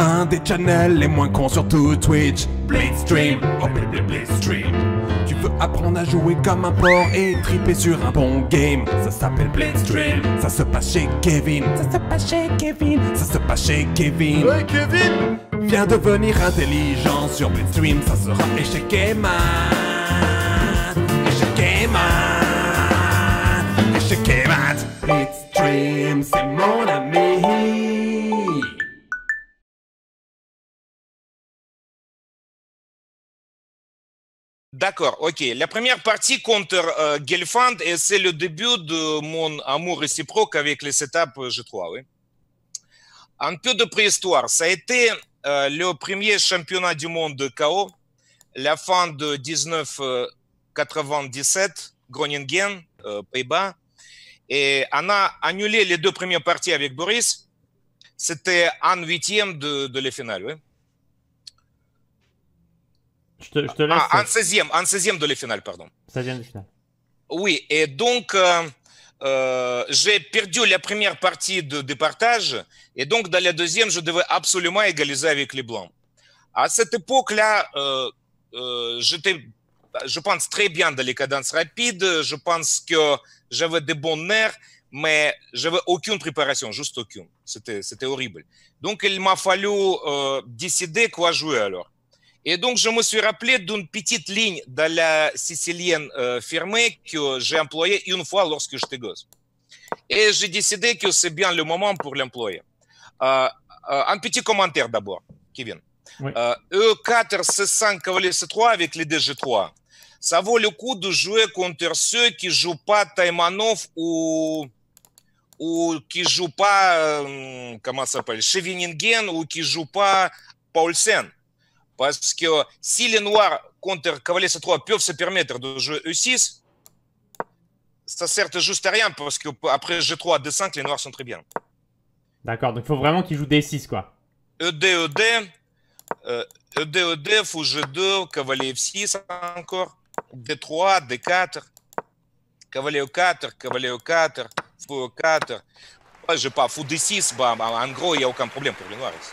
un des channels les moins cons sur tout Twitch. Blitzstream, oh Blitzstream. Tu veux apprendre à jouer comme un porc et triper sur un bon game. Ça s'appelle Blitzstream. Ça se passe chez Kevin. Ça se passe chez Kevin. Ça se passe chez Kevin. Ouais, Kevin! Viens devenir intelligent sur Blitzstream. Ça sera échec et mat. Échec et mat. et Blitzstream, c'est mon ami. D'accord, ok. La première partie contre euh, Gelfand, et c'est le début de mon amour réciproque avec les setups, euh, je 3 oui. Un peu de préhistoire. Ça a été euh, le premier championnat du monde de KO, la fin de 1997, Groningen, Pays-Bas. Et on a annulé les deux premières parties avec Boris. C'était un huitième de, de la finale, oui. Je 16e, ah, de la finale, pardon. Oui, et donc euh, euh, j'ai perdu la première partie de départage, et donc dans la deuxième, je devais absolument égaliser avec les Blancs. À cette époque-là, euh, je pense, très bien dans les cadences rapides, je pense que j'avais des bons nerfs, mais j'avais aucune préparation, juste aucune. C'était, c'était horrible. Donc il m'a fallu décider quoi jouer alors. Et donc, je me suis rappelé d'une petite ligne de la sicilienne euh, fermée que j'ai employée une fois lorsque j'étais gosse. Et j'ai décidé que c'est bien le moment pour l'employer. Euh, euh, un petit commentaire d'abord, Kevin. E4, euh, e C5, cavalier 3 avec les DG3. Ça vaut le coup de jouer contre ceux qui jouent pas Taimanov ou ou qui jouent pas comment s'appelle Cheviningen ou qui jouent pas Paulsen parce que si les noirs contre cavalier C3 peuvent se permettre de jouer E6, ça sert juste à rien parce qu'après G3 D5, les noirs sont très bien. D'accord, donc il faut vraiment qu'ils jouent D6 quoi. ED, ED, ED, ED, fou G2, cavalier F6 encore, D3, D4, cavalier E4, cavalier E4, fou E4. Je sais pas, fou D6, bah, en gros, il n'y a aucun problème pour les noirs ici.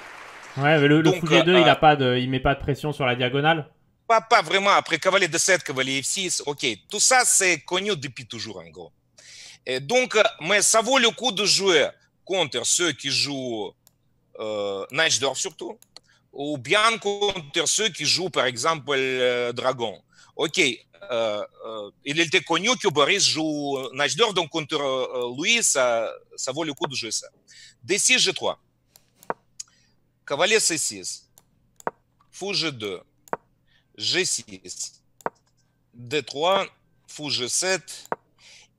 Ouais, mais le, coup 2 euh, il ne euh, met pas de pression sur la diagonale pas, vraiment. Après cavalier de 7, cavalier F6, ok. Tout ça, c'est connu depuis toujours, en gros. Et donc, euh, mais ça vaut le coup de jouer contre ceux qui jouent euh, surtout, ou bien contre ceux qui jouent, par exemple, Dragon. Ok, il était connu que Boris joue Knight donc contre Louis, ça, ça vaut le coup de jouer ça. D6, G3. Cavalier C6. Fou G2. G6. D3. Fou 7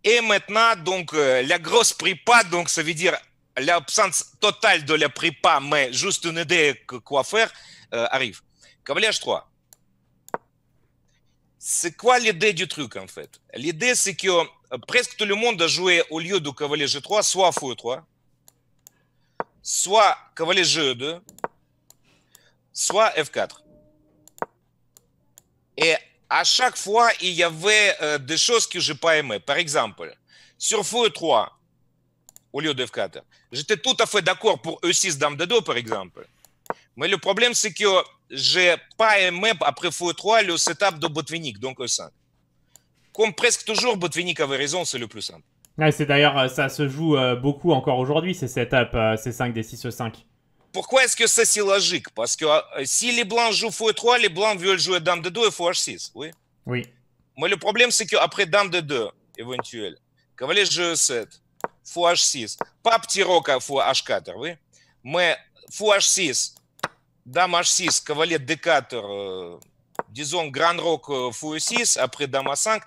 Et maintenant, donc, euh, la grosse prépa, donc, ça veut dire l'absence totale de la prépa, mais juste une idée de quoi faire, euh, arrive. Cavalier H3. C'est quoi l'idée du truc, en fait L'idée, c'est que euh, presque tout le monde a joué au lieu du cavalier G3, soit fou 3 hein. soit cavalier G2, soit F4. Et à chaque fois, il y avait euh, des choses que je n'ai pas aimées. Par exemple, sur f 3 au lieu de F4, j'étais tout à fait d'accord pour E6 dame de 2, par exemple. Mais le problème, c'est que j'ai pas aimé après f 3 le setup de Botvinnik, donc E5. Comme presque toujours, Botvinnik avait raison, c'est le plus simple. c'est d'ailleurs, euh, ça se joue euh, beaucoup encore aujourd'hui, ces setups, c 5 d 6 E5. pourquoi est-ce que ça c'est logique Parce que euh, si les Blancs jouent fou 3, les Blancs veulent jouer Dame de 2 et fou 6, oui Oui. Mais le problème c'est qu'après Dame de 2, éventuel, cavalier G7, fou H6, pas petit roc à fou H4, oui Mais fou H6, Dame H6, cavalier D4, euh, disons Grand roc fou 6, après Dame A5,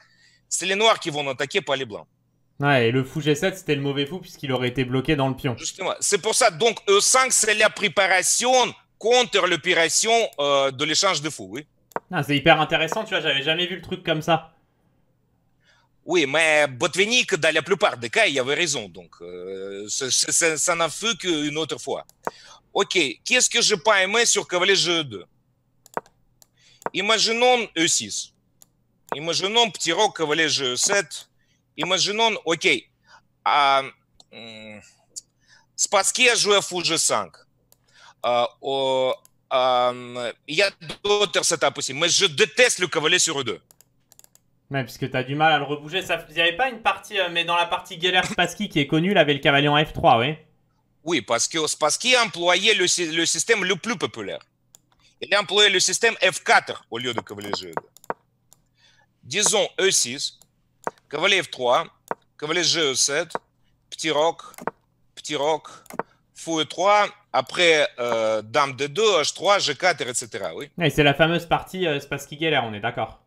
c'est les Noirs qui vont attaquer par les Blancs. Ouais, et le fou G7, c'était le mauvais fou puisqu'il aurait été bloqué dans le pion. Justement, c'est pour ça. Donc, E5, c'est la préparation contre l'opération euh, de l'échange de fou. oui. Ah, c'est hyper intéressant, tu vois, j'avais jamais vu le truc comme ça. Oui, mais Botvinnik, dans la plupart des cas, il avait raison. Donc, euh, ça n'a fait qu'une autre fois. Ok, qu'est-ce que je pas aimé sur cavalier G2 Imaginons E6. Imaginons petit roc, cavalier G7 imaginons, OK, à, Спаске жуе 5 Il y a d'autres setups aussi, mais je déteste le cavalier sur E2. mais, parce que as du mal à le rebouger. Ça, il n'y avait pas une partie, mais dans la partie Geller Spassky qui est connue, il avait le cavalier en F3, oui. Oui, parce que Spassky employait le, le, système le plus populaire. Il employé le système F4 au lieu de cavalier G2. Disons E6, cavalier F3, cavalier G7, petit rock, petit rock, fou 3 e après euh, dame D2, H3, G4, etc. Oui. c'est la fameuse partie euh, spassky on est d'accord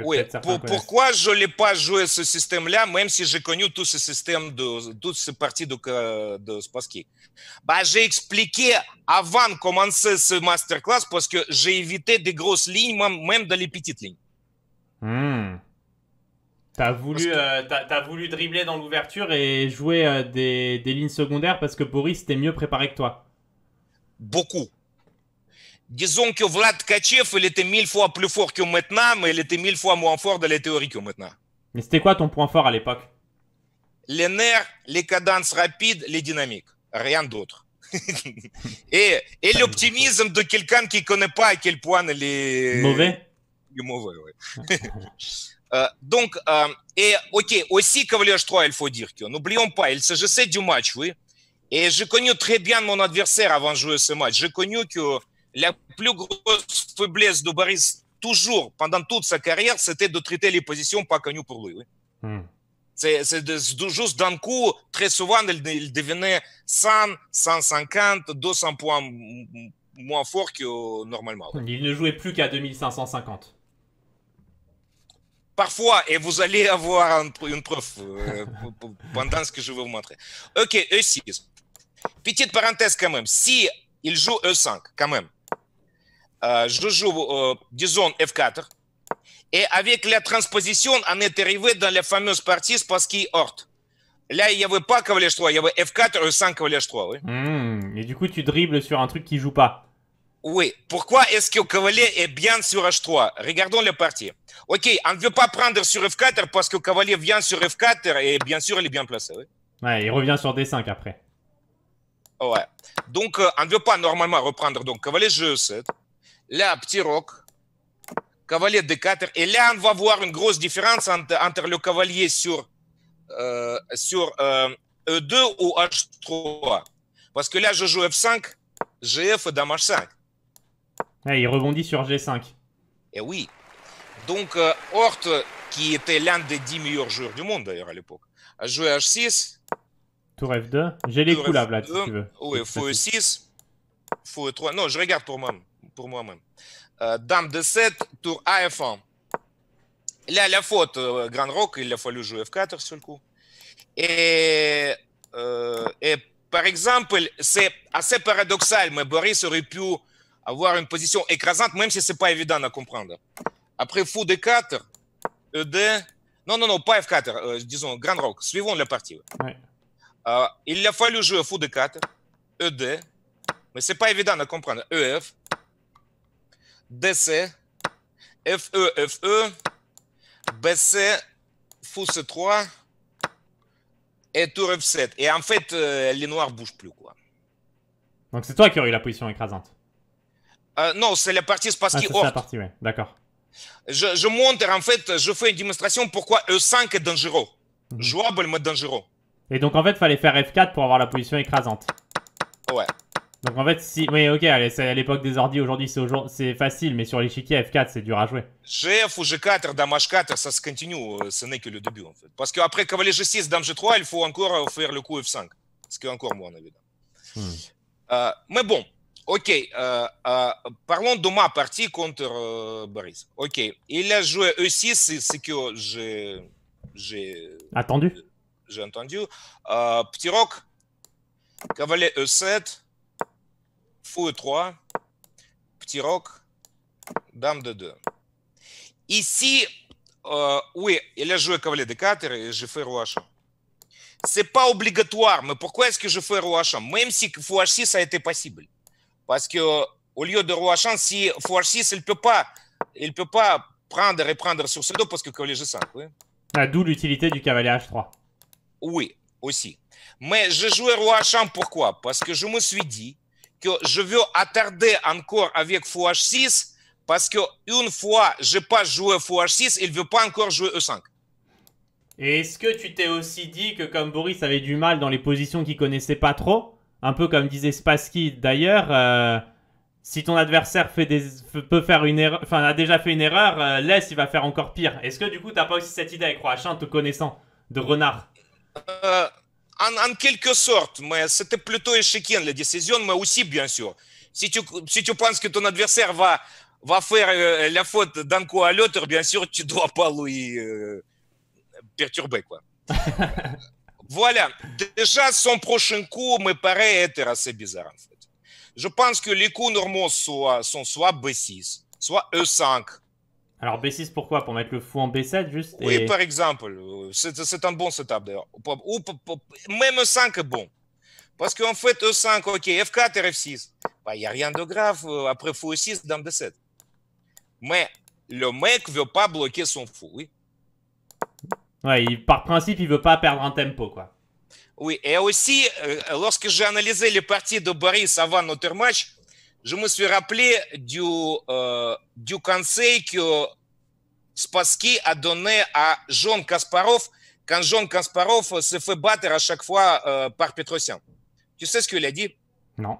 oui, pourquoi je n'ai pas joué ce système-là, même si j'ai connu tout ce système, de, toutes ces parties de, euh, de Spassky bah, J'ai expliqué avant de commencer ce masterclass parce que j'ai évité des grosses lignes, même, dans les petites lignes. Mmh. T'as voulu, euh, as, voulu dribbler dans l'ouverture et jouer euh, des, des, lignes secondaires parce que Boris était mieux préparé que toi. Beaucoup. Disons que Vlad Kachev, il était mille fois plus fort que maintenant, mais il était mille fois moins fort dans la théorie que maintenant. Mais c'était quoi ton point fort à l'époque Les nerfs, les cadences rapides, les dynamiques. Rien d'autre. et, et l'optimisme de quelqu'un qui connaît pas à quel point il est mauvais. Il est mauvais, Э, donc, et ok, aussi Cavalier-3, il faut dire que, n'oublions pas, il s'agissait du match, oui. Et j'ai connu très bien mon adversaire avant de jouer ce match. J'ai connu que la plus grosse faiblesse de Boris, toujours, pendant toute sa carrière, c'était de traiter les positions pas connues pour lui. Oui. Hmm. C'est, juste d'un coup, très souvent, il, devenait 100, 150, 200 points moins fort que euh, normalement. Il ne jouait plus qu'à 2550. Parfois, et vous allez avoir une preuve euh, pendant ce que je vais vous montrer. Ok, E6. Petite parenthèse quand même. Si il joue E5, quand même, euh, je joue, euh, disons, F4. Et avec la transposition, on est arrivé dans la fameuse partie Spassky Hort. Là, il n'y avait pas cavalier 3, il y avait F4, E5, cavalier 3. Oui. Hmm, et du coup, tu dribbles sur un truc qui joue pas. Oui. Pourquoi est-ce que le cavalier est bien sur H3 Regardons le parti. Ok, on ne veut pas prendre sur F4 parce que le cavalier vient sur F4 et bien sûr, il est bien placé. Oui. Ouais, il revient sur D5 après. Ouais. Donc, euh, on ne veut pas normalement reprendre. Donc, cavalier G7. Là, petit roc. Cavalier D4. Et là, on va voir une grosse différence entre, le cavalier sur, euh, sur euh, E2 ou H3. Parce que là, je joue F5, GF et Dame H5. Ah, il rebondit sur G5. Et eh oui. Donc, euh, Orte qui était l'un des dix meilleurs joueurs du monde d'ailleurs à l'époque, a joué H6. Tour F2. J'ai les coups là, si tu veux. Oui, f 6 f 3 Non, je regarde pour moi-même. Pour moi -même. Euh, Dame de 7 tour AF1. Là, la faute, euh, Grand Rock, il a fallu jouer F4 sur le coup. Et, et par exemple, c'est assez paradoxal, mais Boris aurait pu avoir une position écrasante, même si ce n'est pas évident à comprendre. Après fou de 4 ED. Euh, non, non, non, pas F4, euh, disons Grand Rock. Suivons la partie. Euh, il a fallu jouer fou de 4, ED, mais ce n'est pas évident à comprendre. EF, DC, FE, FE, BC, fou C3 et tour F7. Et en fait, les noirs bougent plus. quoi. Donc c'est toi qui aurais eu la position écrasante euh, non, c'est la partie Spassky ah, C'est la partie, oui. D'accord. Je, montre, en fait, je fais une démonstration pourquoi E5 est dangereux. Mhm. Jouable, mais dangereux. Et donc, en fait, il fallait faire F4 pour avoir la position écrasante. Ouais. Donc en fait, si. Oui, ok, c'est à l'époque des ordi, aujourd'hui c'est c'est facile, mais sur l'échiquier F4, c'est dur à jouer. GF ou G4, Dame H4, ça se continue, euh, ce n'est que le début en fait. Parce qu'après cavalier G6, Dame G3, il faut encore euh, faire le coup F5. Ce qui est encore moins évident. Hmm. mais bon, Ok, euh, euh, parlons de ma partie contre euh, Boris. Ok, il a joué E6, c'est ce que j'ai... Attendu J'ai entendu. petit rock cavalier E7, fou E3, petit rock dame de 2 Ici, oui, il a joué cavalier de 4 et j'ai fait roi Ce n'est C'est pas obligatoire, mais pourquoi est-ce que je fais roi Même si fou H6 a été possible. Parce que au lieu de chance, si H6, il ne peut, pas, il peut pas prendre et prendre sur ce dos parce que g 5. Ah, d'où l'utilité du cavalier H3. Oui, aussi. Mais je joué roi h pourquoi Parce que je me suis dit que je veux attarder encore avec fou h6 parce que une fois j'ai pas joué fou h6, il veut pas encore jouer e5. est-ce que tu t'es aussi dit que comme Boris avait du mal dans les positions qu'il connaissait pas trop, un peu comme disait Spassky d'ailleurs, euh, si ton adversaire peut faire une erreur, enfin a déjà fait une erreur, euh, laisse, il va faire encore pire. Est-ce que du coup, t'as pas aussi cette idée avec Roachin, te connaissant, de renard euh, en, quelque sorte, mais c'était plutôt échec la décision, mais aussi bien sûr. Si tu, penses que ton adversaire va, va faire la faute d'un coup à l'autre, bien sûr, tu dois pas lui perturber quoi. Voilà. Déjà, son prochain coup me paraît être assez bizarre, en fait. Je pense que les coups normaux sont soit B6, soit E5. Alors B6, pourquoi Pour mettre le fou en B7, juste Oui, par exemple. C'est un bon setup, d'ailleurs. même E5 est bon. Parce qu'en fait, E5, OK, F4 et F6. Il n'y a rien de grave. Euh, après fou E6, dame b 7 Mais le mec ne veut pas bloquer son fou, oui. Ouais, par principe, il veut pas perdre en tempo, quoi. Oui, et aussi, euh, euh, lorsque j'ai analysé les parties de Boris avant notre match, je me suis rappelé du, euh, du conseil que Spassky a donné à Jean Kasparov quand Jean Kasparov se fait battre à chaque fois par Petrosian. Tu sais ce qu'il a dit Non.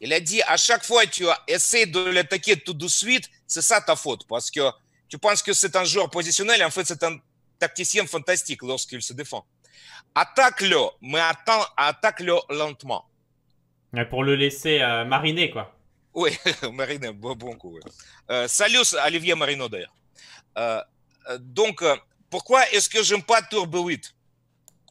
Il a dit à chaque fois tu essaies de l'attaquer tout de suite, c'est ça ta faute parce que tu penses que c'est un joueur positionnel, en fait c'est un tacticien fantastique lorsqu'il se défend. Attaque-le, mais attends, attaque-le lentement. Pour le laisser euh, mariner, quoi. Oui, mariner, bon, coup. Oui. Euh, salut Olivier Marino, d'ailleurs. Euh, donc, pourquoi est-ce que j'aime pas b 8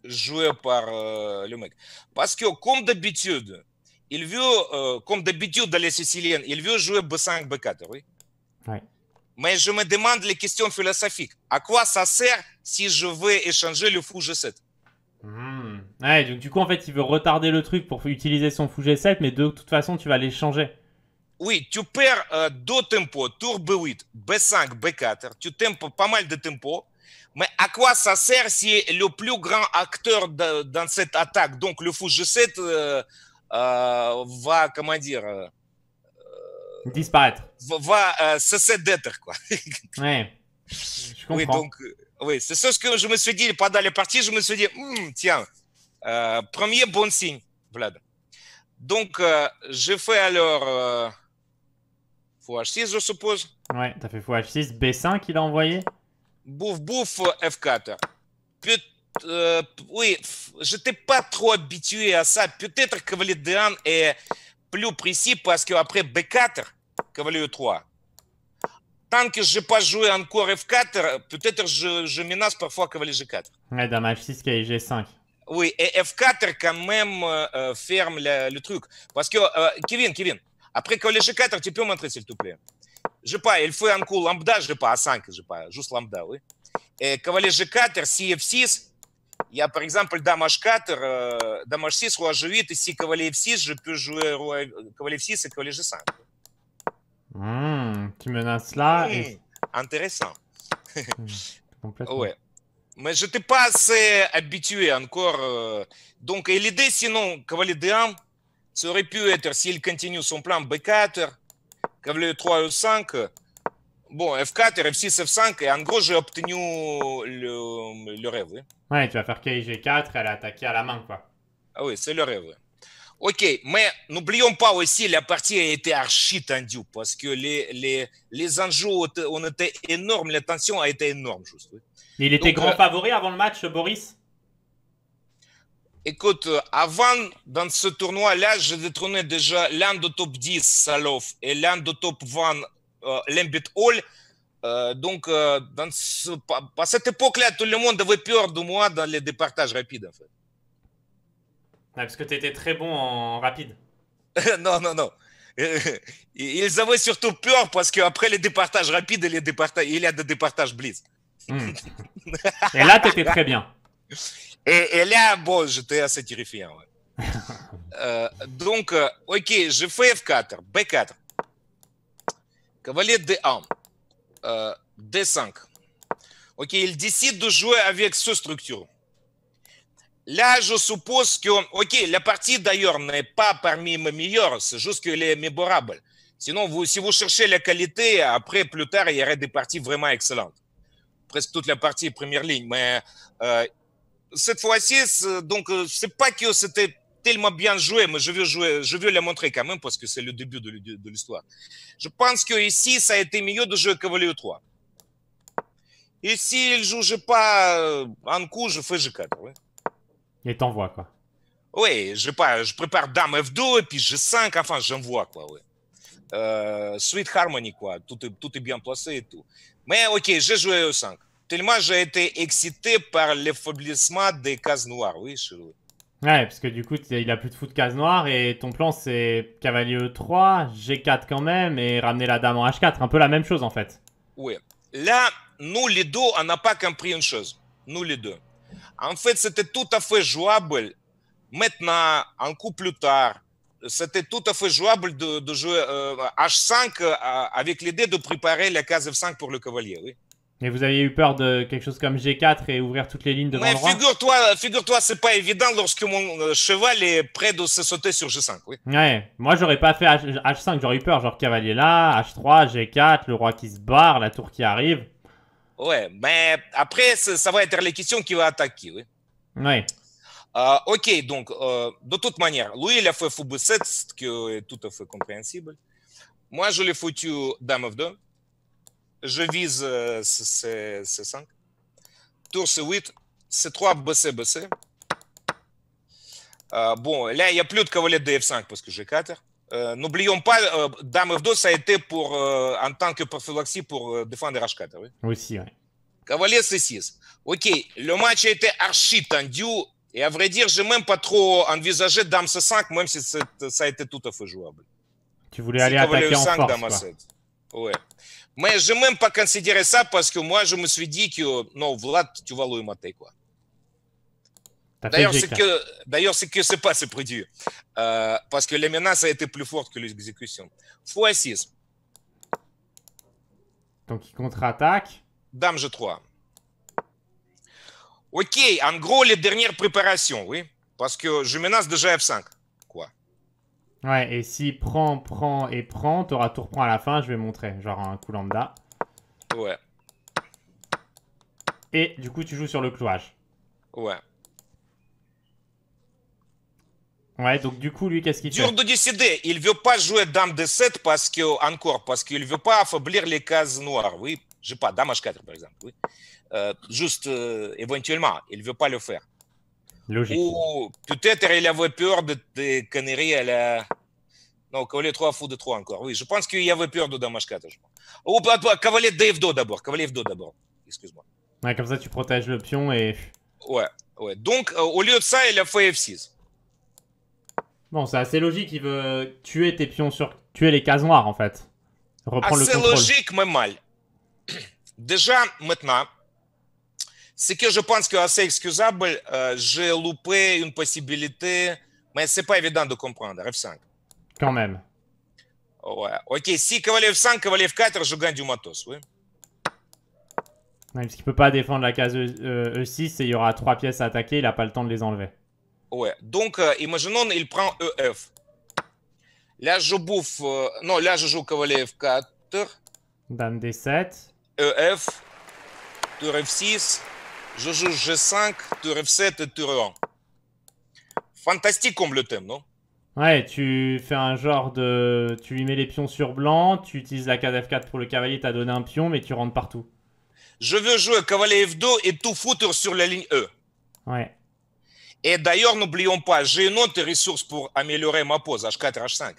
joué par le mec Parce que, comme d'habitude, il veut, comme d'habitude, les Siciliens, il veut jouer B5, B4, oui mais je me demande les questions philosophiques. À quoi ça sert si je veux échanger le fou G7 hmm. du coup, en fait, il veut retarder le truc pour utiliser son fou 7 mais de toute façon, tu vas l'échanger. Oui, tu perds euh, deux tempos, tour B8, B5, B4. Tu tempes pas mal de tempos. Mais à quoi ça sert si le plus grand acteur dans cette attaque, donc le fou 7 euh, euh, va, comment dire, Disparaître. Ça c'est euh, d'être, quoi. ouais. Je comprends. Oui, donc, euh, oui, c'est ce que je me suis dit pendant les parties. Je me suis dit, hmm, tiens, euh, premier bon signe, Vlad. Donc, je fais alors euh, FH6, je suppose. Ouais, t'as fait FH6, B5, qu'il a envoyé. Bouf bouf F4. Oui, oui, j'étais pas trop habitué à ça. Peut-être que Vlad est plus précis parce qu'après B4, Cavalier 3. tant que j'ai pas joué encore F4, peut-être je, je, menace parfois cavalier G4. Ouais, dans ma 6 et G5. Oui, et F4 quand même euh, ferme le, le, truc. Parce que, euh, Kevin, Kevin, après cavalier G4, tu peux montrer s'il te plaît. Je pas, il faut un coup lambda, je pas, à 5, je pas, juste lambda, oui. Et cavalier G4, si F6, я, par exemple, dame H4, euh, dame H6, roi G8, et si cavalier F6, je peux jouer roi, cavalier F6 et cavalier G5. Mmh, tu menaces là. Hmm, et... intéressant. Hmm, complètement. Ouais. Mais je n'étais pas assez habitué encore. Euh, donc, l'idée, sinon, cavalier D1, ça aurait pu être, s'il continue son plan, B4, cavalier 3 E5, bon, F4, F6, F5, et en gros, j'ai obtenu le, le rêve. Oui. Ouais, tu vas faire KG4 et l'attaquer à la main, quoi. Ah oui, c'est le rêve. OK, mais n'oublions pas aussi, la partie a été archi tendue parce que les, les, enjeux ont été énormes, la tension a été énorme. Juste. Mais il était grand euh, favori avant le match, Boris Écoute, euh, avant, dans ce tournoi-là, je détournais déjà l'un de top 10, Salov, et l'un de top 20, euh, Hall. Euh, donc, à cette époque-là, tout le monde avait peur de moi dans les départages rapides, en fait parce que tu étais très bon en rapide. non, non, non. Ils avaient surtout peur parce qu'après les départages rapides, les départages, il y a des départages blitz. Hmm. Et là, tu étais très bien. Et, là, bon, j'étais assez terrifié. Euh, donc, euh, ok, je fais F4, B4. Cavalier D1, euh, D5. Ok, il décide de jouer avec ce structure. Là, je suppose que, ok, la partie d'ailleurs n'est pas parmi mes meilleures, c'est juste qu'elle est mémorable. Sinon, vous, si vous cherchez la qualité, après, plus tard, il y aurait des parties vraiment excellentes. Presque toute la partie première ligne. Mais euh, cette fois-ci, donc, c'est pas que c'était tellement bien joué, mais je veux, jouer, je veux la montrer quand même parce que c'est le début de, l'histoire. Je pense que ici, ça a été mieux de jouer Cavalier 3. Ici, il joue, je pas, un coup, je fais G4. Et t'envoies, quoi. Oui, je, je prépare Dame F2 et puis G5, enfin, j'envoie, quoi, oui. Euh, Sweet Harmony, quoi. Tout est, bien placé et tout. Mais ok, j'ai joué E5. Tellement j'ai été excité par l'affaiblissement des cases noires, oui, je Ouais, parce que du coup, il a plus de fou de cases noires et ton plan c'est cavalier E3, G4 quand même et ramener la dame en H4, un peu la même chose en fait. Oui. Là, nous les deux, on n'a pas compris une chose. Nous les deux. En fait, c'était tout à fait jouable maintenant, un coup plus tard. C'était tout à fait jouable de, jouer H5 euh, euh, avec l'idée de préparer la case F5 pour le cavalier, oui. Mais vous aviez eu peur de quelque chose comme G4 et ouvrir toutes les lignes de Mais roi figure-toi, figure c'est pas évident lorsque mon euh, cheval est prêt de se sauter sur G5, oui. Ouais, moi j'aurais pas fait H 5 j'aurais eu peur, genre cavalier là, H3, G4, le roi qui se barre, la tour qui arrive. Ouais, mais après, ça, va être la question qui va attaquer. Oui. Oui. Euh, ok, donc, euh, de toute manière, lui, il a fait FB7, ce qui est tout à fait compréhensible. Moi, je l'ai foutu Dame F2. Je vise euh, c, 5 Tour C8, C3, BC, BC. bon, là, il n'y a plus de cavalier DF5 parce que j'ai 4 euh, n'oublions pas, euh, Dame F2, ça a été euh, en tant que prophylaxie pour défendre H4. Oui, Aussi, oui. Cavalier C6. Ok, le match a été archi tendu. Et à vrai dire, je n'ai même pas trop envisagé Dame C5, même si ça a été tout à fait jouable. Tu voulais aller attaquer C5, en force, Dame a Ouais. Mais je n'ai même pas considéré ça parce que moi, je me suis dit que non, Vlad, tu vas le mater, quoi. D'ailleurs, c'est que, c'est pas si produit euh, parce que les menaces a été plus fortes que l'exécution. Fois 6. Donc, il contre-attaque. Dame G3. Ok, en gros, les dernières préparations, oui. Parce que je menace déjà F5. Quoi Ouais, et si prend, prend et prend, t'auras tout repris à la fin, je vais montrer. Genre un coup lambda. Ouais. Et du coup, tu joues sur le clouage. Ouais. Ouais, donc du coup, lui, qu'est-ce qu'il Dur de décider. Il veut pas jouer dame D7 parce qu'il ne veut pas affaiblir les cases noires. Oui, je sais pas, dame H4, par exemple. Oui. Euh, juste, euh, éventuellement, il veut pas le faire. Logique. Ou peut-être il avait peur de, tes conneries à la... Non, cavalier 3, fou de 3 encore. Oui, je pense qu'il avait peur de dame H4. Ou cavalier DF2 d'abord. Cavalier F2 d'abord. Excuse-moi. comme ça, tu protèges le pion et... Ouais, ouais. Donc, euh, au lieu de ça, il a fait F6. Bon, c'est assez logique, il veut tuer tes pions sur. tuer les cases noires en fait. Reprendre le contrôle. logique, mais mal. Déjà, maintenant, ce que je pense que assez excusable, euh, j'ai loupé une possibilité, mais c'est pas évident de comprendre. F5. Quand même. Ouais. Ok, si cavalier F5, cavalier F4, je gagne du matos, oui. Ouais, parce qu'il peut pas défendre la case E6 euh, e et il y aura trois pièces à attaquer, il a pas le temps de les enlever. Ouais. Donc, euh, imaginons, il prend EF. Là, je bouffe. Euh, non, là, je joue cavalier F4. Dame D7. EF. Tour F6. Je joue G5, tour F7 et tour 1. Fantastique comme le thème, non Ouais, tu fais un genre de. Tu lui mets les pions sur blanc, tu utilises la case F4 pour le cavalier, t'as donné un pion, mais tu rentres partout. Je veux jouer cavalier F2 et tout foutre sur la ligne E. Ouais. Et d'ailleurs, n'oublions pas, j'ai une autre ressource pour améliorer ma pose, H4, H5.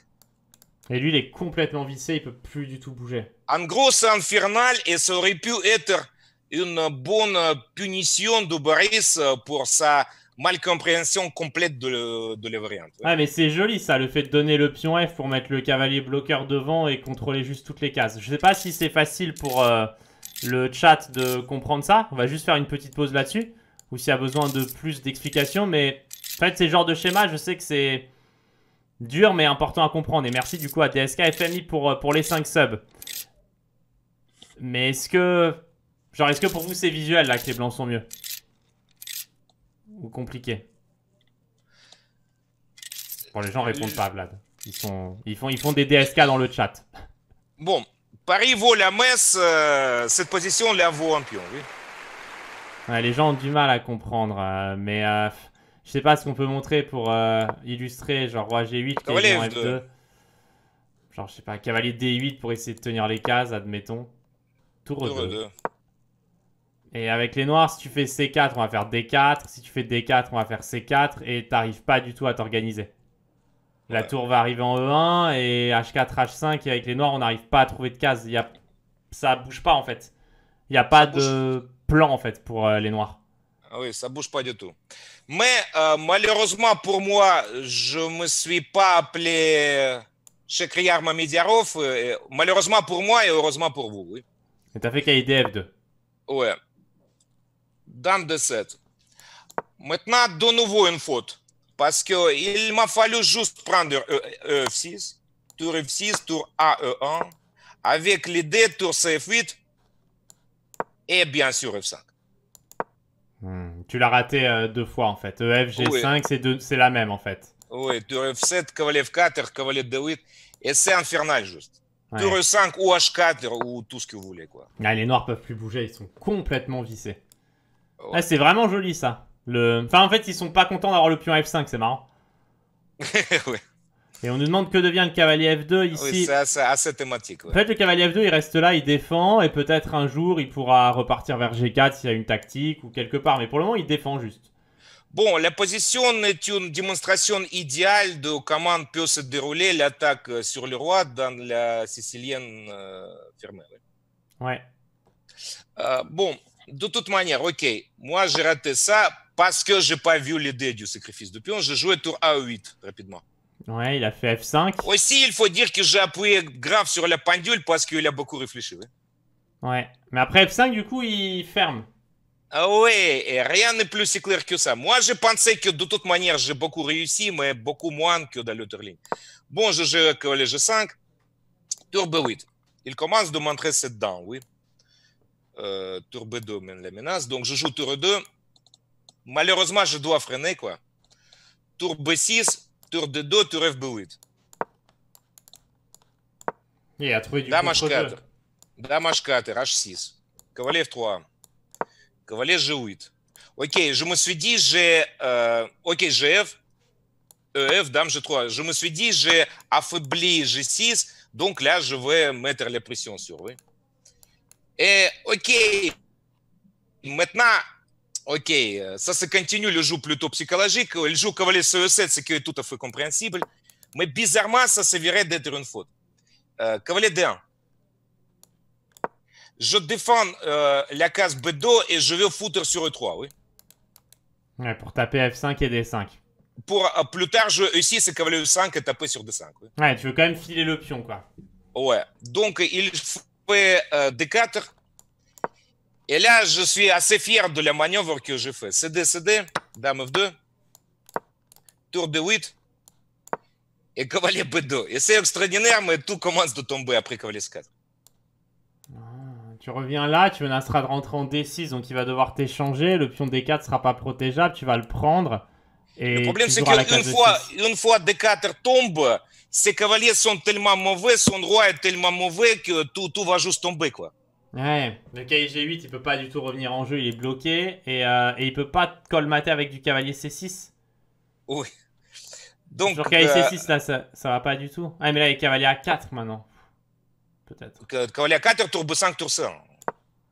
Et lui, il est complètement vissé, il peut plus du tout bouger. En gros, c'est infernal et ça aurait pu être une bonne punition de Boris pour sa mal-compréhension complète de, le, Ouais, ah, mais c'est joli ça, le fait de donner le pion F pour mettre le cavalier bloqueur devant et contrôler juste toutes les cases. Je sais pas si c'est facile pour euh, le chat de comprendre ça. On va juste faire une petite pause là-dessus ou s'il y a besoin de plus d'explications. Mais en fait, ces genres de schémas, je sais que c'est dur mais important à comprendre. Et merci du coup à TSK FMI pour, euh, pour les 5 subs. Mais est-ce que... Genre, est-ce que pour vous c'est visuel là que les blancs sont mieux Ou compliqué Bon, les gens euh, répondent pas, Vlad. Ils, sont... ils, font... ils font des DSK dans le chat. Bon, Paris vaut la messe, euh, cette position la vaut un pion, oui les gens ont du mal à comprendre, euh, mais euh, je sais pas ce qu'on peut montrer pour euh, illustrer, genre roi G8, cavalier en F2. Genre, je sais pas, cavalier D8 pour essayer de tenir les cases, admettons. Tour, e 2. Et avec les noirs, si tu fais C4, on va faire D4. Si tu fais D4, on va faire C4. Et t'arrives pas du tout à t'organiser. La tour va arriver en E1 et H4, H5. Et avec les noirs, on n'arrive pas à trouver de cases. Y a... Ça bouge pas en fait. Il n'y a pas de plan en fait pour euh, les Noirs. Ah oui, ça bouge pas du tout. Mais euh, malheureusement pour moi, je me suis pas appelé euh, Chekriar Mamidiarov. Malheureusement pour moi et heureusement pour vous. Oui. t'as fait 2 Ouais. Dame de 7. Maintenant, de nouveau une faute. Parce qu'il m'a fallu juste prendre E, 6 tour F6, tour AE1, avec l'idée tour CF8, et bien sûr F5. Hmm. tu l'as raté euh, deux fois en fait. efg euh, G5, oui. c'est la même en fait. Oui, tour F7, cavalier F4, cavalier D8. Et c'est infernal juste. Ouais. F5 ou H4 ou tout ce que vous voulez quoi. Ah, les noirs peuvent plus bouger, ils sont complètement vissés. Ah, c'est vraiment joli ça. Le... Enfin en fait ils sont pas contents d'avoir le pion F5, c'est marrant. ouais. Et on nous demande que devient le cavalier F2 ah ici. Oui, c'est assez, thématique. Ouais. En fait, le cavalier F2, il reste là, il défend, et peut-être un jour, il pourra repartir vers G4 s'il y a une tactique ou quelque part. Mais pour le moment, il défend juste. Bon, la position est une démonstration idéale de comment peut se dérouler l'attaque sur le roi dans la sicilienne euh, fermée. Ouais. Euh, bon, de toute manière, ok, moi j'ai raté ça parce que j'ai pas vu l'idée du sacrifice de pion. Je jouais tour A8 rapidement. Ouais, il a fait F5. Aussi, il faut dire que j'ai appuyé grave sur la pendule parce qu'il a beaucoup réfléchi. Oui. Ouais. Mais après F5, du coup, il ferme. Ah ouais, et rien n'est plus si clair que ça. Moi, je pensais que de toute manière, j'ai beaucoup réussi, mais beaucoup moins que dans l'autre ligne. Bon, je joue avec le G5. b 8. Il commence de montrer cette dent, oui. Euh, b 2 la menace. Donc, je joue Turbo 2. Malheureusement, je dois freiner, quoi. b 6, Тур де до, тур Б Нет, вы... Да, Машкатер. Да, Машкатер, H6. Кавале F3. Кавале Жуит. Окей, je me suis dit, j'ai... Euh, окей, GF, EF, Dame G3. Je me suis dit, j'ai affaibli G6, donc là, je vais mettre la pression sur, oui. Et, ok, maintenant, Ok, ça se continue le jeu plutôt psychologique. Le joue cavalier e 7 ce qui est tout à fait compréhensible. Mais bizarrement, ça s'avérait d'être une faute. Euh, cavalier D1. Je défends э, la case B2 et je vais foutre sur E3, oui. Ouais, pour taper F5 et D5. Pour euh, plus tard, je, e ici, c'est cavalier E5 et taper sur D5. Oui. Ouais, tu veux quand même filer le pion, quoi. Ouais, donc il fait euh, D4 et là, je suis assez fier de la manœuvre que j'ai fais CD, CD, dame F2, tour de 8 et cavalier B2. Et c'est extraordinaire, mais tout commence de tomber après cavalier C4. Ah, tu reviens là, tu menaceras de rentrer en D6, donc il va devoir t'échanger. Le pion D4 sera pas protégeable, tu vas le prendre. Et le problème, c'est qu'une fois, une fois D4 tombe, ces cavaliers sont tellement mauvais, son roi est tellement mauvais que tout, tout va juste tomber. quoi. Ouais, le KG8, il peut pas du tout revenir en jeu, il est bloqué. Et, euh, et il peut pas colmater avec du cavalier C6. Oui. Donc, Genre cavalier euh, C6, là, ça, ça va pas du tout. Ah, mais là, il est cavalier A4 maintenant. Peut-être. Euh, cavalier A4, tour B5, tour C1.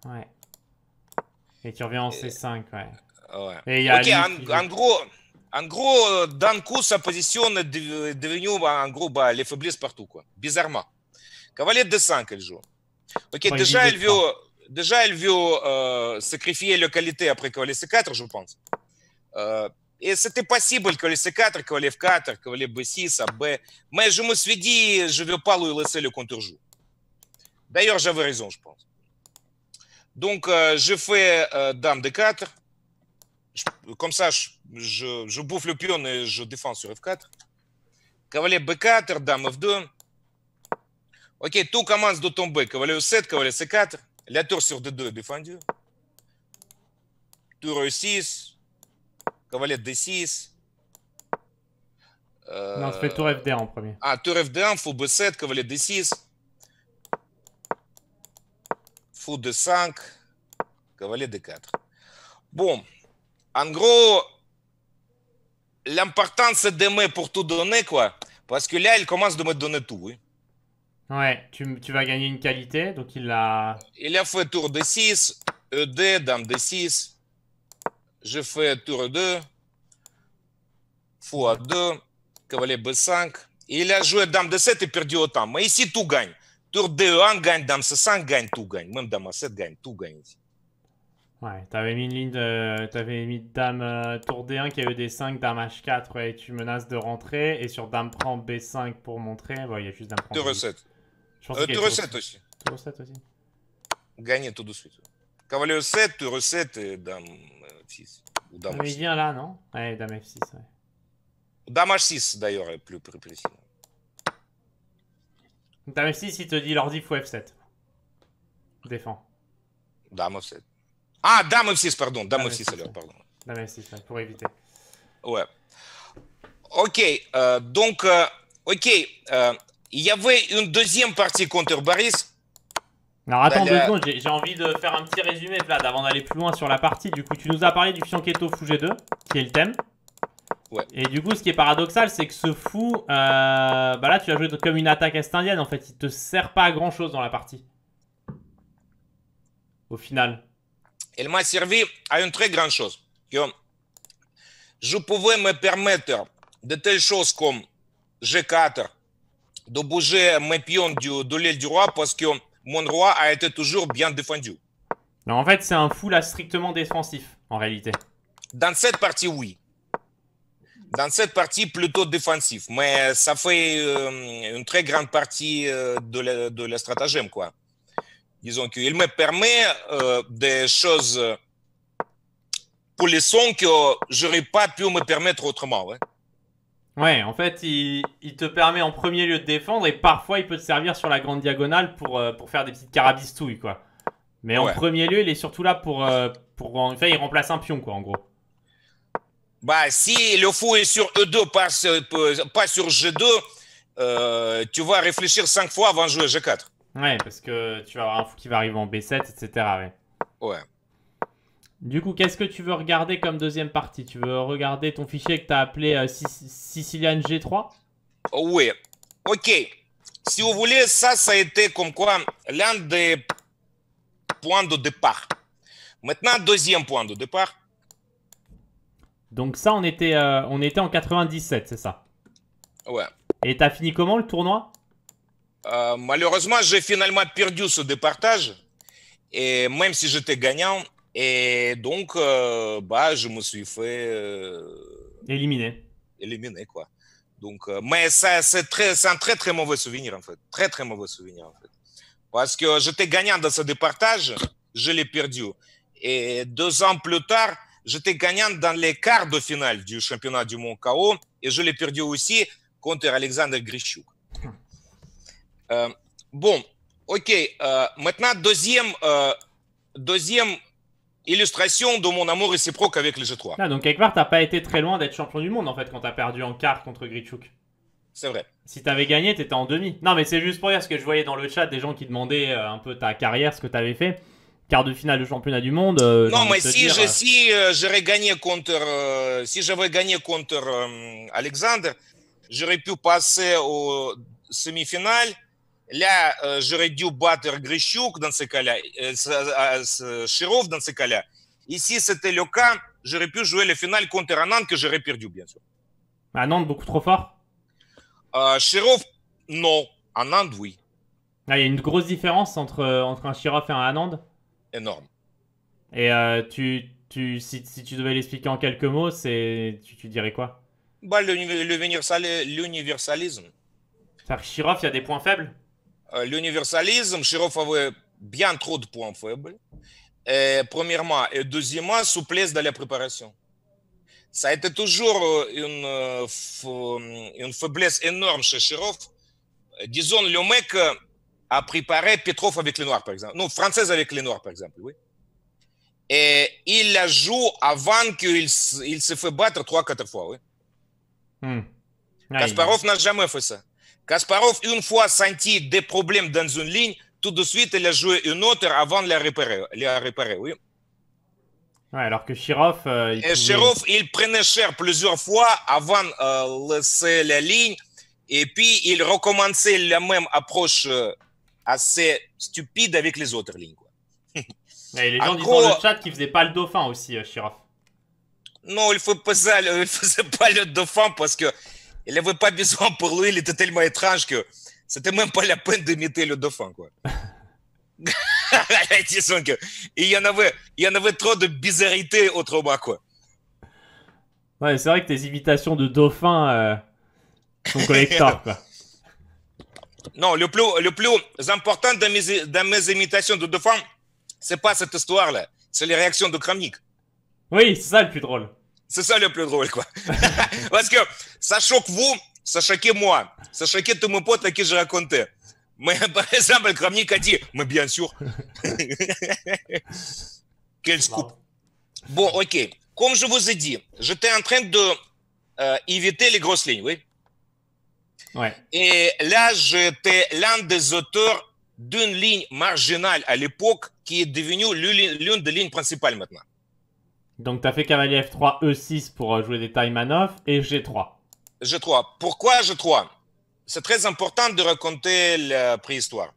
Ouais. Et tu reviens en C5, ouais. ouais. ok, en, gros, en gros d'un coup, sa position est devenue, bah, en gros, bah, les faiblesses partout, quoi. Bizarrement. Cavalier D5, elle joue. Ok, enfin, déjà, elle, veut, déjà, elle veut euh, sacrifier le qualité après QLC4, je pense. Euh, et c'était possible QLC4, QLF4, QLF6, AB. Mais je me suis dit, je ne veux pas lui laisser le contre-jour. D'ailleurs, j'avais raison, je pense. Donc, euh, je fais Dame D4. Je, comme ça, je, je, je, bouffe le pion et je défends sur F4. Cavalier B4, Dame F2. Ok, tout commence de tomber. Cavalier 7 cavalier C4. La tour sur D2 est défendue. Tour E6. Cavalier D6. Euh, non, c'est tour FD1 en premier. Ah, tour FD1, fou B7, cavalier D6. Fou D5. Cavalier D4. Bon. En gros, l'important c'est d'aimer pour tout donner, quoi. Parce que là, il commence de me donner tout. Oui. Ouais, tu, tu, vas gagner une qualité, donc il a... Il a fait tour D6, ED, dame D6. Je fais tour 2, fou à 2, cavalier B5. Il a joué dame D7 et perdu autant. Mais ici, tout gagne. Tour D1 e gagne, dame C5 gagne, tout gagne. Même dame A7 gagne, tout gagne Ouais, t'avais mis une ligne de. T'avais mis dame euh, tour D1 qui a ed 5 dame H4, ouais, et tu menaces de rentrer. Et sur dame prend B5 pour montrer. Bon, il y a juste dame prend. 2 7 euh, tu recettes aussi. Tu recettes aussi. Gagnez tout de suite. Cavalier 7, tu recettes et dame 6. Ou vient là, non Ouais, dame F6, ouais. Dame H6, d'ailleurs, est plus précis. Dame F6, il te dit l'ordi fou F7. Défends. Dame F7. Ah, dame F6, pardon. Dame, F6, alors, pardon. Dame F6, pour éviter. Ouais. Ok, euh, donc, euh, ok, il y avait une deuxième partie contre Baris. Alors attends bah, deux secondes, j'ai envie de faire un petit résumé, Vlad, avant d'aller plus loin sur la partie. Du coup, tu nous as parlé du Fianchetto Fou G2, qui est le thème. Ouais. Et du coup, ce qui est paradoxal, c'est que ce fou, euh, bah là, tu as joué comme une attaque est-indienne, en fait. Il te sert pas à grand-chose dans la partie. Au final. elle m'a servi à une très grande chose. je pouvais me permettre de telles choses comme G4, de bouger mes pions du, de l'île du roi parce que mon roi a été toujours bien défendu. en fait, c'est un fou là strictement défensif, en réalité. Dans cette partie, oui. Dans cette partie, plutôt défensif. Mais ça fait euh, une très grande partie euh, de, la, de, stratagème, quoi. Disons qu'il me permet euh, des choses pour les sons que j'aurais pas pu me permettre autrement. Ouais. Ouais, en fait, il, te permet en premier lieu de défendre et parfois il peut te servir sur la grande diagonale pour, euh, pour faire des petites carabistouilles, quoi. Mais en premier lieu, il est surtout là pour. Euh, pour en fait, il remplace un pion, quoi, en gros. Bah, si le fou est sur E2, pas, pas sur G2, euh, tu vas réfléchir cinq fois avant de jouer G4. Ouais, parce que tu vas avoir un fou qui va arriver en B7, etc. ouais. Du coup, qu'est-ce que tu veux regarder comme deuxième partie Tu veux regarder ton fichier que tu as appelé euh, Sicilian G3 Oui. OK. Si vous voulez, ça, ça a été comme quoi l'un des points de départ. Maintenant, deuxième point de départ. Donc ça, on était, euh, on était en 97, c'est ça Ouais. Et t'as fini comment le tournoi euh, Malheureusement, j'ai finalement perdu ce départage. Et même si j'étais gagnant, et donc, euh, bah, je me suis fait. Euh, éliminer. Éliminer, quoi. Donc, euh, mais c'est un très, très mauvais souvenir, en fait. Très, très mauvais souvenir, en fait. Parce que j'étais gagnant dans ce départage, je l'ai perdu. Et deux ans plus tard, j'étais gagnant dans les quarts de finale du championnat du monde KO et je l'ai perdu aussi contre Alexander Grischuk. Euh, bon, ok. maintenant, deuxième, deuxième illustration de mon amour réciproque avec les G3. Ah, donc quelque part, t'as pas été très loin d'être champion du monde en fait quand t'as perdu en quart contre Grichuk. C'est vrai. Si t'avais gagné, t'étais en demi. Non, mais c'est juste pour dire ce que je voyais dans le chat des gens qui demandaient euh, un peu ta carrière, ce que t'avais fait. Quart de finale de championnat du monde. Euh, non, mais si euh, si gagné contre, si j'avais gagné contre Alexandre j'aurais pu passer au semi-finale Là, j'aurais dû dans cas-là, Батер Грищук dans э, Широв cas-là. Ici, c'était le cas. J'aurais pu jouer le final contre Anand que j'aurais perdu, bien sûr. Anand, beaucoup trop fort euh, Shirov, non. Anand, oui. il y a une grosse différence entre, entre un Shirov et un Anand Énorme. Et euh, tu, tu, si, tu devais l'expliquer en quelques mots, c'est tu, dirais quoi bah, L'universalisme. que Shirov, il y a des points faibles euh, l'universalisme, Chirov avait bien trop de points faibles, et, premièrement. Et deuxièmement, souplesse dans la préparation. Ça a été toujours euh, une, euh, une faiblesse énorme chez Chirov. Disons, le mec a préparé Petrov avec les Noirs, par exemple. Non, Française avec les Noirs, par exemple, Et il la joue avant qu'il il se fait battre trois quatre fois, hmm. Kasparov n'a jamais fait ça. Kasparov, une fois senti des problèmes dans une ligne, tout de suite, il a joué une autre avant de la réparer. oui. alors que Shirov. Euh, il, Shirov, il prenait cher plusieurs fois avant de euh, laisser la ligne. Et puis, il recommençait la même approche euh, assez stupide avec les autres lignes. Quoi. les gens disent dans le chat qu'il faisait pas le dauphin aussi, Shirov. Non, il ne faisait, pas le dauphin parce que il n'avait pas besoin pour lui, il était tellement étrange que c'était même pas la peine d'imiter le dauphin, quoi. il y en avait, il y en avait trop de bizarrités autrement, quoi. Ouais, c'est vrai que tes imitations de dauphin euh, sont Non, le plus, le plus important dans mes, mes imitations de dauphin, c'est pas cette histoire-là, c'est les réactions de Kramnik. Oui, c'est ça le plus drôle. C'est ça le plus drôle, quoi. Parce que ça choque vous, ça choque moi, ça choque tous mes potes à qui je racontais. Mais par exemple, le Kramnik a dit, mais bien sûr. Quel scoop. Bon, ok. Comme je vous ai dit, j'étais en train de euh, éviter les grosses lignes, oui. Et là, j'étais l'un des auteurs d'une ligne marginale à l'époque qui est devenue l'une des lignes principales maintenant. Donc tu as fait cavalier F3, E6 pour euh, jouer des tailles et G3. G3. Pourquoi G3 C'est très important de raconter la préhistoire.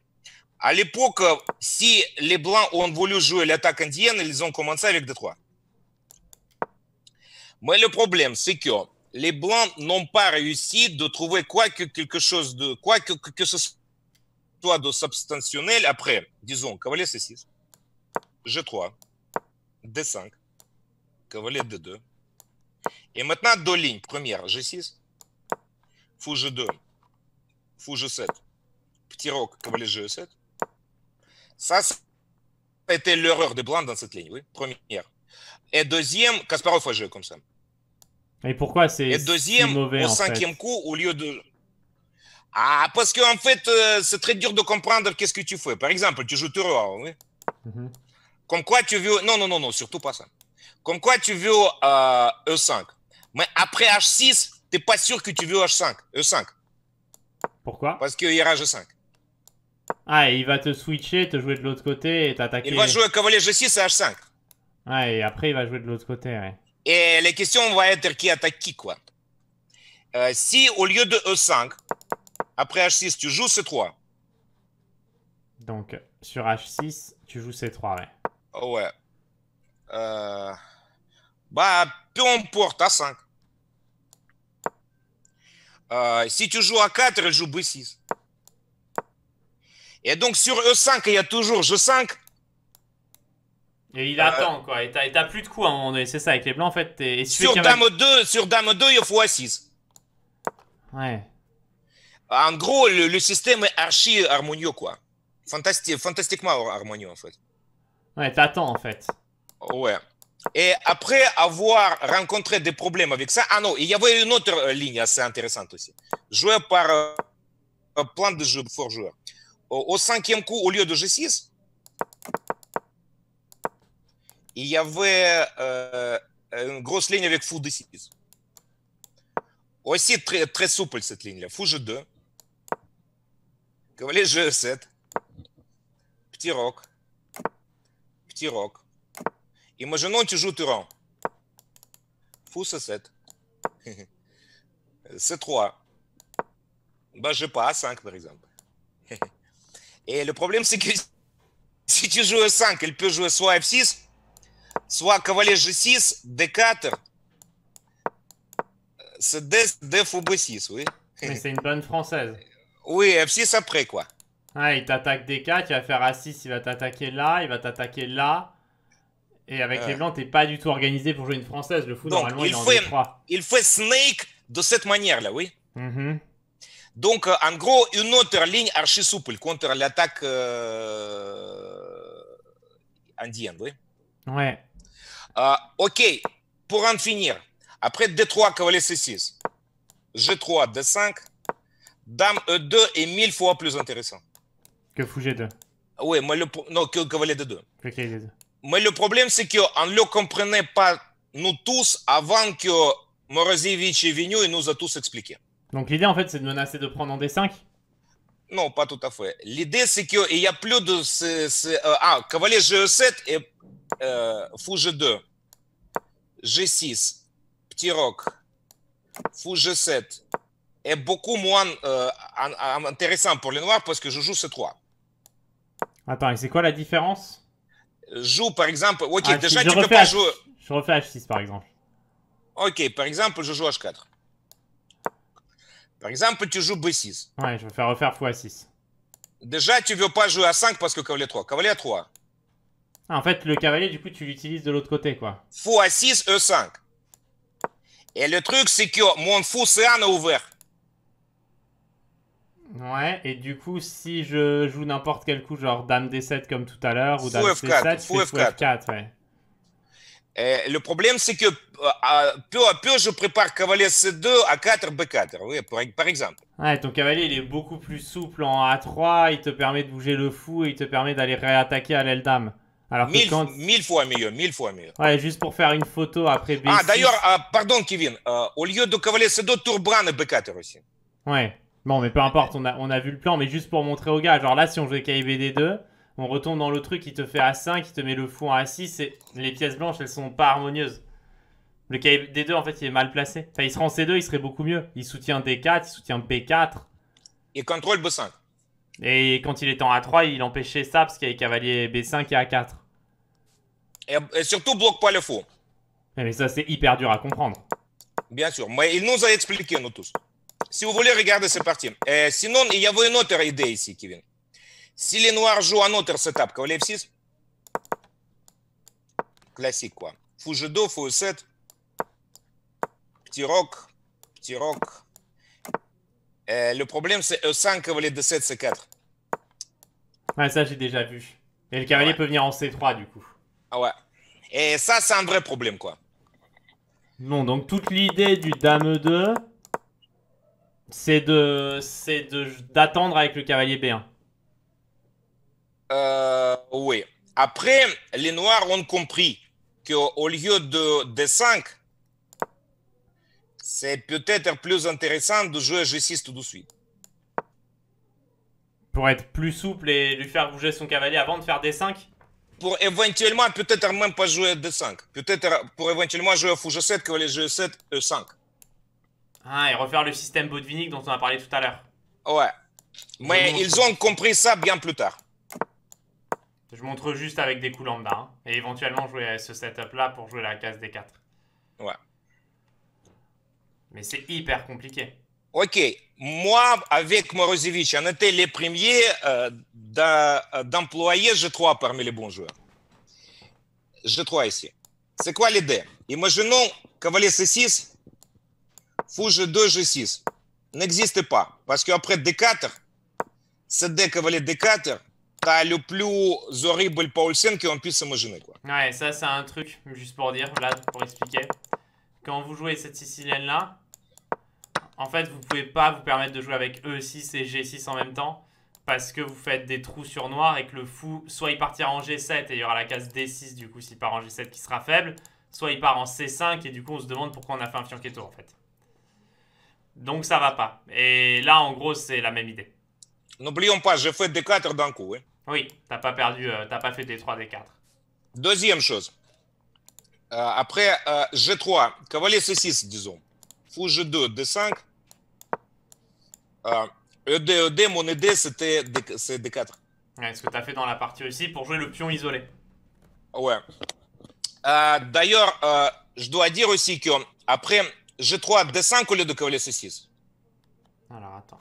À l'époque, si les Blancs ont voulu jouer l'attaque indienne, ils ont commencé avec D3. Mais le problème, c'est que les Blancs n'ont pas réussi de trouver quoi que quelque chose de quoi que, que ce soit de après, disons, cavalier C6, G3, D5, cavalier D2. Et maintenant, deux lignes. Première, G6, fou G2, fou G7, petit roc, cavalier G7. Ça, c'était l'erreur des blancs dans cette ligne, oui, première. Et deuxième, Kasparov a joué comme ça. Et pourquoi c'est Et deuxième, au cinquième coup, au lieu de... Ah, parce qu'en fait, euh, c'est très dur de comprendre qu'est-ce que tu fais. Par exemple, tu joues Terror, oui. Mm-hmm. Comme quoi tu veux... Non, non, non, non, surtout pas ça. Comme quoi, tu veux E5. Euh, e Mais après H6, t'es pas sûr que tu veux H5, E5. Pourquoi Parce qu'il ira G5. Ah, il va te switcher, te jouer de l'autre côté et t'attaquer. Il va jouer cavalier G6 et H5. Ouais, et après, il va jouer de l'autre côté, ouais. Et la question va être qui attaque qui, quoi. Euh, si au lieu de E5, après H6, tu joues C3. Donc, sur H6, tu joues C3, ouais. Oh, ouais. Euh... Bah, peu importe, à 5. Euh, si tu joues à 4, il joue B6. Et donc sur E5, il y a toujours G5. Et il attend, euh, quoi. Et t'as plus de coups hein, à donné. C'est ça, avec les blancs, en fait. sur, dame 2, sur Dame 2, il faut A6. Ouais. En gros, le, système est archi harmonieux, quoi. Fantastique, fantastiquement harmonieux, en fait. Ouais, t'attends, en fait. Ouais. Et après avoir rencontré des problèmes avec ça, ah non, il y avait une autre ligne assez intéressante aussi. Jouer par euh, plein de jeux, fort joueurs. Au, au, cinquième coup, au lieu de G6, il y avait euh, une grosse ligne avec fou D6. Aussi très, très souple cette ligne-là. Fou G2. Cavalier G7. Petit roc. Petit roc Imaginons que tu joues Turan Fou c'est 7 C'est 3 Bah, je pas A5, par exemple. Et le problème, c'est que si tu joues E5, il peut jouer soit F6, soit cavalier G6, D4, euh, c'est D, D B6, oui. Mais c'est une bonne française. Oui, F6 après, quoi. Ah, il t'attaque D4, il va faire A6, il va t'attaquer là, il va t'attaquer là. Et avec les Blancs, euh. t'es pas du tout organisé pour jouer une Française. Le fou, normalement, il, en est trois. Il faut Snake de cette manière-là, oui. Mm-hmm. Donc, euh, en gros, une autre ligne archi souple contre l'attaque euh... indienne, oui. Ouais. Euh, ok, pour en finir, après D3, cavalier C6, G3, D5, Dame E2 est mille fois plus intéressant. Que fou G2. Oui, moi, le... non, que cavalier D2. Que cavalier D2. Mais le problème, c'est qu'on ne le comprenait pas, nous tous, avant que Morozevich est venu et nous a tous expliqué. Donc l'idée, en fait, c'est de menacer de prendre en D5 Non, pas tout à fait. L'idée, c'est qu'il n'y a plus de... Euh, ah, cavalier G7 et euh, fou G2. G6, petit roc, fou G7 est beaucoup moins euh, intéressant pour les noirs parce que je joue C3. Attends, et c'est quoi la différence joue, par exemple. Ok, ah, déjà, tu peux pas jouer. Je refais H6, par exemple. Ok, par exemple, je joue H4. Par exemple, tu joues B6. Ouais, je vais faire refaire x6. Déjà, tu veux pas jouer à 5 parce que cavalier 3. Cavalier 3. Ah, en fait, le cavalier, du coup, tu l'utilises de l'autre côté, quoi. x 6, E5. Et le truc, c'est que mon fou, c'est un ouvert. Ouais, et du coup, si je joue n'importe quel coup, genre Dame D7 comme tout à l'heure, ou Dame C7, fou F4. F4 ouais. le problème, c'est que euh, euh, peu à peu, je prépare cavalier C2 à 4 B4, par, exemple. Ouais, ton cavalier, il est beaucoup plus souple en A3, il te permet de bouger le fou et il te permet d'aller réattaquer à l'aile dame. Alors mille, quand... mille, fois mieux, mille fois mieux. Ouais, juste pour faire une photo après B6. Ah, d'ailleurs, euh, pardon, Kevin, au lieu de cavalier C2, tour et B4 aussi. Ouais. Bon, mais peu importe, on a, on a vu le plan, mais juste pour montrer aux gars. Genre là, si on jouait kbd 2, on retourne dans le truc, qui te fait A5, il te met le fou en A6, et les pièces blanches, elles sont pas harmonieuses. Le kbd 2, en fait, il est mal placé. Enfin, il serait en C2, il serait beaucoup mieux. Il soutient D4, il soutient B4. Il contrôle B5. Et quand il est en A3, il empêchait ça parce qu'il y avait cavalier B5 et A4. Et, et surtout, bloque pas le fou. Eh, mais ça, c'est hyper dur à comprendre. Bien sûr, mais il nous a expliqué, nous tous. Si vous voulez, regardez, cette partie. sinon, il y avait une autre idée ici, Kevin. Si les Noirs jouent un autre setup, cavalier 6 classique quoi. Fou G2, Fou 7 petit rock. petit rock. Euh, le problème, c'est E5, cavalier D7, C4. Ouais, ça, j'ai déjà vu. Et le cavalier peut venir en C3, du coup. Ah ouais. Et ça, c'est un vrai problème, quoi. Non, donc toute l'idée du Dame 2, c'est de c'est d'attendre avec le cavalier B1. Euh, oui. Après, les Noirs ont compris qu'au lieu de, d 5, c'est peut-être plus intéressant de jouer G6 tout de suite. Pour être plus souple et lui faire bouger son cavalier avant de faire D5 Pour éventuellement, peut-être même pas jouer D5. Peut-être pour éventuellement jouer Fou G7, cavalier G7, E5. Ah, et refaire le système Botvinnik dont on a parlé tout à l'heure. Ouais. Mais ils ont compris ça bien plus tard. Je montre juste avec des coups lambda. Hein, et éventuellement jouer ce setup-là pour jouer la case des 4. Ouais. Mais c'est hyper compliqué. Ok. Moi, avec Morozevich, on était les premiers euh, euh d'employer G3 parmi les bons joueurs. G3 ici. C'est quoi l'idée Imaginons cavalier C6 Fou G2, G6 n'existe pas. Parce qu'après D4, CD cavalier D4, t'as le plus horrible Paulsen qui puisse imaginer. Quoi. Ouais, ça c'est un truc, juste pour dire, là, pour expliquer. Quand vous jouez cette Sicilienne-là, en fait, vous pouvez pas vous permettre de jouer avec E6 et G6 en même temps. Parce que vous faites des trous sur noir et que le fou, soit il partira en G7 et il y aura la case D6 du coup s'il part en G7 qui sera faible, soit il part en C5 et du coup on se demande pourquoi on a fait un fianchetto en fait. Donc ça va pas. Et là, en gros, c'est la même idée. N'oublions pas, j'ai fait d 4 d'un coup. Hein. Oui, t'as pas perdu, euh, t'as pas fait d 3 d 4. Deuxième chose. Euh, après euh, G3, cavalier C6, disons. Fou G2, D5. ED, ED, mon ED, c'était D4. Ouais, ce que as fait dans la partie aussi pour jouer le pion isolé. Ouais. Euh, d'ailleurs, euh, je dois dire aussi que après j'ai 3 D5 au lieu de cavalier C6. Alors attends.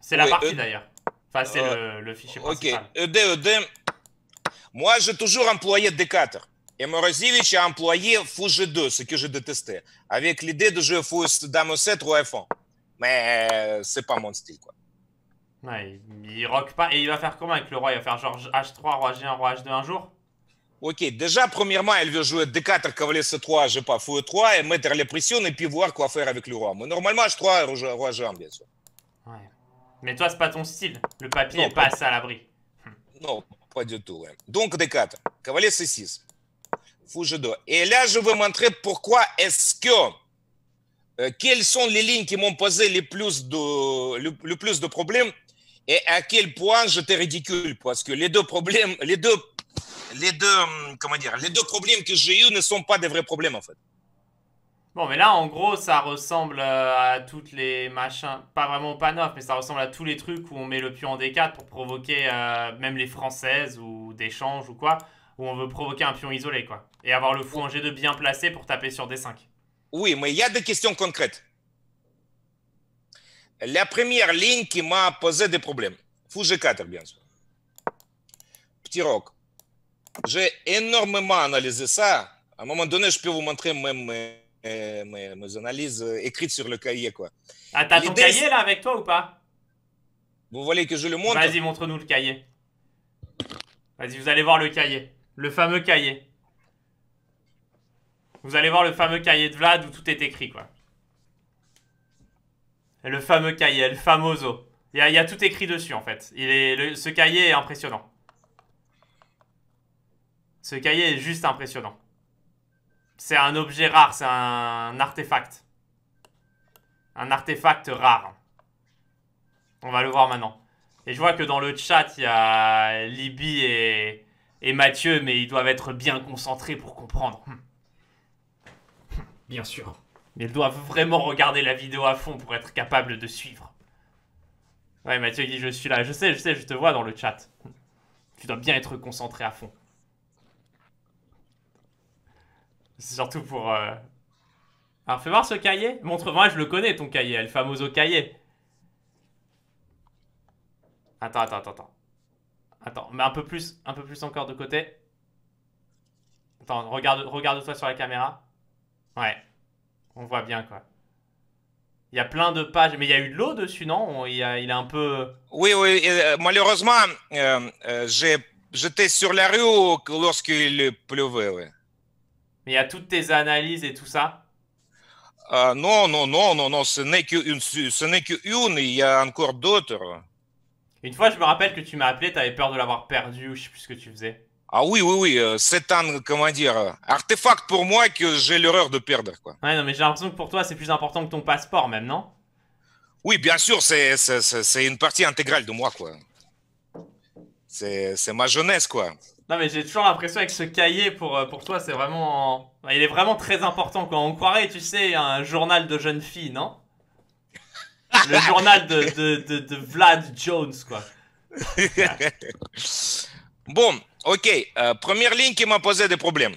C'est la partie euh, d'ailleurs. Enfin, c'est euh, le, le, fichier principal. Ok, ED, ED. Moi, j'ai toujours employé D4. Et Morozivich a employé Fou 2 ce que je détestais, avec l'idée de jouer Fou 7 ou F1. Mais euh, c'est pas mon style, quoi. Ouais, il, il rock pas. Et il va faire comment avec le roi Il va faire genre H3, roi G1, roi H2 un jour Ok, déjà, premièrement, elle veut jouer D4, cavalier C3, je pas, fou 3 e et mettre les pressions et puis voir quoi faire avec le roi. Mais normalement, je 3 roi G1, bien sûr. Mais toi, c'est pas ton style. Le papier n'est passe à l'abri. Non, pas du tout. Donc, D4, cavalier C6, fou 2 Et là, je veux montrer pourquoi est-ce que. Euh, quelles sont les lignes qui m'ont posé les plus de, le, plus de problèmes et à quel point je j'étais ridicule parce que les deux problèmes, les deux les deux, euh, comment dire, les deux problèmes que j'ai eus ne sont pas des vrais problèmes en fait. Bon, mais là, en gros, ça ressemble euh, à toutes les machins, pas vraiment au mais ça ressemble à tous les trucs où on met le pion en D4 pour provoquer euh, même les françaises ou changes ou quoi, où on veut provoquer un pion isolé, quoi. Et avoir le fou en G2 bien placé pour taper sur D5. Oui, mais il y a des questions concrètes. La première ligne qui m'a posé des problèmes. Fou G4, bien sûr. Petit roc j'ai énormément analysé ça. À un moment donné, je peux vous montrer même mes, analyses euh, écrites sur le cahier. Quoi. Ah, t'as ton cahier là avec toi ou pas Vous voulez que je le montre Vas-y, montre-nous le cahier. Vas-y, vous allez voir le cahier. Le fameux cahier. Vous allez voir le fameux cahier de Vlad où tout est écrit, quoi. Le fameux cahier, le famoso. Il y, a, tout écrit dessus, en fait. Il est, ce cahier est impressionnant. Ce cahier est juste impressionnant. C'est un objet rare, c'est un artefact. Un artefact rare. On va le voir maintenant. Et je vois que dans le chat, il y a Libby et, Mathieu, mais ils doivent être bien concentrés pour comprendre. Hmm. Bien sûr. Mais Ils doivent vraiment regarder la vidéo à fond pour être capables de suivre. Ouais, Mathieu dit je suis là. Je sais, je sais, je te vois dans le chat. Tu dois bien être concentré à fond. C'est surtout pour. Euh, Alors fais voir ce cahier. Montre-moi, je le connais ton cahier, Le famoso cahier. Attends, attends, attends, attends. Attends, mais un peu plus, un peu plus encore de côté. Attends, regarde, regarde-toi sur la caméra. Ouais, on voit bien quoi. Il y a plein de pages, mais il y a eu de l'eau dessus, non il, a, un peu. Oui, oui. Euh, malheureusement, euh, j'étais sur la rue lorsqu'il pleuvait. Ouais il y a toutes tes analyses et tout ça ah, Non, non, non, non, non, ce n'est qu'une, ce n'est il y a encore d'autres. Une fois, je me rappelle que tu m'as appelé, tu avais peur de l'avoir perdu, ou je sais plus ce que tu faisais. Ah oui, oui, oui, euh, c'est un, comment dire, artefact pour moi que j'ai l'horreur de perdre, quoi. Ouais, non, mais j'ai l'impression que pour toi, c'est plus important que ton passeport, même, non Oui, bien sûr, c'est, une partie intégrale de moi, quoi. c'est ma jeunesse, quoi. Non, mais j'ai toujours l'impression avec ce cahier, pour, euh, pour toi, c'est vraiment. Il est vraiment très important. quand On croirait, tu sais, un journal de jeunes filles, non Le journal de, de, de, Vlad Jones, quoi. bon, ok. Euh, première ligne qui m'a posé des problèmes.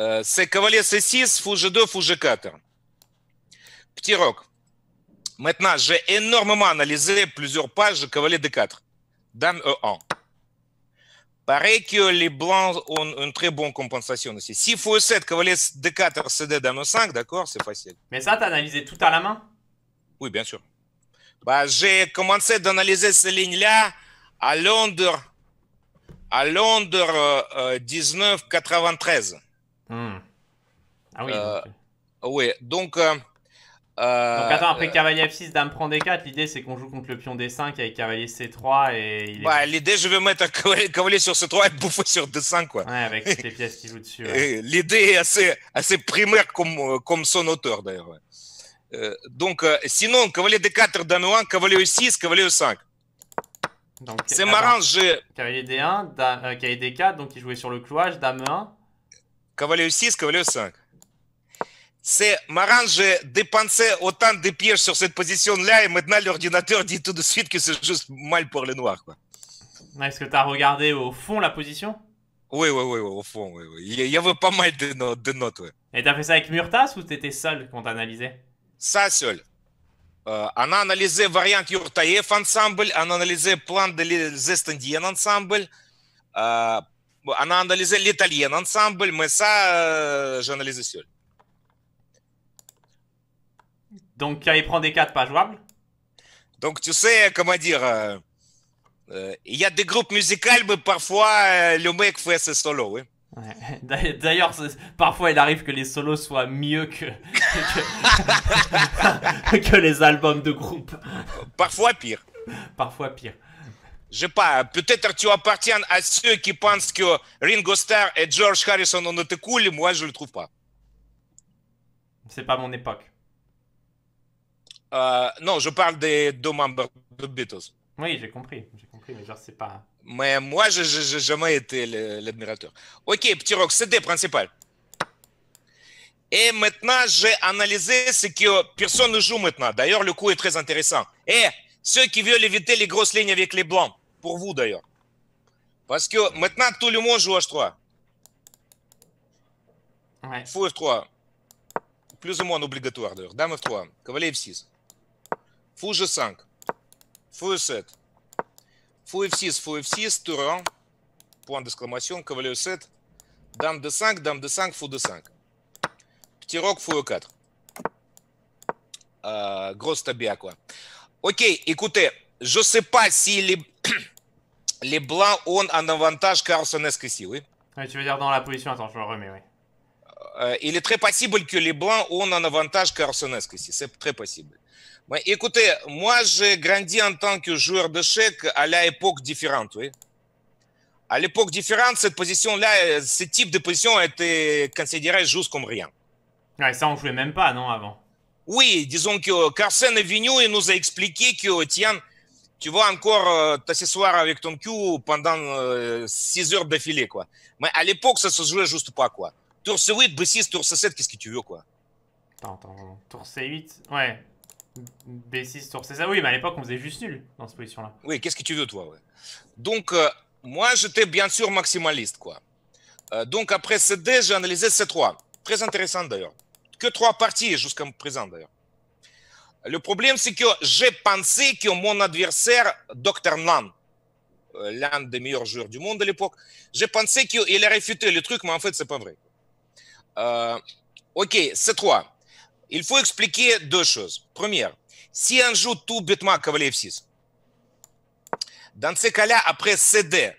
Euh, c'est cavalier C6, fou 2 fou 4 Petit rock. Maintenant, j'ai énormément analysé plusieurs pages de cavalier D4. Dame E1. Pareil que les blancs ont une très bonne compensation aussi. Si faut 7 cavalier D4, CD, Dame 5, d'accord, c'est facile. Mais ça, as analysé tout à la main Oui, bien sûr. Bah, j'ai commencé d'analyser ces lignes-là à Londres, à Londres 1993. Euh, hmm. Ah oui. Oui, euh, donc, euh. Euh, donc attends, après euh, cavalier F6, dame prend D4, l'idée c'est qu'on joue contre le pion D5 avec cavalier C3 et... Il l'idée je vais mettre un cavalier sur C3 et bouffer sur D5 quoi. Ouais, avec toutes les pièces qui jouent dessus. L'idée est assez, primaire comme, euh, comme son auteur d'ailleurs. donc sinon, cavalier D4, dame 1, cavalier E6, cavalier E5. C'est marrant, j'ai... Cavalier D1, cavalier D4, donc il jouait sur le clouage, dame 1. Cavalier E6, cavalier E5 c'est j'ai dépensé autant de pièges sur cette position-là et maintenant l'ordinateur dit tout de suite que c'est juste mal pour les noirs. Quoi. Est-ce que tu as regardé au fond la position oui, oui, oui, au fond. Oui, oui. Il y avait pas mal de, de notes. Oui. Et as fait ça avec Murtas ou étais seul quand tu analysais Ça seul. Euh, on a analysé variante Yurtaev ensemble, on a analysé plan de l'Est ensemble, euh, on a analysé l'italien ensemble, mais ça, euh, seul. Donc il prend des 4 pas jouables. Donc tu sais, euh, comment dire, euh, euh, il y a des groupes musicaux, mais parfois le mec fait ses solos. D'ailleurs, parfois il arrive que les solos soient mieux que, que, les albums de groupe. Parfois pire. Parfois pire. Je sais pas, peut-être tu appartiens à ceux qui pensent que Ringo Starr et George Harrison ont été cool, moi je le trouve pas. C'est pas mon époque. Euh, non, je parle des deux membres de Beatles. Oui, j'ai compris. J'ai compris, mais genre, c'est pas. Mais moi, je n'ai jamais été l'admirateur. Ok, petit rock, CD principal. Et maintenant, j'ai analysé ce que personne ne joue maintenant. D'ailleurs, le coup est très intéressant. Et ceux qui veulent éviter les grosses lignes avec les blancs, pour vous d'ailleurs. Parce que maintenant, tout le monde joue H3. Ouais. F3. Plus ou moins obligatoire d'ailleurs. Dame F3. Cavalier F6 g 5 fouge 7 Fou F6, Fou F6, 1, point d'exclamation, cavalier 7, Dame D5, Dame D5, Fou D5. Petit roc, Fou E4. Euh, grosse tabia, quoi. Ok, écoutez, je ne sais pas si les, les Blancs ont un avantage carlsonesque ici, oui. Tu veux dire dans la position, attends, je le remets, oui. Euh, il est très possible que les Blancs ont un avantage carlsonesque ici, c'est très possible écoutez, moi j'ai grandi en tant que joueur d'échecs à l'époque différente, oui. À l'époque différente, cette position-là, ce type de position était considéré juste comme rien. Ouais, ça on jouait même pas, non, avant. Oui, disons que Carson est venu et nous a expliqué que, euh, tiens, tu vas encore euh, t'asseoir avec ton cul pendant 6 euh, heures d'affilée, quoi. Mais à l'époque, ça se jouait juste pas, quoi. Tour C8, B6, tour C7, qu'est-ce que tu veux, quoi. tour C8, ouais. B6 sur C'est ça Oui, mais à l'époque, on faisait juste nul dans cette position-là. Oui, qu'est-ce que tu veux, toi Donc, euh, moi, j'étais bien sûr maximaliste. quoi. Euh, donc, après CD, j'ai analysé C3. Très intéressant, d'ailleurs. Que trois parties jusqu'à présent, d'ailleurs. Le problème, c'est que j'ai pensé que mon adversaire, Dr. Nan, euh, l'un des meilleurs joueurs du monde à l'époque, j'ai pensé qu'il a réfuté le truc, mais en fait, c'est pas vrai. ok, C3 il faut expliquer deux choses. Première, si on joue tout bêtement cavalier F6, dans ces cas-là, après CD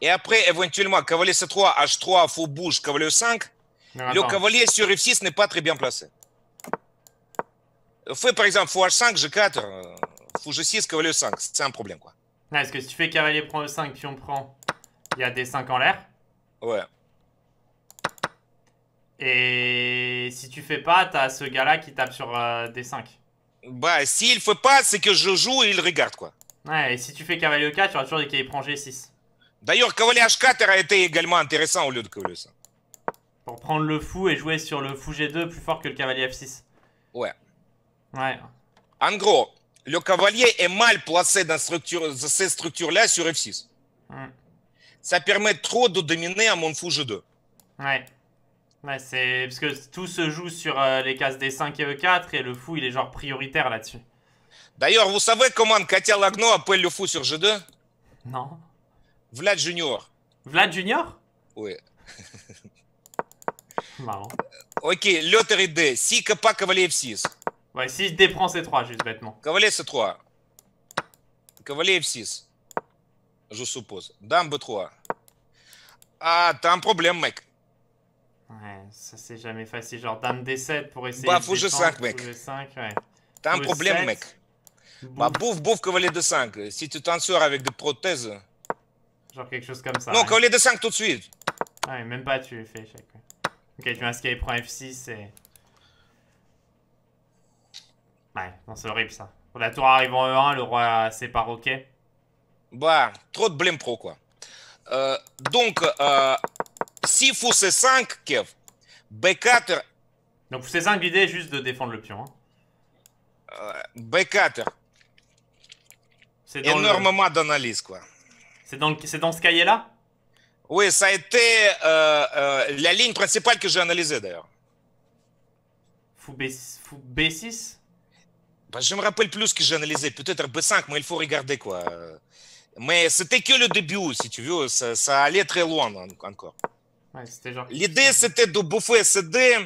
et après éventuellement cavalier C3, H3, faut bouge, cavalier 5, le cavalier sur F6 n'est pas très bien placé. fait par exemple fou H5, G4, fou G6, cavalier 5, c'est un problème quoi. est-ce que si tu fais cavalier prend E5, on prend, il y a des 5 en l'air. Ouais. Et si tu fais pas, t'as ce gars-là qui tape sur euh, D5. Bah, s'il fait pas, c'est que je joue et il regarde, quoi. Ouais, et si tu fais cavalier E4, tu auras toujours qu'il prend G6. D'ailleurs, cavalier H4 a été également intéressant au lieu de cavalier ça. Pour prendre le fou et jouer sur le fou G2 plus fort que le cavalier F6. Ouais. Ouais. En gros, le cavalier est mal placé dans structure, ces structures-là sur F6. Mm. Ça permet trop de dominer à mon fou G2. Ouais. Ouais, c'est parce que tout se joue sur euh, les cases d 5 et E4 et le fou, il est genre prioritaire là-dessus. D'ailleurs, vous savez comment Katia Lagno appelle le fou sur G2 Non. Vlad Junior. Vlad Junior Oui. Marrant. Euh, ok, l'autre idée. Si Kappa, cavalier F6. Ouais, si je déprends C3, juste bêtement. Cavalier C3. Cavalier F6. Je suppose. Dame B3. Ah, t'as un problème, mec. Ouais, ça c'est jamais facile. Genre dame D7 pour essayer bah, de fou G5, mec. T'as un problème, mec. Bah, bouffe, bouffe, cavalier de 5. Si tu t'en sors avec des prothèses. Genre quelque chose comme ça. Non, hein. cavalier de 5 tout de suite. Ouais, même pas, tu fais échec. Ok, tu inscris, prend F6 et. Ouais, non, c'est horrible ça. La tour arrive en E1, le roi sépare OK. Bah, trop de blême pro, quoi. Euh, donc, euh, si Fou c 5 Kev, B4. Donc c 5 l'idée est juste de défendre le pion. Hein. Euh, B4. Énormément le... d'analyse, quoi. C'est dans, c'est dans ce cahier-là oui, ça a été euh, euh, la ligne principale que j'ai analysée d'ailleurs. Fou, B, 6 bah, Je me rappelle plus ce que j'ai analysé, peut-être B5, mais il faut regarder quoi. Mais c'était que le début, si tu veux, ça allait très loin encore. L'idée, c'était de bouffer CD.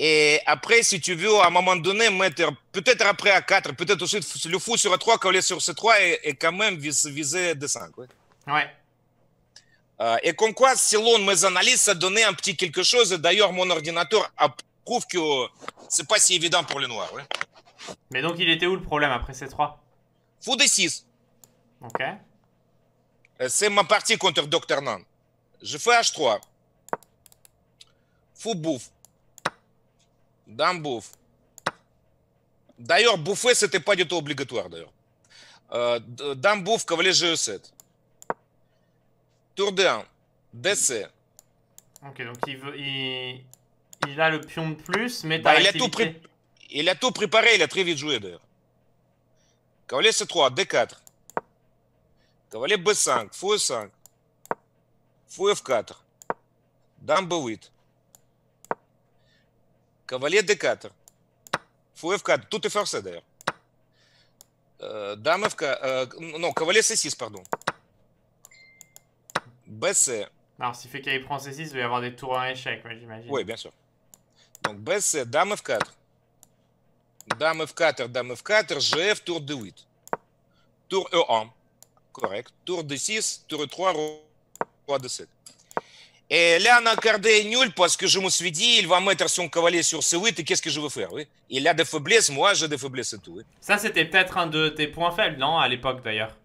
Et après, si tu veux, à un moment donné, mettre peut-être après à 4, peut-être aussi le fou sur A3, coller sur C3 et, quand même viser, viser D5. Ouais. Euh, et comme quoi, selon mes analyses, ça donnait un petit quelque chose. D'ailleurs, mon ordinateur prouve que c'est pas si évident pour le noir. Mais donc, il était où le problème après C3 Fou D6. Ok. Euh, c'est ma partie contre Dr. Nan. Je fais H3. Fou bouffe. Dame bouffe. D'ailleurs, bouffer, ce n'était pas du tout obligatoire, d'ailleurs. Euh, dame bouffe, cavalier G7. E Tour de 1. DC. Ok, donc il, a le pion de plus, mais bah, il, a tout il a tout préparé, il a très vite joué, d'ailleurs. Cavalier C3, D4. Cavalier B5, Fou 5 e fou F4. dame B8. Cavalier D4. fou F4. tout est forcé d'ailleurs. Dame э, F4. Э, non, cavalier C6, pardon. BC. Alors, s'il fait qu'il prend C6, il va y avoir des tours en échec, j'imagine. Oui, bien sûr. Donc, BC, Dame F4. Dame F4, Dame F4, GF, tour D8. Tour E1. Correct. Tour D6, tour E3, et là, on a gardé nul parce que je me suis dit, il va mettre son cavalier sur ce 8 et qu'est-ce que je veux faire oui Il a des faiblesses, moi j'ai des faiblesses et tout. Ça, c'était peut-être un de tes points faibles, non À l'époque d'ailleurs.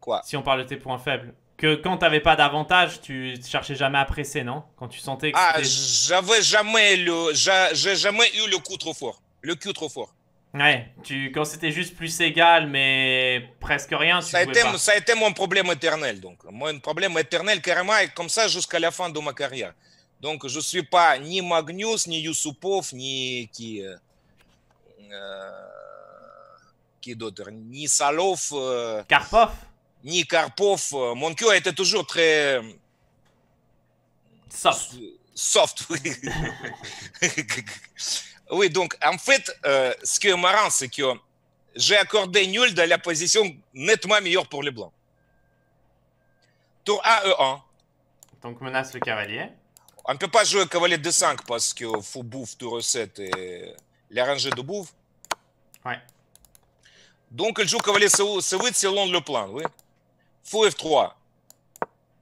Quoi Si on parle de tes points faibles. Que quand t'avais pas d'avantage, tu cherchais jamais à presser, non Quand tu sentais que. Ah, j'avais jamais, le... jamais eu le coup trop fort. Le cul trop fort. Ouais, tu, quand c'était juste plus égal, mais presque rien. Tu ça, a été, ça a été mon problème éternel. Donc, mon problème éternel, carrément, comme ça jusqu'à la fin de ma carrière. Donc, je ne suis pas ni Magnus, ni Yusupov, ni qui, euh, euh, qui d'autre, ni Salov. Euh, Karpov Ni Karpov. Mon cœur était toujours très. Soft. Soft, oui. Oui, donc en fait, euh, ce qui est marrant, c'est que j'ai accordé nul de la position nettement meilleure pour les blancs. Tour A, E1. Donc menace le cavalier. On ne peut pas jouer cavalier de 5 parce que faut bouffe tour 7 et la rangée de bouffe. Ouais. Donc il joue cavalier C8 selon le plan, oui. Fou F3.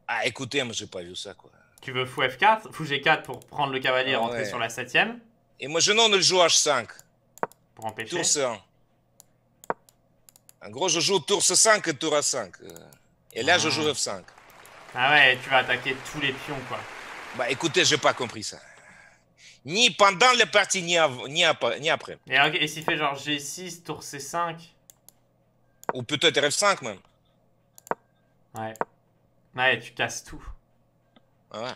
Ah écoutez, moi j'ai pas vu ça quoi. Tu veux fou F4, fou G4 pour prendre le cavalier et rentrer sur la 7e Imaginons le joue H5. Pour empêcher. Tour C1. En gros, je joue tour C5 et tour A5. Et là, je joue ah. F5. Ah ouais, tu vas attaquer tous les pions, quoi. Bah écoutez, j'ai pas compris ça. Ni pendant la partie, ni, ni, après, Et, s'il fait genre G6, tour C5 Ou peut-être F5 même. Ouais. Ouais, tu casses tout. Ah ouais.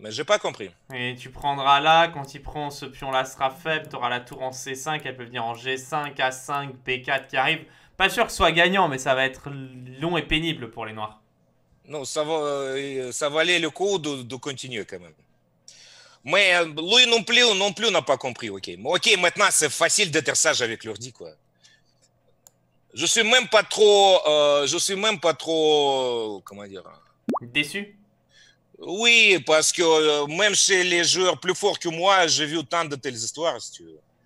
Mais j'ai pas compris. Et tu prendras là, quand il prend ce pion-là sera faible, t'auras la tour en C5, elle peut venir en G5, A5, B4 qui arrive. Pas sûr que ce soit gagnant, mais ça va être long et pénible pour les Noirs. Non, ça, va, euh, ça valait le coup de, continuer quand même. Mais euh, lui non plus, non plus n'a pas compris, ok. ok, maintenant c'est facile sage avec l'ordi, quoi. Je suis même pas trop, euh, je suis même pas trop, comment dire. Hein. Déçu. Oui, parce que euh, même chez les joueurs plus forts que moi, j'ai vu tant de telles histoires,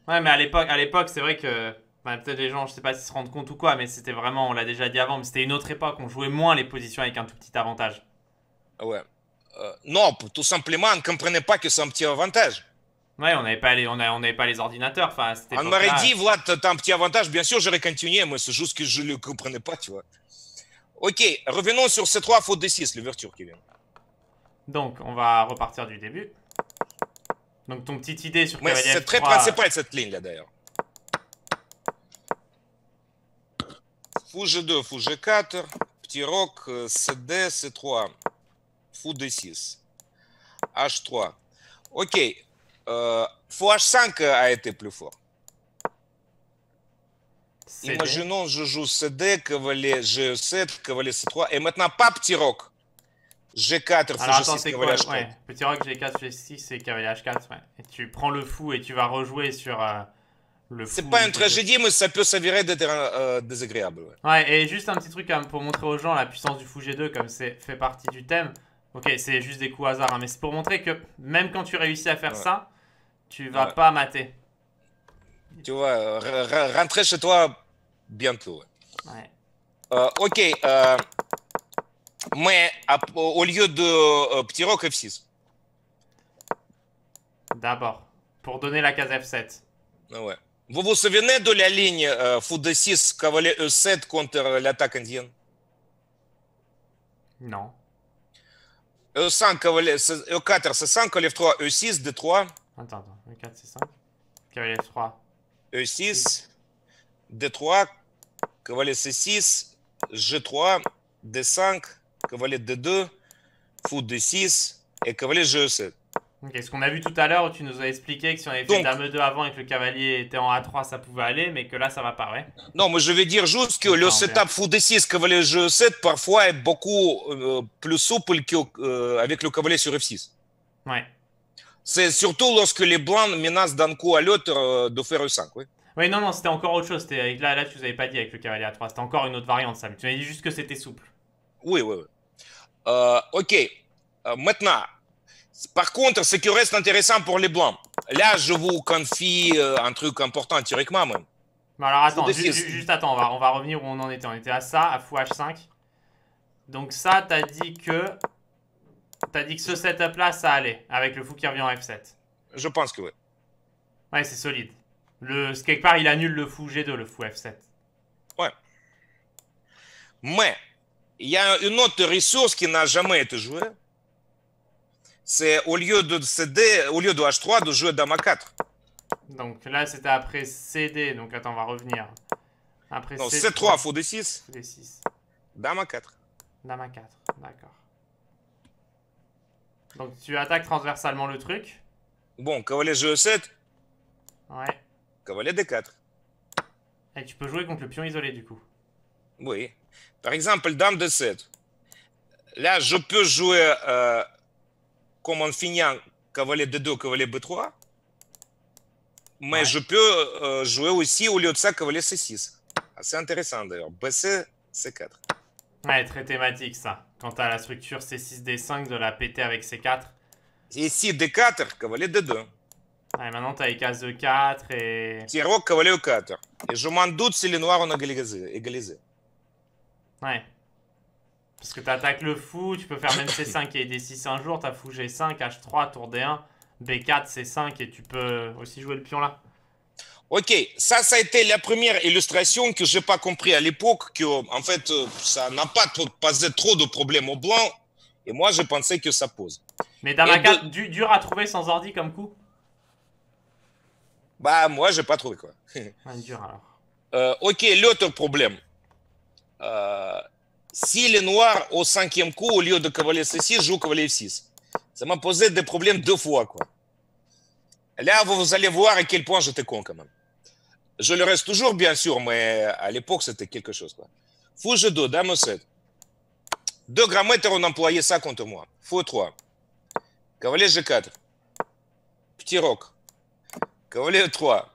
Ouais, mais à l'époque, à l'époque, c'est vrai que bah, peut-être les gens, je sais pas s'ils se rendent compte ou quoi, mais c'était vraiment, on l'a déjà dit avant, mais c'était une autre époque, on jouait moins les positions avec un tout petit avantage. Ah ouais. Euh, non, tout simplement, on ne comprenait pas que c'est un petit avantage. Ouais, on n'avait pas les, on, pas les ordinateurs. Enfin, on m'aurait dit, tu t'as un petit avantage. Bien sûr, j'aurais continué, mais c'est juste que je ne le comprenais pas, tu vois. Ok, revenons sur ces trois fautes de 6, l'ouverture, qui vient. Donc, on va repartir du début. Donc, ton petite idée sur ouais, C'est très principal cette ligne-là, d'ailleurs. Fou G2, Fou G4, Petit Roc, CD, C3, Fou D6, H3. Ok, euh, Fou H5 a été plus fort. Imaginons, je joue CD, cavalier G7, cavalier C3, et maintenant pas Petit Roc. G4, Alors, G6, attends, c'est quoi, H4. Ouais. Petit Rock, G4, G6 et cavalier H4. Ouais. Et tu prends le fou et tu vas rejouer sur euh, le fou. C'est pas une tragédie, mais ça peut s'avérer euh, désagréable. Ouais. ouais. et juste un petit truc hein, pour montrer aux gens la puissance du fou G2, comme c'est fait partie du thème. Ok, c'est juste des coups hasard, hein, mais c'est pour montrer que même quand tu réussis à faire ça, tu vas pas mater. Tu vois, euh, rentrer chez toi bientôt. Ouais. Euh, ok, euh, mais au lieu de petit roc F6. D'abord, pour donner la case F7. Vous vous souvenez de la ligne euh, fou 6 cavalier E7 contre l'attaque indienne Non. e E4, C5, cavalier F3, E6, D3. Attends, attends, E4, C5, cavalier F3. E6, D3, cavalier C6, G3, D5, cavalier D2, fou D6 et cavalier G7. ce qu'on a vu tout à l'heure, tu nous as expliqué que si on avait fait dame 2 avant et que le cavalier était en A3, ça pouvait aller, mais que là, ça va pas, ouais. Non, mais je vais dire juste que le setup fou D6, cavalier G7, parfois est beaucoup euh, plus souple qu'avec euh, le cavalier sur F6. Ouais. C'est surtout lorsque les blancs menacent d'un coup à l'autre euh, de faire E5, oui. non, non, c'était encore autre chose. Là, là, tu nous avais pas dit avec le cavalier A3. C'était encore une autre variante, ça. tu m'avais dit juste que c'était souple. Oui, oui, oui. Euh, ok, euh, maintenant, par contre, ce qui reste intéressant pour les Blancs, là, je vous confie euh, un truc important théoriquement moi. alors attends, juste attends, on va, on va revenir où on en était. On était à ça, à fou H5. Donc ça, t'as dit que... T'as dit que ce setup là, ça allait, avec le fou qui revient en F7. Je pense que oui. Ouais, c'est solide. Le, quelque part, il annule le fou G2, le fou F7. Ouais. Mais, il y a une autre ressource qui n'a jamais été jouée. C'est au lieu de CD, au lieu de H3, de jouer Dama 4. Donc là, c'était après CD. Donc attends, on va revenir. Après non, C3, C3 faut D6. 6 Dame 4. Dame 4, d'accord. Donc tu attaques transversalement le truc. Bon, cavalier G7. Ouais. Cavalier D4. Et tu peux jouer contre le pion isolé du coup. Oui. Par exemple, dame de 7. Là, je peux jouer euh, comme en finant cavalier de 2 cavalier B3. Mais je peux euh, jouer aussi au lieu de ça cavalier C6. C'est intéressant d'ailleurs. BC, C4. Ouais, très thématique ça. Quant à la structure C6-D5 de la pt avec C4. Ici, D4, cavalier D2. Ouais, maintenant, t'as cases de 4 et... Tiro, cavalier E4. Et je m'en doute si les noirs ont égalisé. Ouais. Parce que tu attaques le fou, tu peux faire même C5 et D6 un jour, as fou G5, H3, tour D1, B4, C5 et tu peux aussi jouer le pion là. Ok, ça, ça a été la première illustration que je n'ai pas compris à l'époque, que en fait, euh, ça n'a pas posé trop de problèmes au blanc, et moi, je pensais que ça pose. Mais dans la du, dur à trouver sans ordi comme coup Bah, moi, j'ai pas trouvé quoi. ah, dur alors. Euh, ok, l'autre problème. Euh, si le noir au cinquième coup, au lieu de cavalier C6, joue cavalier F6. Ça m'a posé des problèmes deux fois. Quoi. Là, vous allez voir à quel point j'étais con quand même. Je le reste toujours, bien sûr, mais à l'époque, c'était quelque chose. Quoi. Fou G2, dame 7 Deux grammaires ont employé ça contre moi. Fou 3. Cavalier G4. Petit roc. Cavalier E3.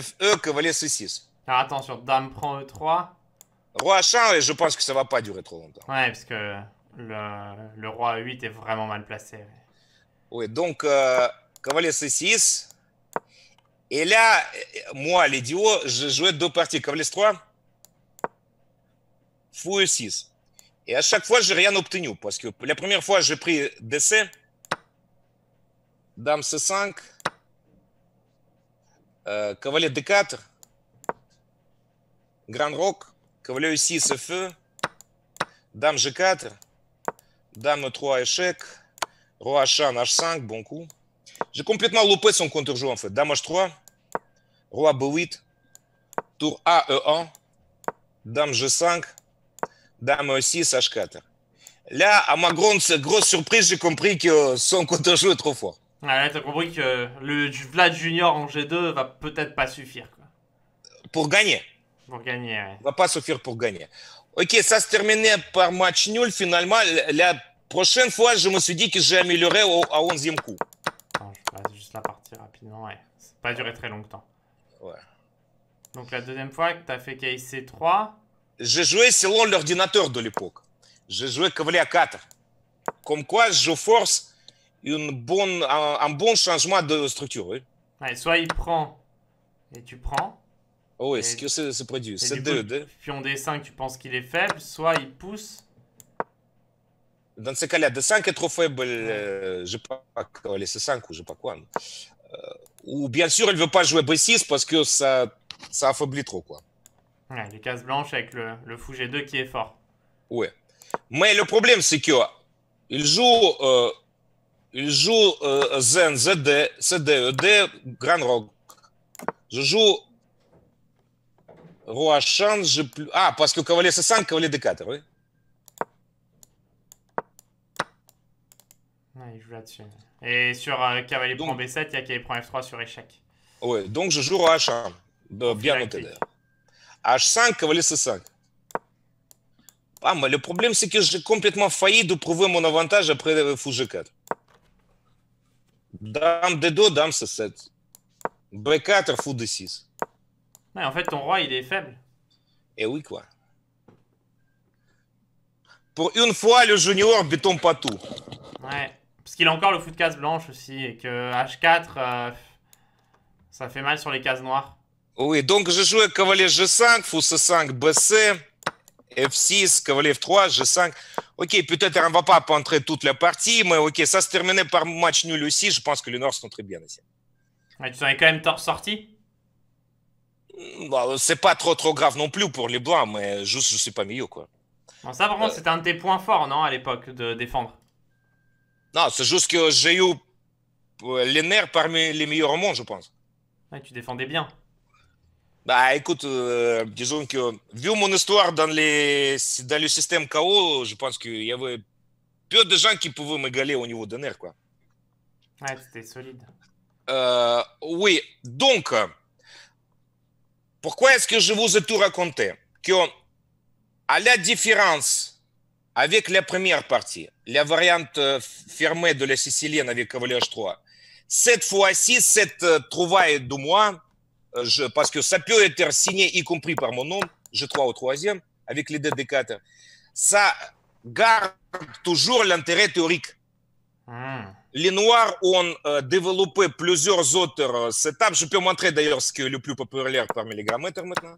FE, cavalier C6. attention, dame prend E3. Roi à et je pense que ça va pas durer trop longtemps. Oui, parce que le, roi à 8 est vraiment mal placé. Oui, donc cavalier euh, C6. Et là, moi, duos, je jouais deux parties. Cavalier 3, fou et 6. Et à chaque fois, n'ai rien obtenu. Parce que la première fois, j'ai pris DC, Dame C5, euh, Cavalier D4, Grand Rock. Cavalier 6 feu. Dame G4. Dame 3 échec. Roi H1, H5, bon coup. J'ai complètement loupé son contre-jeu en fait. Dame H3. Roi B8. Tour A, E1. Dame G5. Dame E6, H4. Là, à ma grande, grosse surprise, j'ai compris que son contre-jeu est trop fort. Ah t'as compris que le Vlad Junior en G2 va peut-être pas suffire. Pour gagner. Pour gagner. va pas souffrir pour gagner. Ok, ça se terminait par match nul. Finalement, la prochaine fois, je me suis dit que j'ai amélioré au, à 11e coup. Attends, je passe juste la partie rapidement. Ouais. Ça pas duré très longtemps. Ouais. Donc la deuxième fois que tu as fait KIC 3. J'ai joué selon l'ordinateur de l'époque. joué joué cavalier à 4. Comme quoi, je force une bonne, un, bon changement de structure. Ouais, soit il prend et tu prends, Oh oui, est-ce que se produit C'est 2 2 Pion D5, tu penses qu'il est faible, soit il pousse. Dans ce cas-là, D5 est trop faible, euh, je ne sais pas quoi, les 5 ou je ne sais pas quoi. Euh, ou bien sûr, il ne veut pas jouer B6 parce que ça, ça affaiblit trop. Quoi. Ouais, les cases blanches avec le, le fou G2 qui est fort. Oui. Mais le problème, c'est que il joue, euh, il joue euh, Zen, ZD, CD, ED, Grand Rock. Je joue Roachan, je plus. Ah, parce que cavalier C5, cavalier D4, oui. il joue là-dessus. Et sur euh, cavalier prend B7, il y a cavalier prend F3 sur échec. Oui, donc je joue H1. Bien noté d'ailleurs. H5, cavalier C5. Ah, mais le problème, c'est que j'ai complètement failli de prouver mon avantage après fou 4 Dame D2, dame C7. B4, fou D6 en fait, ton roi, il est faible. Et eh oui, quoi. Pour une fois, le junior béton pas tout. Ouais. Parce qu'il a encore le fou de case blanche aussi. Et que H4, euh, ça fait mal sur les cases noires. Oui, donc je joue cavalier G5, fou C5, BC, F6, cavalier F3, G5. Ok, peut-être on ne va pas entrer toute la partie, mais ok, ça se terminait par match nul aussi. Je pense que les Noirs sont très bien ici. tu en es quand même sorti Mm, bah, c'est pas trop trop grave non plus pour les bois mais juste je suis pas mieux quoi. ça vraiment euh. c'était un de tes points forts non à l'époque de défendre. Non, c'est juste que j'ai eu euh, les nerfs parmi les meilleurs au monde, je pense. Ouais, tu défendais bien. Bah écoute, euh, disons que vu mon histoire dans, les, dans le système KO, je pense qu'il y avait peu de gens qui pouvaient m'égaler au niveau des nerfs quoi. Ouais, c'était solide. Euh, oui, donc pourquoi est-ce que je vous ai tout raconté Que à la différence avec la première partie, la variante euh, fermée de la sicilienne avec cavalier H3, cette fois-ci, cette euh, trouvaille de moi, euh, je, parce que ça peut être signé y compris par mon nom, je crois au troisième, avec les dédicateurs, ça garde toujours l'intérêt théorique. Hmm. Les Noirs ont euh, développé plusieurs autres euh, setups. Je peux montrer d'ailleurs ce qui est le plus populaire par milligramme maintenant.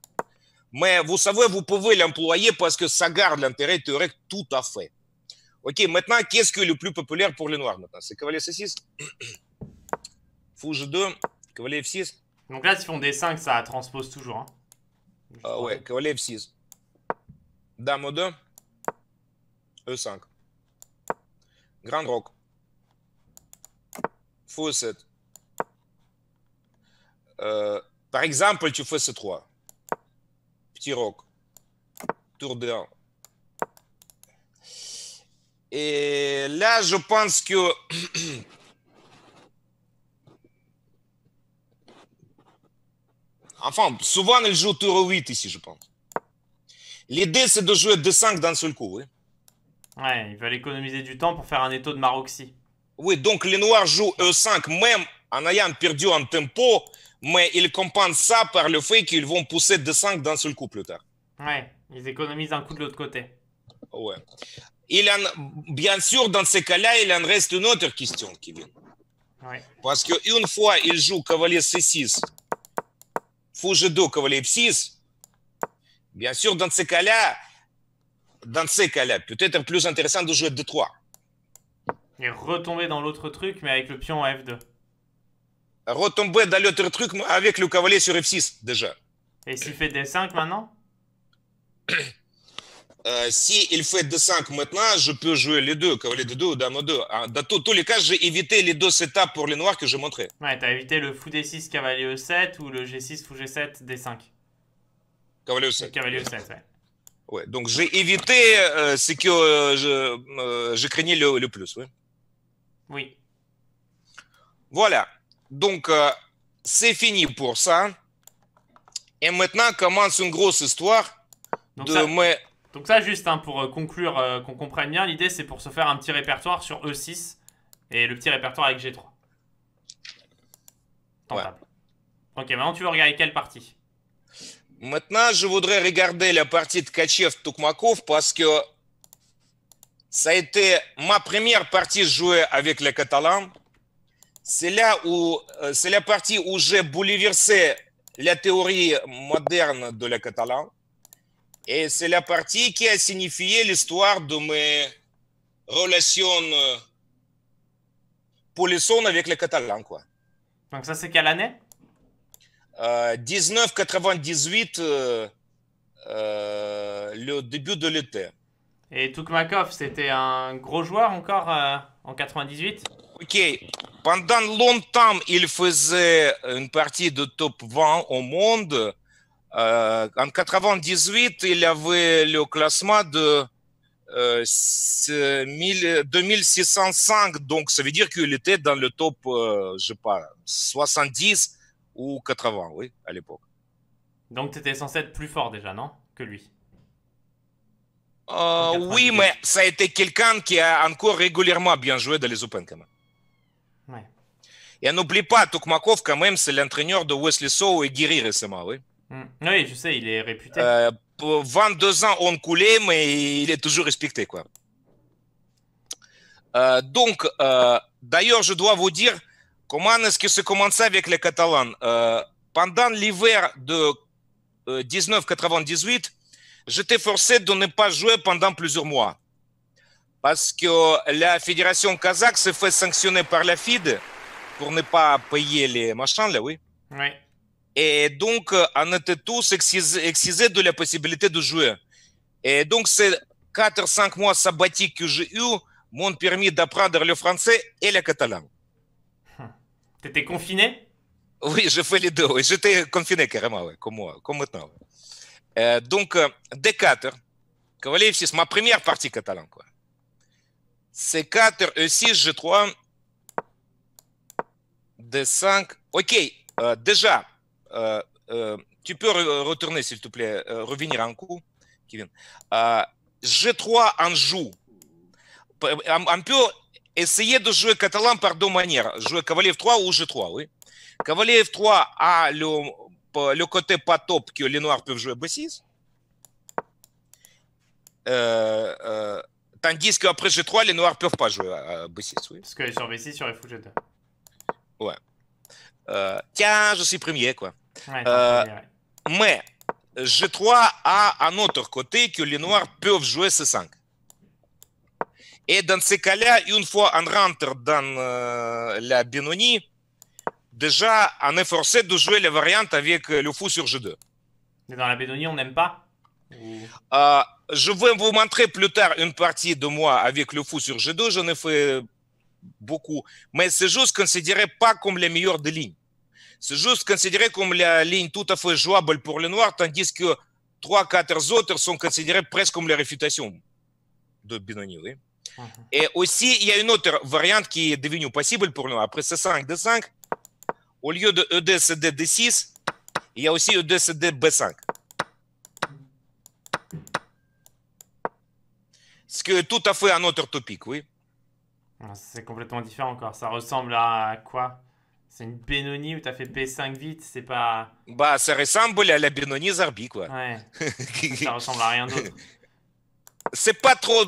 Mais vous savez, vous pouvez l'employer parce que ça garde l'intérêt théorique tout à fait. Ok, maintenant, qu'est-ce qui est le plus populaire pour les Noirs maintenant C'est cavalier C6, fou 2 cavalier F6. Donc là, si on D5, ça transpose toujours. Hein. Ah ouais, cavalier F6. Dame 2 E5. Grand rock full euh, par exemple, tu fais C3. Petit roc. Tour de Et là, je pense que... enfin, souvent, elle joue tour 8 ici, je pense. L'idée, c'est de jouer 2 5 d'un seul coup. Oui. Ouais, ils veulent économiser du temps pour faire un étau de Maroxy. Oui, donc les Noirs jouent E5 même en ayant perdu un tempo, mais ils compensent ça par le fait qu'ils vont pousser D5 d'un seul coup plus tard. Ouais, ils économisent un coup de l'autre côté. Ouais. Il en, bien sûr, dans ces cas-là, il en reste une autre question, Kevin. Ouais. Parce qu'une fois, il joue cavalier C6, fou G2, cavalier 6 Bien sûr, dans ces cas-là, dans ces cas-là, peut-être plus intéressant de jouer D3. Et retomber dans l'autre truc, mais avec le pion en F2. Retomber dans l'autre truc, mais avec le cavalier sur F6, déjà. Et s'il fait D5 maintenant Euh, si il fait D5 maintenant, je peux jouer les deux, cavalier D2 ou dame 2 ah, Dans tous les cas, j'ai évité les deux étapes pour les noirs que je montrais. Ouais, t'as évité le fou D6, cavalier E7 ou le G6, fou G7, D5. Cavalier E7. Cavalier E7, ouais. donc j'ai évité euh, ce que euh, euh, je, craignais le, le plus, ouais. Oui. Voilà. Donc, euh, c'est fini pour ça. Et maintenant commence une grosse histoire donc de... Ça, Donc ça, juste hein, pour euh, conclure, euh, qu'on comprenne bien, l'idée, c'est pour se faire un petit répertoire sur E6 et le petit répertoire avec G3. tant Ok, maintenant, tu veux regarder quelle partie Maintenant, je voudrais regarder la partie de Kachev-Tukmakov parce que ça a été ma première partie jouée avec les Catalans. C'est là où euh, c'est la partie où j'ai bouleversé la théorie moderne de les Catalans. Et c'est la partie qui a signifié l'histoire de mes relations euh, polissonnes avec les Catalans. Quoi. Donc ça, c'est quelle année 1998, euh, le début de l'été. Et Tukmakov, c'était un gros joueur encore euh, en 98 Ok, pendant longtemps, il faisait une partie de top 20 au monde. Euh, en 98, il avait le classement de 2605, euh, donc ça veut dire qu'il était dans le top, je sais 70 ou 80, oui, à l'époque. Donc tu étais censé être plus fort déjà, non Que lui euh, oui, mais ça a été quelqu'un qui a encore régulièrement bien joué dans les Open quand même. Et n'oublie pas, Tukmakov quand même, c'est l'entraîneur de Wesley Sow et Guiri récemment, oui. Mm. Oui, je sais, il est réputé. 22 euh, ans on coulait, mais il est toujours respecté, quoi. Euh, donc, d'ailleurs, je dois vous dire comment est-ce que se commencé avec les Catalans. pendant l'hiver de 1998, j'étais forcé de ne pas jouer pendant plusieurs mois. Parce que la fédération kazakh se fait sanctionner par la FIDE pour ne pas payer les machins, là, oui. Et donc, euh, on était tous excisés, de la possibilité de jouer. Et donc, ces 4-5 mois sabbatiques que j'ai eu m'ont permis d'apprendre le français et le catalan. tu hum. T'étais confiné Oui, je fais les deux. J'étais confiné carrément, comme, moi, comme maintenant. Euh, donc, D4, cavalier F6, ma première partie catalane. Quoi. C4, E6, G3, D5. Ok, euh, déjà, euh, tu peux retourner, s'il te plaît, revenir un coup, Kevin. G3 en joue. On peut essayer de jouer catalan par deux manières. Jouer cavalier F3 ou G3, oui. Cavalier F3 a le le côté pas top que les Noirs peuvent jouer B6. Euh, euh, tandis qu'après G3, les Noirs peuvent pas jouer à B6. Parce que sur B6, il aurait fou G2. Ouais. Euh, tiens, je suis premier, quoi. Mais G3 a un autre côté que les Noirs peuvent jouer C5. Et dans ces cas-là, une fois on rentre dans la Benoni, déjà, on est forcé de jouer les variantes avec euh, le fou sur G2. Mais dans la Bédonie, on n'aime pas euh, Je vais vous montrer plus tard une partie de moi avec le fou sur G2. J'en ai fait beaucoup. Mais c'est juste considéré pas comme les meilleure des lignes. C'est juste considéré comme la ligne tout à fait jouable pour le noir, tandis que 3-4 autres sont considérés presque comme les réfutations de bédonie. Mmh. Et aussi, il y a une autre variante qui est devenue possible pour nous. Après, c'est 5 de 5. Au lieu de EDCD D6, il y a aussi EDCD B5. Ce qui est tout à fait un autre topic, oui. Ah, c'est complètement différent encore. Ça ressemble à quoi C'est une Benoni où tu as fait B5 vite, c'est pas. Bah, ça ressemble à la Benoni Zarbi, quoi. ça ressemble à rien d'autre. C'est pas trop,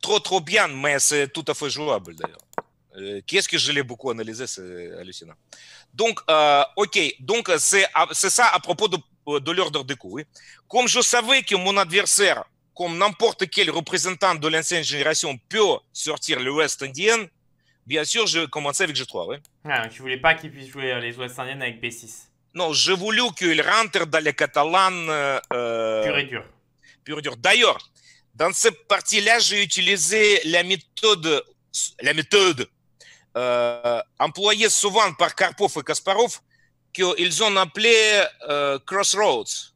trop, trop bien, mais c'est tout à fait jouable, d'ailleurs. Euh, Qu'est-ce que je l'ai beaucoup analysé, c'est hallucinant. Donc, euh, ok, donc euh, c'est ça à propos de, l'ordre euh, de coups. Comme je savais que mon adversaire, comme n'importe quel représentant de l'ancienne génération, peut sortir le West Indian, bien sûr, je commençais avec G3. Oui. Ah, ne voulais pas qu'il puisse jouer les West indiens avec B6 Non, je voulais qu'il rentre dans les Catalans. Euh, pur et dur. Pur et dur. D'ailleurs, dans cette partie-là, j'ai utilisé la méthode, la méthode euh, employé souvent par Karpov et Kasparov, qu'ils ont appelé euh, Crossroads.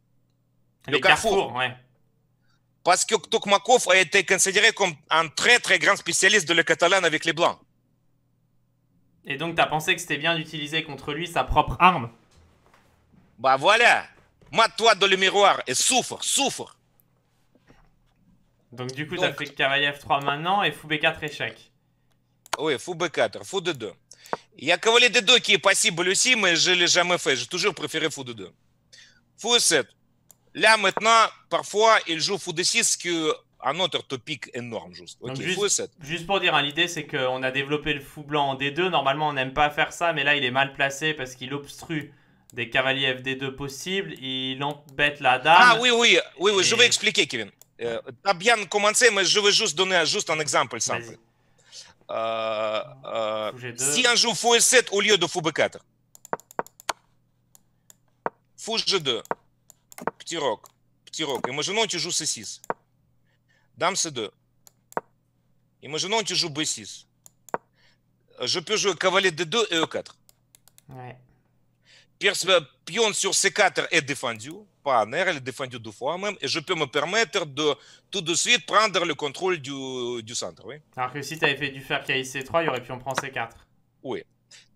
le carrefour. ouais. Parce que Tokmakov a été considéré comme un très très grand spécialiste de le catalan avec les Blancs. Et donc, tu as pensé que c'était bien d'utiliser contre lui sa propre arme Bah voilà mets toi dans le miroir et souffre, souffre Donc, du coup, tu as fait cavalier F3 maintenant et Foubé 4 échec. Oui, fou b 4 fou d 2 Il y a cavalier D2 qui est possible aussi, mais je ne l'ai jamais fait. J'ai toujours préféré fou d 2 fou 7 Là, maintenant, parfois, il joue fou d 6 qui est un autre topic énorme, juste. juste, pour dire, hein, l'idée c'est qu'on a développé le fou blanc en D2. Normalement, on n'aime pas faire ça, mais là, il est mal placé parce qu'il obstrue des cavaliers FD2 possibles. Il embête la dame. Ah oui, oui, oui, je vais expliquer, Kevin. Euh, tu as bien commencé, mais je vais juste donner juste un exemple simple. euh, euh, si un joue faux F7 au lieu de fou B4. Fou G2. Petit roc. Petit roc. Imaginons, tu joues C6. Dame C2. Imaginons, tu joues B6. Je peux jouer cavalier D2 et E4. Ouais. Pion sur C4 est défendu. elle est défendue deux fois même, et je peux me permettre de tout de suite prendre le contrôle du, du centre. Oui. Alors que si tu avais fait du faire KIC 3, il aurait pu en prendre C4. Oui.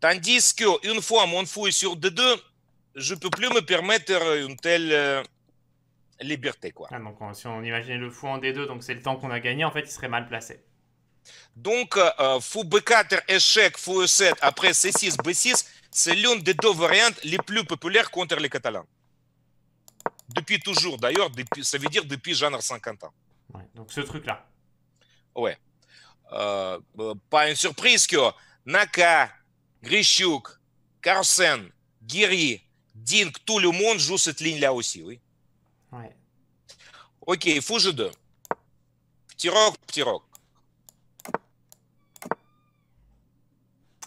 Tandis qu'une fois mon fou est sur D2, je ne peux plus me permettre une telle euh, liberté. Quoi. Ah, donc, si on imaginait le fou en D2, donc c'est le temps qu'on a gagné, en fait, il serait mal placé. Donc, euh, euh, fou B4, échec, fou E7, après C6, B6, c'est l'une des deux variantes les plus populaires contre les Catalans. depuis toujours d'ailleurs, ça veut dire depuis genre 50 ans. Ouais, donc ce truc-là. Ouais. Euh, pas une surprise que Naka, Grishuk, Carlsen, Guiri, Dink, tout le monde joue cette ligne-là aussi, oui. Ouais. Ok, Fouge 2. Petit rock, petit rock.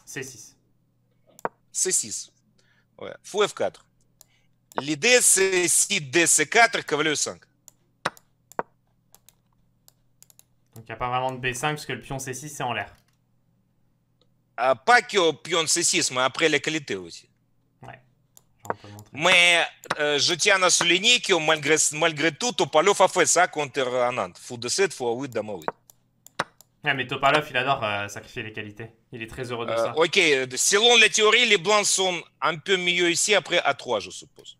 C6. C6. Ouais. Fou F4. L'idée, c'est si DC4 que 5. Donc il n'y a pas vraiment de B5 parce que le pion C6 c'est en l'air. Ah, pas que le pion C6, mais après les qualités aussi. Ouais. Mais euh, je tiens à souligner que malgré, tout, Topalov a fait ça contre Anand. Faut de 7, fou 8, dame 8. Ouais, mais Topalov, il adore euh, sacrifier les qualités. Il est très heureux de euh, ça. ok, selon la théorie, les blancs sont un peu mieux ici après A3, je suppose.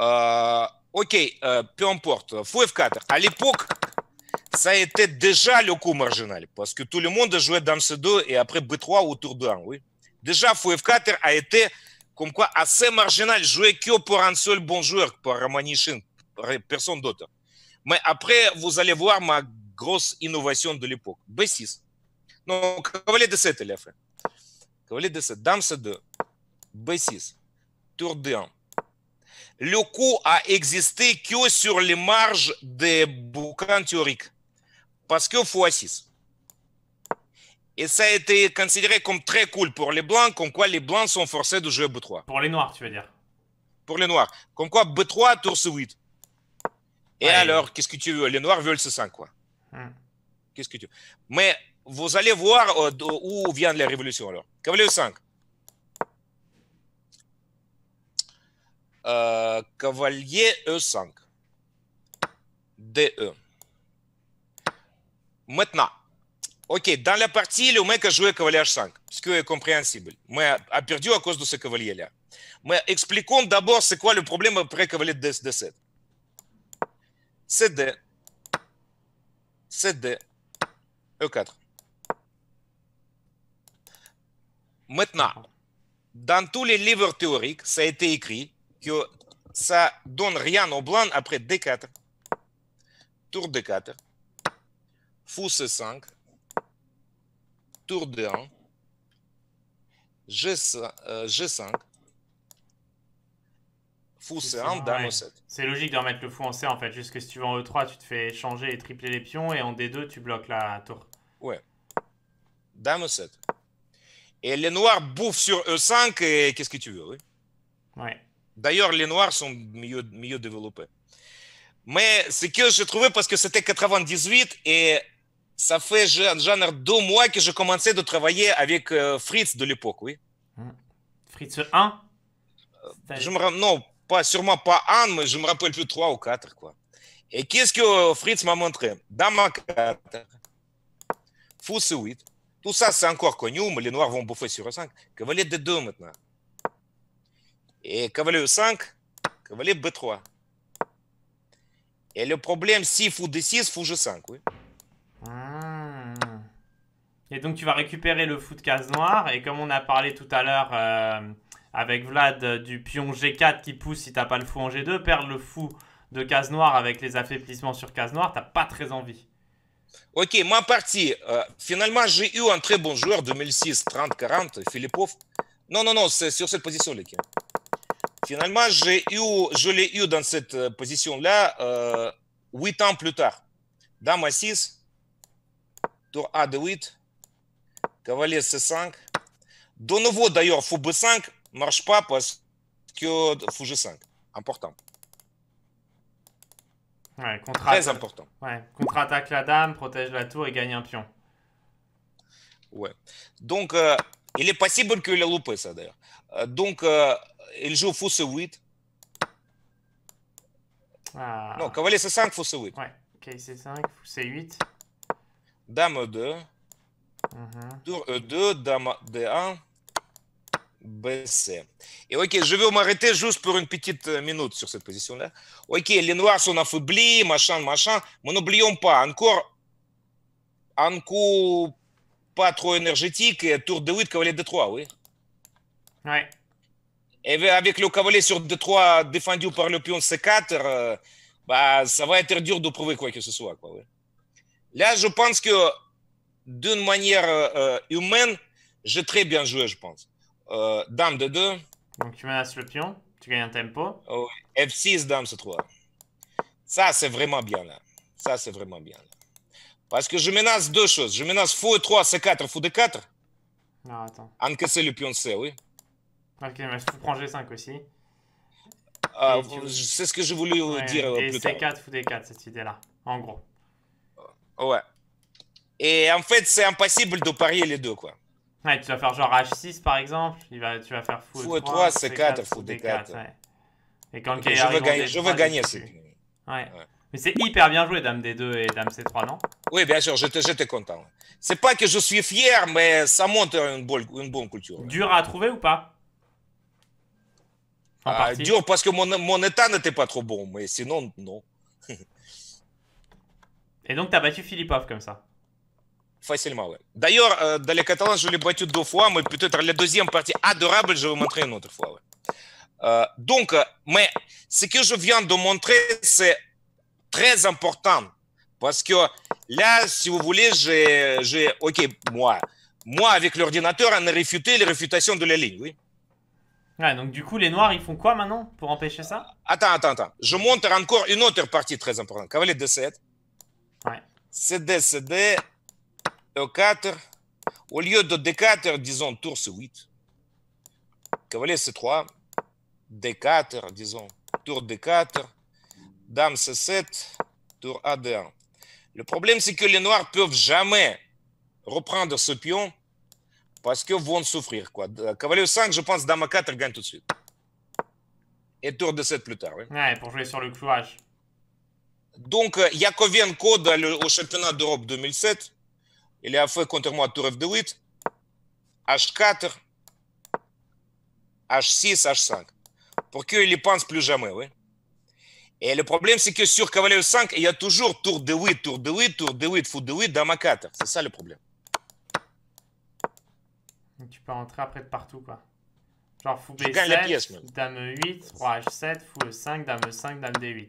Euh, ok, euh, peu importe. Fou F4. À l'époque, ça était déjà le coup marginal parce que tout le monde jouait dans ce 2 et après B3 ou de 1. Oui. Déjà, Fou F4 a été comme quoi assez marginal, joué que pour un seul bon joueur, pour Romanichin, personne d'autre. Mais après, vous allez voir ma grosse innovation de l'époque. B6. Non, cavalier de 7 les frères. Cavalier de 7 dame C2, B6, tour D1 le coup a existé que sur les marges des bouquins théoriques. Parce que fois 6. Et ça a été considéré comme très cool pour les blancs, comme quoi les blancs sont forcés de jouer B3. Pour les noirs, tu veux dire Pour les noirs. Comme quoi B3, tour 8. Et alors, qu'est-ce que tu veux Les noirs veulent ce 5 quoi. Hmm. Qu'est-ce que tu veux Mais vous allez voir euh, où vient la révolution alors. Cavalier 5. Euh, cavalier E5. DE. Maintenant, OK, dans la partie, le mec a joué cavalier H5, ce qui est compréhensible. Mais a perdu à cause de ce cavalier-là. Mais expliquons d'abord c'est quoi le problème après cavalier D7. CD, CD, E4. Maintenant, dans tous les livres théoriques, ça a été écrit que ça donne rien au blanc après D4. Tour D4. Fou C5. Tour D1. G5. Euh, fou, C1, dame ouais. 7. C'est logique de remettre le fou en C en fait, juste que si tu vas en E3, tu te fais changer et tripler les pions, et en D2, tu bloques la tour. Ouais. Dame 7. Et les noirs bouffent sur E5, et qu'est-ce que tu veux, oui Ouais. D'ailleurs, les Noirs sont mieux, développés. Mais ce que j'ai trouvé, parce que c'était 98 et ça fait genre deux mois que j'ai commencé de travailler avec euh, Fritz de l'époque, oui. Hmm. Fritz 1 euh, je me, Non, pas, sûrement pas 1, mais je me rappelle plus 3 ou 4. Quoi. Et qu'est-ce que euh, Fritz m'a montré Dans ma carte, 8, tout ça c'est encore connu, mais les Noirs vont bouffer sur 5. Que valait de 2 maintenant et cavalier 5, cavalier B3. Et le problème, si fou D6, fou G5, oui. Hmm. Et donc tu vas récupérer le fou de case noire, et comme on a parlé tout à l'heure euh, avec Vlad euh, du pion G4 qui pousse si t'as pas le fou en G2, perdre le fou de case noire avec les affaiblissements sur case noire, t'as pas très envie. Ok, ma partie. Euh, finalement, j'ai eu un très bon joueur 2006, 30-40, Filipov. Non, non, non, c'est sur cette position, les Finalement, je l'ai eu dans cette euh, position-là euh, 8 ans plus tard. Dame à 6, tour A de 8, cavalier C5. De nouveau, d'ailleurs, fou B5 ne marche pas parce que fou G5. Important. Ouais, Très important. Ouais, contre-attaque la dame, protège la tour et gagne un pion. Ouais. Donc, euh, il est possible qu'il ait loupé ça d'ailleurs. Euh, donc, euh, il joue fosse 8. Ah. Non, cavalier C5, fausse 8. Ouais, ok, C5, C8. Dame 2. Mhm. Tour E2, euh, dame D1, BC. Et ok, je vais m'arrêter juste pour une petite euh, minute sur cette position-là. Ok, les noirs sont affaiblis, machin, machin. Mais n'oublions pas, encore un coup pas trop énergétique, tour D8, cavalier D3, oui. Ouais. Et avec le cavalier sur D3 défendu par le pion C4, euh, bah, ça va être dur de prouver quoi que ce soit. Là, je pense que d'une manière euh, euh, humaine, j'ai très bien joué, je pense. dame de 2. Donc tu menaces le pion, tu gagnes un tempo. F6, dame C3. Ça, c'est vraiment bien là. Ça, c'est vraiment bien. Là. Parce que je menace deux choses. Je menace fou 3, C4, fou D4. Non, attends. Encaisser le pion C, oui. Ok, mais je prends G5 aussi. Ah, c'est ce que je voulais euh, ouais, dire euh, et plus C4, tard. 4 cette idée-là, en gros. Euh, ouais. Et en fait, c'est impossible de parier les deux, quoi. Ouais, tu vas faire genre H6, par exemple. Il va, tu vas faire fou, fou 3, C4, fou D4. ouais. Et quand okay, je, veux gagner, je veux gagner, ouais. Mais c'est hyper bien joué, Dame D2 et Dame C3, non Oui, bien sûr, j'étais content. C'est pas que je suis fier, mais ça montre une, une bonne culture. Dur à trouver ou pas ah dur parce que mon, mon état n'était pas trop bon, mais sinon, non. Et donc, tu as battu Filipov comme ça Facilement, oui. D'ailleurs, euh, dans les Catalans, je l'ai battu deux fois, mais peut-être la deuxième partie adorable, je vais montrer une autre fois. Euh, donc, mais ce que je viens de montrer, c'est très important parce que là, si vous voulez, j'ai, ok, moi, moi avec l'ordinateur, on a réfuté les réfutations de la ligne, oui donc du coup, les Noirs, ils font quoi maintenant pour empêcher ça Attends, attends, attends. Je montre encore une autre partie très importante. Cavalier D7. Ouais. CD, CD, E4. Au lieu de D4, disons tour C8. Cavalier C3. D4, disons tour D4. Dame C7. Tour AD1. Le problème, c'est que les Noirs peuvent jamais reprendre ce pion parce que vont souffrir. Quoi. Cavalier 5, je pense, Dame 4, gagne tout de suite. Et tour de 7 plus tard. Ouais, pour jouer sur le clouage. Donc, euh, Yakovenko, au championnat d'Europe 2007, il a fait contre moi tour f 8 H4, H6, H5. Pour qu'il ne pense plus jamais. Et le problème, c'est que sur cavalier 5, il y a toujours tour de 8, tour de 8, tour de 8, fou de 8, dame 4. C'est ça le problème tu peux rentrer après de partout, quoi. Genre, fou B7, dame 8, roi H7, fou E5, dame 5 dame D8.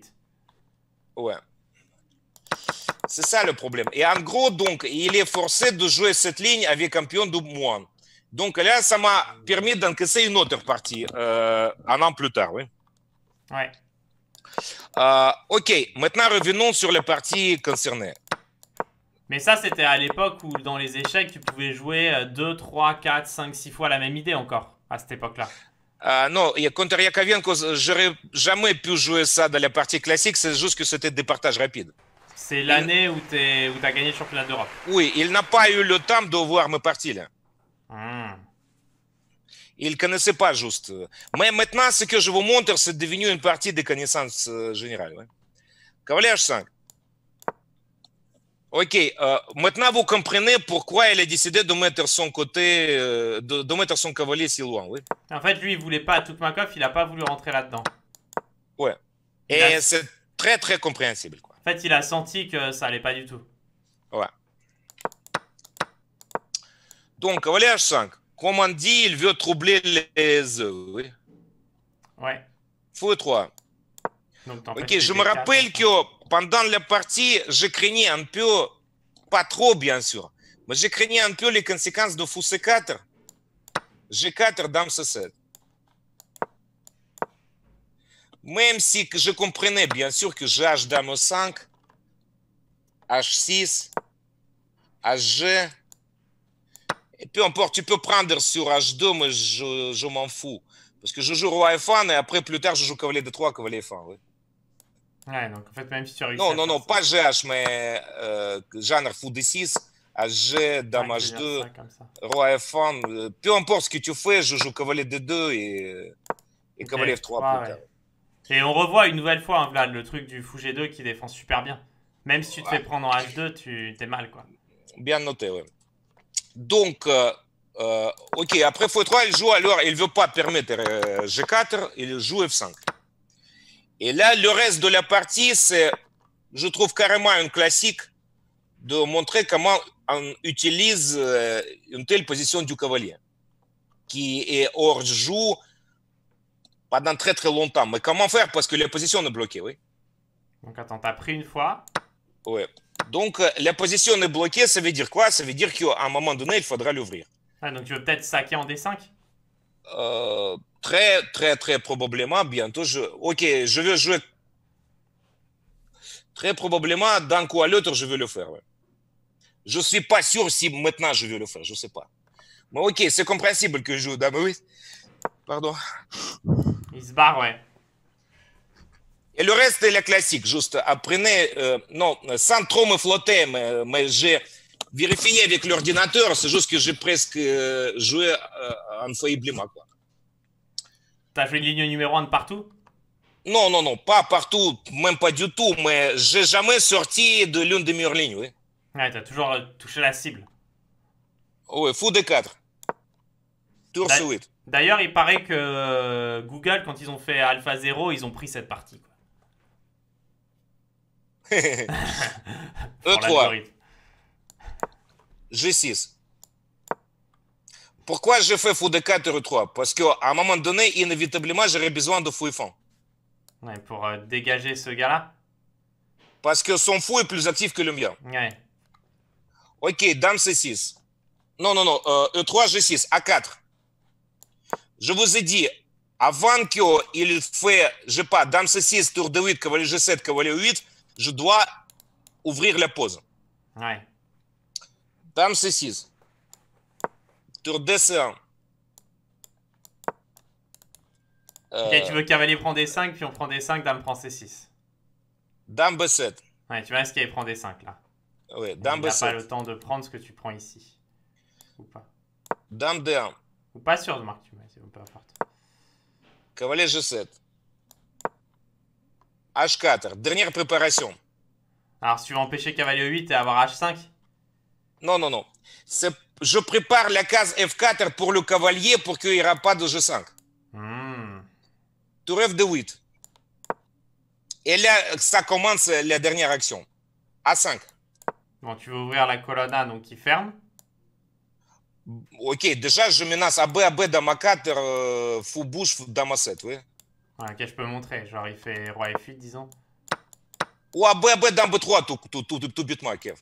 Ouais. C'est ça le problème. Et en gros, donc, il est forcé de jouer cette ligne avec un pion de moins. Donc là, ça m'a permis d'encaisser une autre partie euh, un an plus tard, oui. Ouais. Euh, ok, maintenant revenons sur les parties concernées. Mais ça, c'était à l'époque où dans les échecs, tu pouvais jouer 2, 3, 4, 5, 6 fois la même idée encore, à cette époque-là. Euh, non, et contre Yakovenko, j'aurais jamais pu jouer ça dans la partie classique, c'est juste que c'était des partages rapides. C'est l'année où tu as gagné le championnat d'Europe. Oui, il n'a pas eu le temps de voir me parties là. Hmm. Il ne connaissait pas juste. Mais maintenant, ce que je vous montre, c'est devenu une partie des connaissances euh, générales. Ouais. Cavalier 5. OK. Euh, maintenant, vous comprenez pourquoi elle a décidé de mettre son côté, euh, de, mettre son cavalier si loin, oui. En fait, lui, il voulait pas à Toukmakov, il a pas voulu rentrer là-dedans. Ouais. Et c'est très, très compréhensible, quoi. En fait, il a senti que ça allait pas du tout. Ouais. Donc, cavalier H5. Comme on dit, il veut troubler les œufs, oui. Ouais. Faut 3. ok, je me rappelle que pendant la partie, je craignais un peu, pas trop bien sûr, mais je craignais un peu les conséquences de fou C4, G4, Dame C7. Même si je comprenais bien sûr que GH, Dame 5 H6, HG, et peu importe, tu peux prendre sur H2, mais je, m'en fous. Parce que je joue roi F1 et après, plus tard, je joue cavalier de 3 cavalier F1. Oui fait, même Non, non, non, pas GH, mais euh, genre Food 6, HG, Dame 2 Roi F1. peu importe ce que tu fais, je joue Cavalier D2 et, et Cavalier F3. Et on revoit une nouvelle fois, hein, Vlad, le truc du Fou G2 qui défend super bien. Même si tu te fais prendre en H2, tu t'es mal, quoi. Bien noté, oui. Donc, euh, euh, ok, après F3, il joue alors, il ne veut pas permettre euh, G4, il joue F5. Et là, le reste de la partie, c'est, je trouve carrément un classique de montrer comment on utilise euh, une telle position du cavalier, qui est hors joue pendant très très longtemps. Mais comment faire Parce que la position est bloquée, oui. Donc attends, t'as pris une fois Oui. Donc euh, la position est bloquée, ça veut dire quoi Ça veut dire qu'à un moment donné, il faudra l'ouvrir. Ah, donc tu veux peut-être saquer en D5 euh, très, très, très probablement bientôt, je, ok, je veux jouer. Très probablement, d'un coup à l'autre, je vais le faire. Je ne suis pas sûr si maintenant je vais le faire, je ne sais pas. Mais ok, c'est compréhensible que je joue. Ah, oui. Pardon. Il se barre, ouais. Et le reste est la classique, juste apprenez, euh, non, sans trop me flotter, mais, mais j'ai vérifié avec l'ordinateur, c'est juste que j'ai presque euh, joué euh, infailliblement. Quoi. T'as joué une ligne numéro 1 de partout Non, non, non, pas partout, même pas du tout, mais j'ai jamais sorti de l'une des meilleures lignes, oui. Ouais, t'as toujours euh, touché la cible. Ah ouais, fou de 4. Tour D'ailleurs, il paraît que euh, Google, quand ils ont fait Alpha 0, ils ont pris cette partie. E3. G6. Pourquoi j'ai fait de 4 et 3 Parce qu'à un moment donné, inévitablement, j'aurais besoin de fouille fond. pour euh, dégager ce gars-là Parce que son fou est plus actif que le mien. Ok, dame C6. Non, non, non, E3, G6, A4. Je vous ai dit, avant qu'il fait, je sais pas, dame C6, tour de 8, cavalier G7, cavalier 8, je dois ouvrir la pause. Ouais. Dame C6. Tour D1. Ok, euh. tu veux cavalier prendre D5, puis on prend D5, dame prend C6. Dame B7. Ouais, tu vois ce qu'il prend D5 là. Ouais, dame B7. pas le temps de prendre ce que tu prends ici. Ou pas. Dame D1. Ou pas sûr de marque, tu c'est peu important. Cavalier G7. H4, dernière préparation. Alors, si tu veux empêcher cavalier 8 et avoir H5 Non, non, non. C'est je prépare la case F4 pour le cavalier pour qu'il n'y ait pas de G5. Hmm. Tu rêves de 8. Et là, ça commence la dernière action. A5. Bon, tu veux ouvrir la colonne A, donc il ferme. Ok, déjà, je menace AB, AB, ma 4, euh, fou bouche, 7, oui. Ah, ok, je peux montrer. Genre, il fait Roi F8, disons. Ou AB, dans b 3, tout, bêtement, Kev.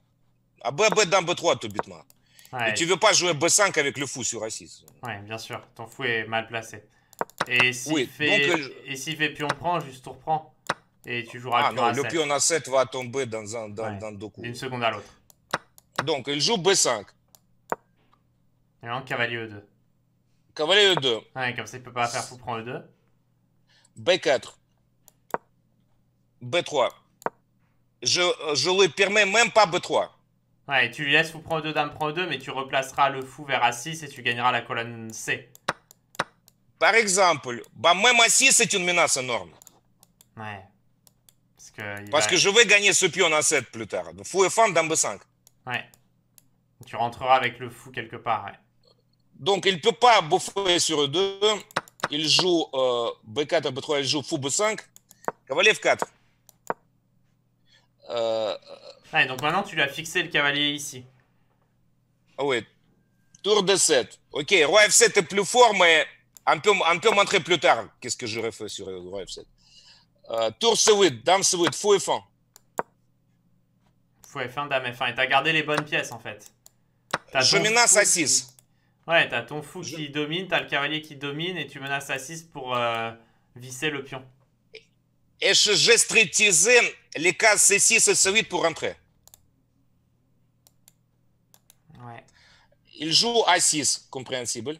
AB, AB, 3, tout bêtement. Et tu veux pas jouer B5 avec le fou sur A6. Ouais, bien sûr. Ton fou est mal placé. Et s'il fait, euh, fait pion prend, juste tour prend. Et tu joueras ah, pion non, Le pion A7 va tomber dans, un, dans, deux coups. D'une seconde à l'autre. Donc, il joue B5. Et en cavalier E2. Cavalier E2. comme ça, il peut pas faire fou prend E2. B4. B3. Je, je lui permets même pas B3. Ouais, tu lui laisses fou prend 2, dame prend 2, mais tu replaceras le fou vers A6 et tu gagneras la colonne C. Par exemple, bah même A6 c'est une menace énorme. Ouais. Parce, que, je vais gagner ce pion à 7 plus tard. fou et femme, dame B5. Ouais. Tu rentreras avec le fou quelque part, ouais. Donc il ne peut pas bouffer sur E2. Il joue B4, euh, B3, il joue fou B5. Cavalier F4. Euh, ah, donc maintenant tu lui as fixé le cavalier ici. Ah oui. Tour de 7. Ok, roi F7 est plus fort, mais on peut, un montrer plus tard qu'est-ce que j'aurais fait sur roi F7. Euh, tour C8, dame C8, fou F1. Fou F1, dame F1. Et t'as gardé les bonnes pièces en fait. Je menace à 6. Ouais, t'as ton fou qui domine, t'as le cavalier qui domine et tu menaces à 6 pour euh, visser le pion et je stratiser les cases C6 et C8 pour rentrer. Ouais. Il joue A6, compréhensible.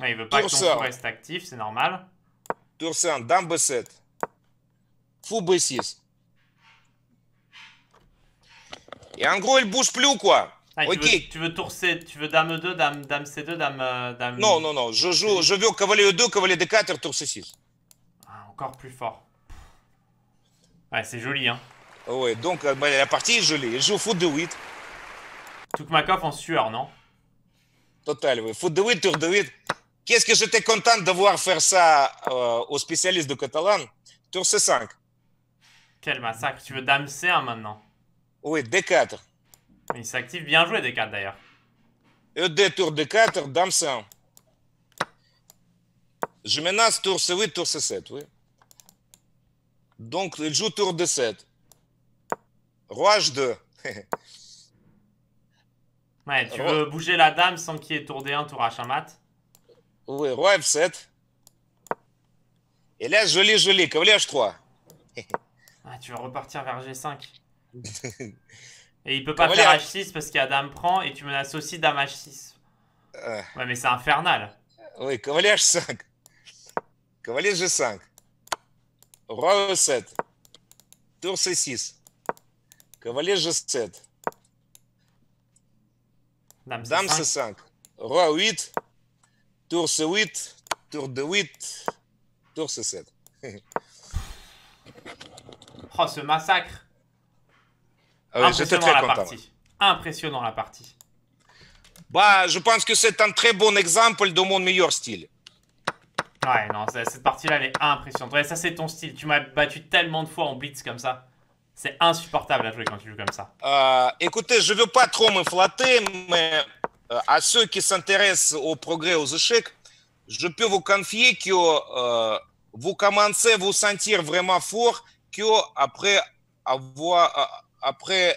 Ouais, il veut pas que son tour reste actif, c'est normal. Tour 5, dame B7. Fou B6. Et en gros, il ne bouge plus, ou quoi. Ah, ok. Tu veux, tu veux, tour C, tu dame E2, dame, C2, euh, dame, Non, non, non. Je, veux cavalier E2, cavalier D4 tour C6. Ah, encore plus fort. Ouais, c'est joli, hein. Oh ouais, donc euh, bah, la partie est jolie. Il joue foot de 8. Toukmakov en sueur, non Total, oui. Foot de 8, tour de 8. Qu'est-ce que j'étais content de voir faire ça euh, aux spécialistes de Catalan Tour C5. Quel massacre. Tu veux dame C1 hein, maintenant Oui, D4. Il s'active bien joué, D4 d'ailleurs. ED, tour D4, dame C1. Je menace tour C8, tour C7, oui. Donc, il joue tour de 7. Roi H2. ouais, tu veux bouger la dame sans qu'il y ait tour D1, tour H1 mat Oui, roi F7. Et là, joli, joli, cavalier H3. ah, tu vas repartir vers G5. et il peut pas faire H6 parce qu'il y a dame prend et tu menaces aussi dame H6. Euh. Ouais, mais c'est infernal. Oui, cavalier H5. Cavalier G5. Roi 7 Tour C6. Cavalier G7. Dame, C5. Roi 8. Tour C8. Tour D8. Tour C7. oh, ce massacre. Ah Impressionnant très la Impressionnant la partie. Bah, je pense que c'est un très bon exemple de mon meilleur style. Ouais, non, cette partie-là, elle est impressionnante. ça, c'est ton style. Tu m'as battu tellement de fois en blitz comme ça. C'est insupportable à jouer quand tu joues comme ça. Euh, écoutez, je ne veux pas trop me flatter, mais euh, à ceux qui s'intéressent au progrès aux échecs, je peux vous confier que euh, vous commencez à vous sentir vraiment fort que après avoir, après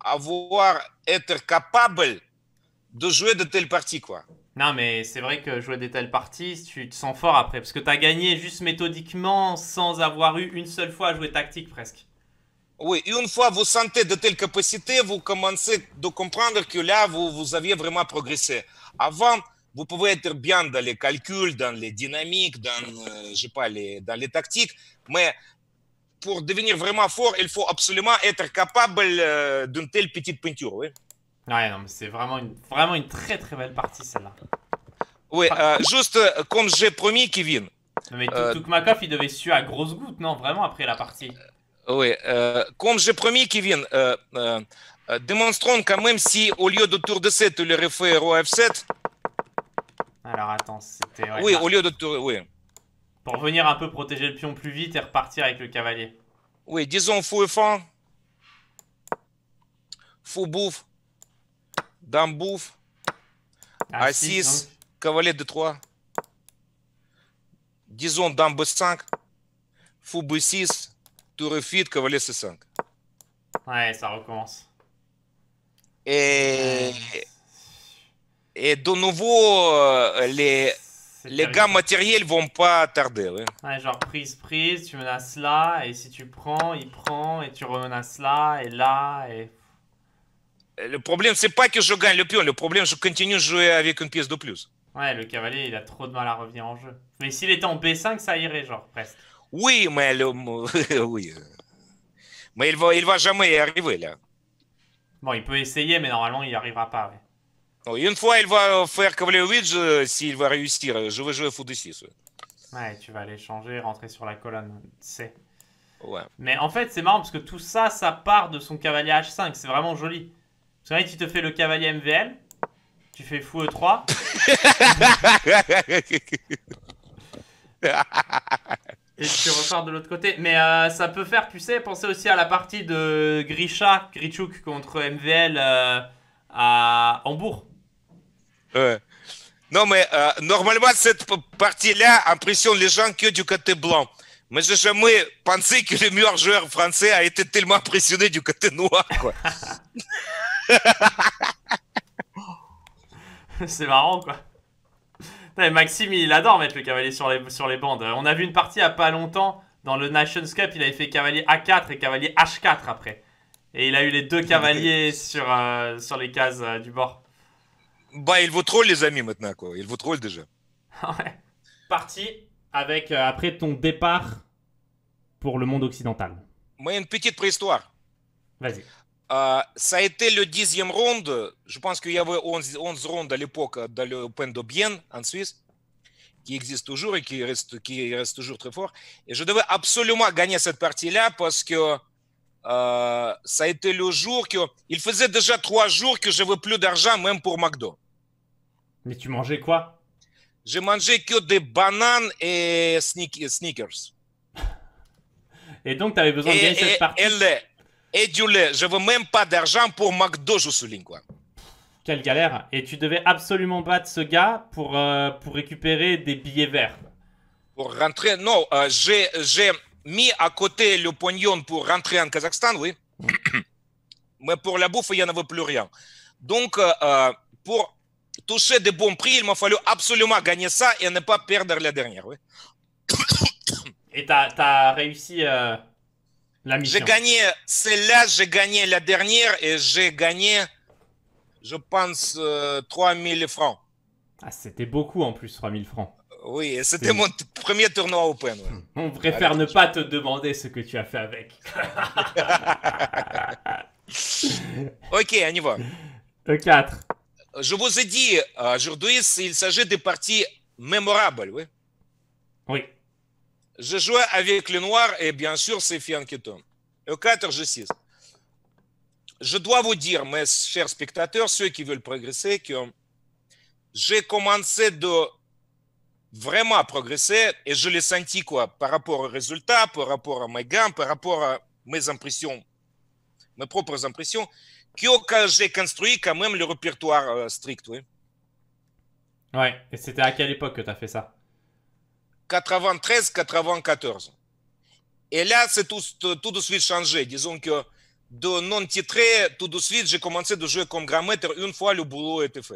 avoir être capable de jouer de telles parties, quoi. Non, mais c'est vrai que jouer des telles parties, tu te sens fort après, parce que tu as gagné juste méthodiquement sans avoir eu une seule fois à jouer tactique presque. Oui, une fois vous sentez de telles capacités, vous commencez de comprendre que là, vous, aviez vraiment progressé. Avant, vous pouvez être bien dans les calculs, dans les dynamiques, dans, euh, les, dans les tactiques, mais pour devenir vraiment fort, il faut absolument être capable euh, d'une telle petite peinture. Oui non, mais c'est vraiment une, vraiment une très très belle partie celle-là. Oui, euh, juste euh, comme j'ai promis, Kevin. mais euh, Tukmakov, il devait suer à grosses gouttes, non Vraiment après la partie. Oui, comme j'ai promis, Kevin, démontrons quand même si au lieu de tour de 7, tu le refais au F7. Alors attends, c'était. oui, au lieu de tour. Oui. Pour venir un peu protéger le pion plus vite et repartir avec le cavalier. Oui, disons fou F1. Fou bouffe. Dame bouffe. A6, ah, cavalier D3. Disons dame 5 Fou 6 Tour f fit cavalier 5 Ouais, ça recommence. Et, et de nouveau, euh, les, les gars matériels vont pas tarder. Ouais, genre prise, prise, tu menaces là, et si tu prends, il prend, et tu remenaces là, et là, et euh, le problème, c'est pas que je gagne le pion, le problème, je continue de jouer avec une pièce de plus. Ouais, le cavalier, il a trop de mal à revenir en jeu. Mais s'il était en B5, ça irait, genre, presque. Oui, mais le... oui. Euh. Mais il va, il va jamais y arriver, là. Bon, il peut essayer, mais normalement, il n'y arrivera pas, ouais. une fois, il va faire cavalier euh, 8, s'il va réussir. Je vais jouer fou de 6. Ouais, tu vas aller changer, rentrer sur la colonne C. Ouais. Mais en fait, c'est marrant, parce que tout ça, ça part de son cavalier H5. C'est vraiment joli tu te fais le cavalier MVL, tu fais fou E3. Et tu repars de l'autre côté. Mais euh, ça peut faire, tu sais, penser aussi à la partie de Grisha, Grichuk contre MVL euh, à Hambourg. Non, mais euh, normalement, cette partie-là impressionne les gens que du côté blanc. Mais j'ai jamais pensé que le meilleur joueur français a été tellement impressionné du côté noir, quoi. C'est marrant, quoi. Maxime, il adore mettre le cavalier sur les, sur les bandes. On a vu une partie il a pas longtemps dans le Nations Cup, il avait fait cavalier A4 et cavalier H4 après. Et il a eu les deux cavaliers sur, euh, sur les cases euh, du bord. Bah, il vous troll, les amis, maintenant, quoi. Il vous troll déjà. Partie, Parti avec, euh, après ton départ le monde occidental Moi, une petite préhistoire. Vas-y. Euh, ça a été le dixième ronde. Je pense qu'il y avait 11, 11 rondes à l'époque euh, dans le de bien en Suisse, qui existe toujours et qui reste, qui reste toujours très fort. Et je devais absolument gagner cette partie-là parce que euh, ça a été le jour que. Il faisait déjà trois jours que je veux plus d'argent, même pour McDo. Mais tu mangeais quoi J'ai mangé que des bananes et sneakers. Et donc, tu avais besoin de gagner cette partie. Et, du lait. Je veux même pas d'argent pour McDo, je souligne, Quelle galère. Et tu devais absolument battre ce gars pour, euh, pour récupérer des billets verts. Pour rentrer, non, euh, j'ai mis à côté le pognon pour rentrer en Kazakhstan, oui. Mais pour la bouffe, il n'y en avait plus rien. Donc, euh, pour toucher des bons prix, il m'a fallu absolument gagner ça et ne pas perdre la dernière. Oui. Et t'as as réussi euh, la mission. J'ai gagné, celle-là, j'ai gagné la dernière et j'ai gagné, je pense, 3000 euh, francs. Ah, c'était beaucoup en plus, 3000 francs. Oui, c'était mon premier tournoi open. On préfère ne pas te demander ce que tu as fait avec. ok, on y va. E4. Euh, je vous ai dit, aujourd'hui, il s'agit des parties mémorables, oui Oui je jouais avec le noir et bien sûr c'est Fianchetto. au 4 je 6 Je dois vous dire, mes chers spectateurs, ceux qui veulent progresser, que j'ai commencé de vraiment progresser et je l'ai senti quoi, par rapport aux résultats, par rapport à mes gains, par rapport à mes impressions, mes propres impressions, que j'ai construit quand même le répertoire euh, strict. Oui. Ouais, et c'était à quelle époque que tu as fait ça 93-94. Et là, c'est tout, tout, de suite changé. Disons que de non titré, tout de suite, j'ai commencé de jouer comme grand-maître. une fois le boulot était fait.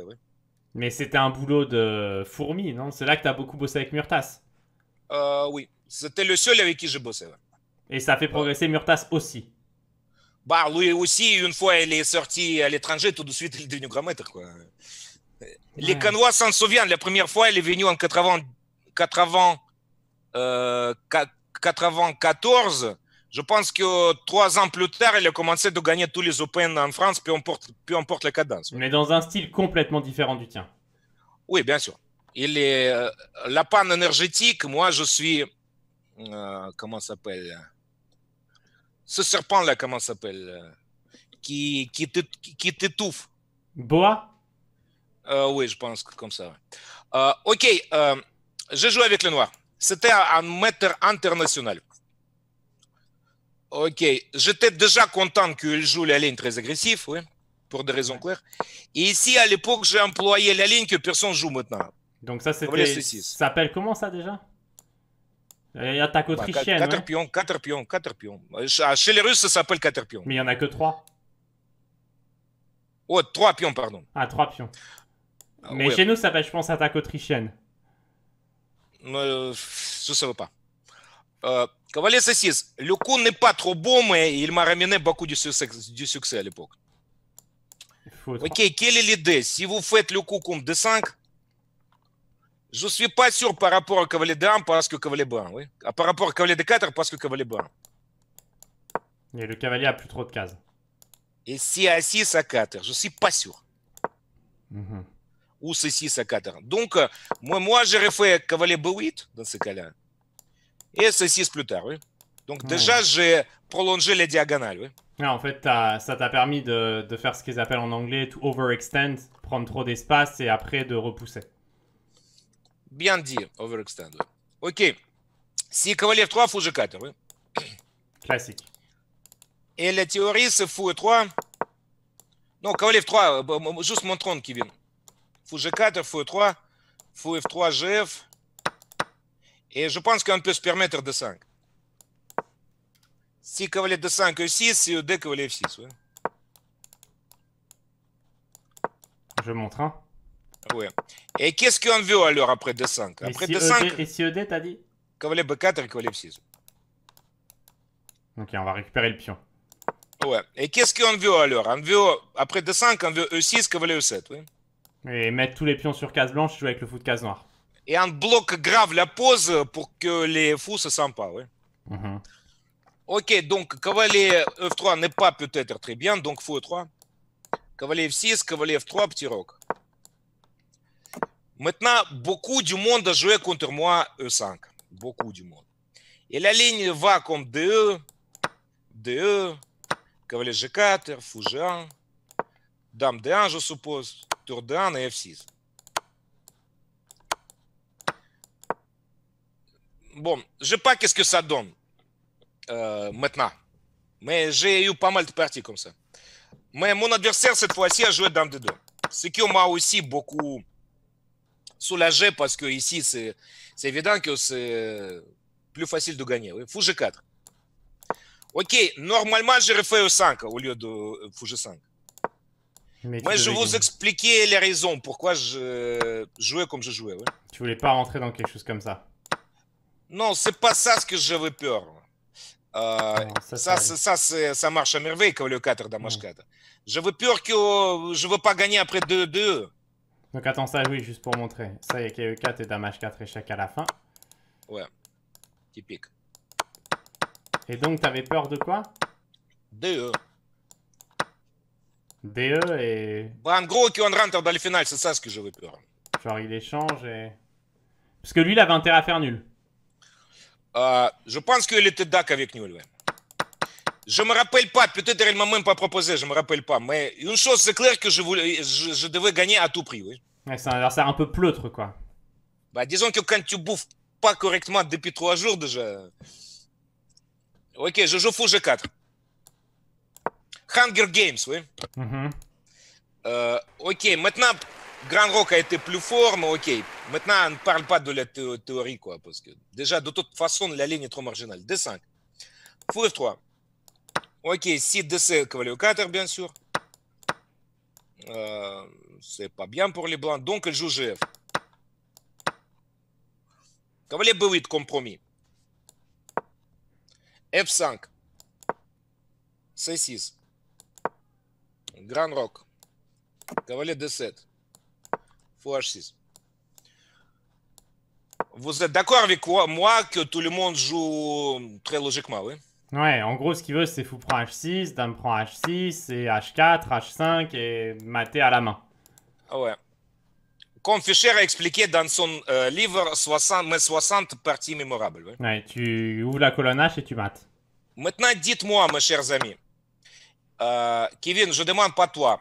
Mais c'était un boulot de fourmi, non C'est là que tu as beaucoup bossé avec Murtas. Euh, oui, c'était le seul avec qui j'ai bossé. Et ça fait progresser Murtas aussi. Bah, lui aussi, une fois il est sorti à l'étranger, tout de suite, il est grand maître Quoi. Les Canois s'en souviennent. La première fois, il est venu en 90. 80, euh, 94, je pense que trois ans plus tard, il a commencé de gagner tous les Open en France, peu importe, peu importe la cadence. Mais dans un style complètement différent du tien. Oui, bien sûr. Il est, euh, la panne énergétique, moi je suis... Euh, comment s'appelle euh, Ce serpent-là, comment s'appelle euh, Qui, qui, t'étouffe. Boa Oui, je pense que comme ça. ok, j'ai joué avec le noir. C'était un maître international. Ok, j'étais déjà content qu'il joue la ligne très agressive, oui, pour des raisons claires. Et ici, à l'époque, j'ai employé la ligne que personne joue maintenant. Donc ça, c'était... Ça s'appelle comment ça déjà attaque bah, autrichienne. 4 pions, 4 pions, quatre pions. Chez les Russes, ça s'appelle 4 pions. Mais il n'y en a que trois Oh, trois pions, pardon. Ah, trois pions. Ah, Mais chez nous, ça s'appelle, je pense, attaque autrichienne. СУСВП. Кавале сосіс, люку не па трубоме, ільма раміне баку дюсюксе ліпок. Окей, келі ліде, сіву фет люку кум десанк. Je suis pas sûr par rapport au cavalier d'armes parce que cavalier brun, oui. Ah, par rapport au cavalier de 4 parce que cavalier brun. Et le cavalier a plus trop de cases. Et si à 6 à 4, je suis pas sûr. Mm -hmm. ou 6 à 4. Donc, euh, moi, moi j'aurais fait cavalier B8 dans ce cas-là, et C6 plus tard, oui. Donc déjà, j'ai prolongé les diagonales, oui. Ah, en fait, ça t'a permis de, de, faire ce qu'ils appellent en anglais to overextend, prendre trop d'espace et après de repousser. Bien dit, overextend. Ok. Si cavalier 3 fou 4 oui. Classique. Et la théorie, c'est fou 3 Non, cavalier 3 euh, juste mon trône qui vient fou G4, fou E3, fou F3, GF. Et je pense qu'on peut se permettre de 5 Si cavalier de 5 E6, et ED, cavalier F6. Je montre un. Oui. Et qu'est-ce qu'on veut alors après de 5 Après e et si 5 et si t'as dit Cavalier B4 et cavalier F6. Ok, on va récupérer le pion. Ouais. Et qu'est-ce qu'on veut alors On veut, après de 5 on veut E6, cavalier E7. Oui. Et mettre tous les pions sur case blanche, jouer avec le fou de case noire. Et un bloc grave la pose pour que les fous se sentent pas, Oui. Mhm. Ok, donc cavalier F3 n'est pas peut-être très bien, donc fou 3 Cavalier F6, cavalier F3, petit roc. Maintenant, beaucoup du monde a joué contre moi E5. Beaucoup du monde. Et la ligne va comme DE, DE, cavalier G4, fou G1, dame D1, je suppose. 1 et F6. Bon, je pas qu'est-ce que ça donne euh, maintenant, mais j'ai eu pas mal de parties comme ça. Mais mon adversaire, cette fois-ci, a joué dans deux. deux. Ce qui m'a aussi beaucoup soulagé parce que ici, c'est évident que c'est plus facile de gagner. Oui. Fou 4 Ok, normalement, je refais au 5 au lieu de Fou 5 moi, je vous expliquer expliquais les raisons pourquoi je jouais comme je jouais. Ouais. Tu voulais pas rentrer dans quelque chose comme ça Non, c'est pas ça ce que j'avais peur. Euh, ah, ça, ça, ça, marche à merveille avec le 4 dans H4. J'avais peur que euh, je ne veux pas gagner après 2-2. Donc attends, ça, oui, juste pour montrer. Ça, il y a k 4 et damage 4 échec à la fin. Ouais, typique. Et donc, tu avais peur de quoi De DE et. en gros, qu'on rentre dans les final c'est ça ce que je veux peur. Genre, il échange et. Parce que lui, il avait intérêt à faire nul. Euh, je pense qu'il était d'accord avec nul, ouais. Je me rappelle pas, peut-être ne m'a même pas proposé, je me rappelle pas. Mais une chose, c'est clair que je, voulais, je, devais gagner à tout prix, c'est un adversaire un peu pleutre, quoi. Bah, disons que quand tu bouffes pas correctement depuis trois jours déjà. Ok, je joue fou G4. Hunger Games, oui. Mm-hmm. Euh, ok, maintenant, Grand Rock a été plus fort, mais ok. Maintenant, on ne parle pas de la théorie, quoi, parce que déjà, de toute façon, la ligne est trop marginale. D5. Fou 3 Ok, si DC, cavalier 4, bien sûr. Euh, c'est pas bien pour les blancs, donc elle Juge, GF. Cavalier B8, compromis. F5. C6. Grand Rock, Cavalier D7, Fou H6. Vous êtes d'accord avec moi que tout le monde joue très logiquement, oui Ouais, en gros, ce qu'il veut, c'est fou prend H6, dame prend H6, et H4, H5, et maté à la main. Ah ouais. Comme Fischer a expliqué dans son euh, livre 60, mais 60 parties mémorables. Ouais, tu ouvres la colonne H et tu mates. Maintenant, dites-moi, mes chers amis, Kevin, je demande pas toi.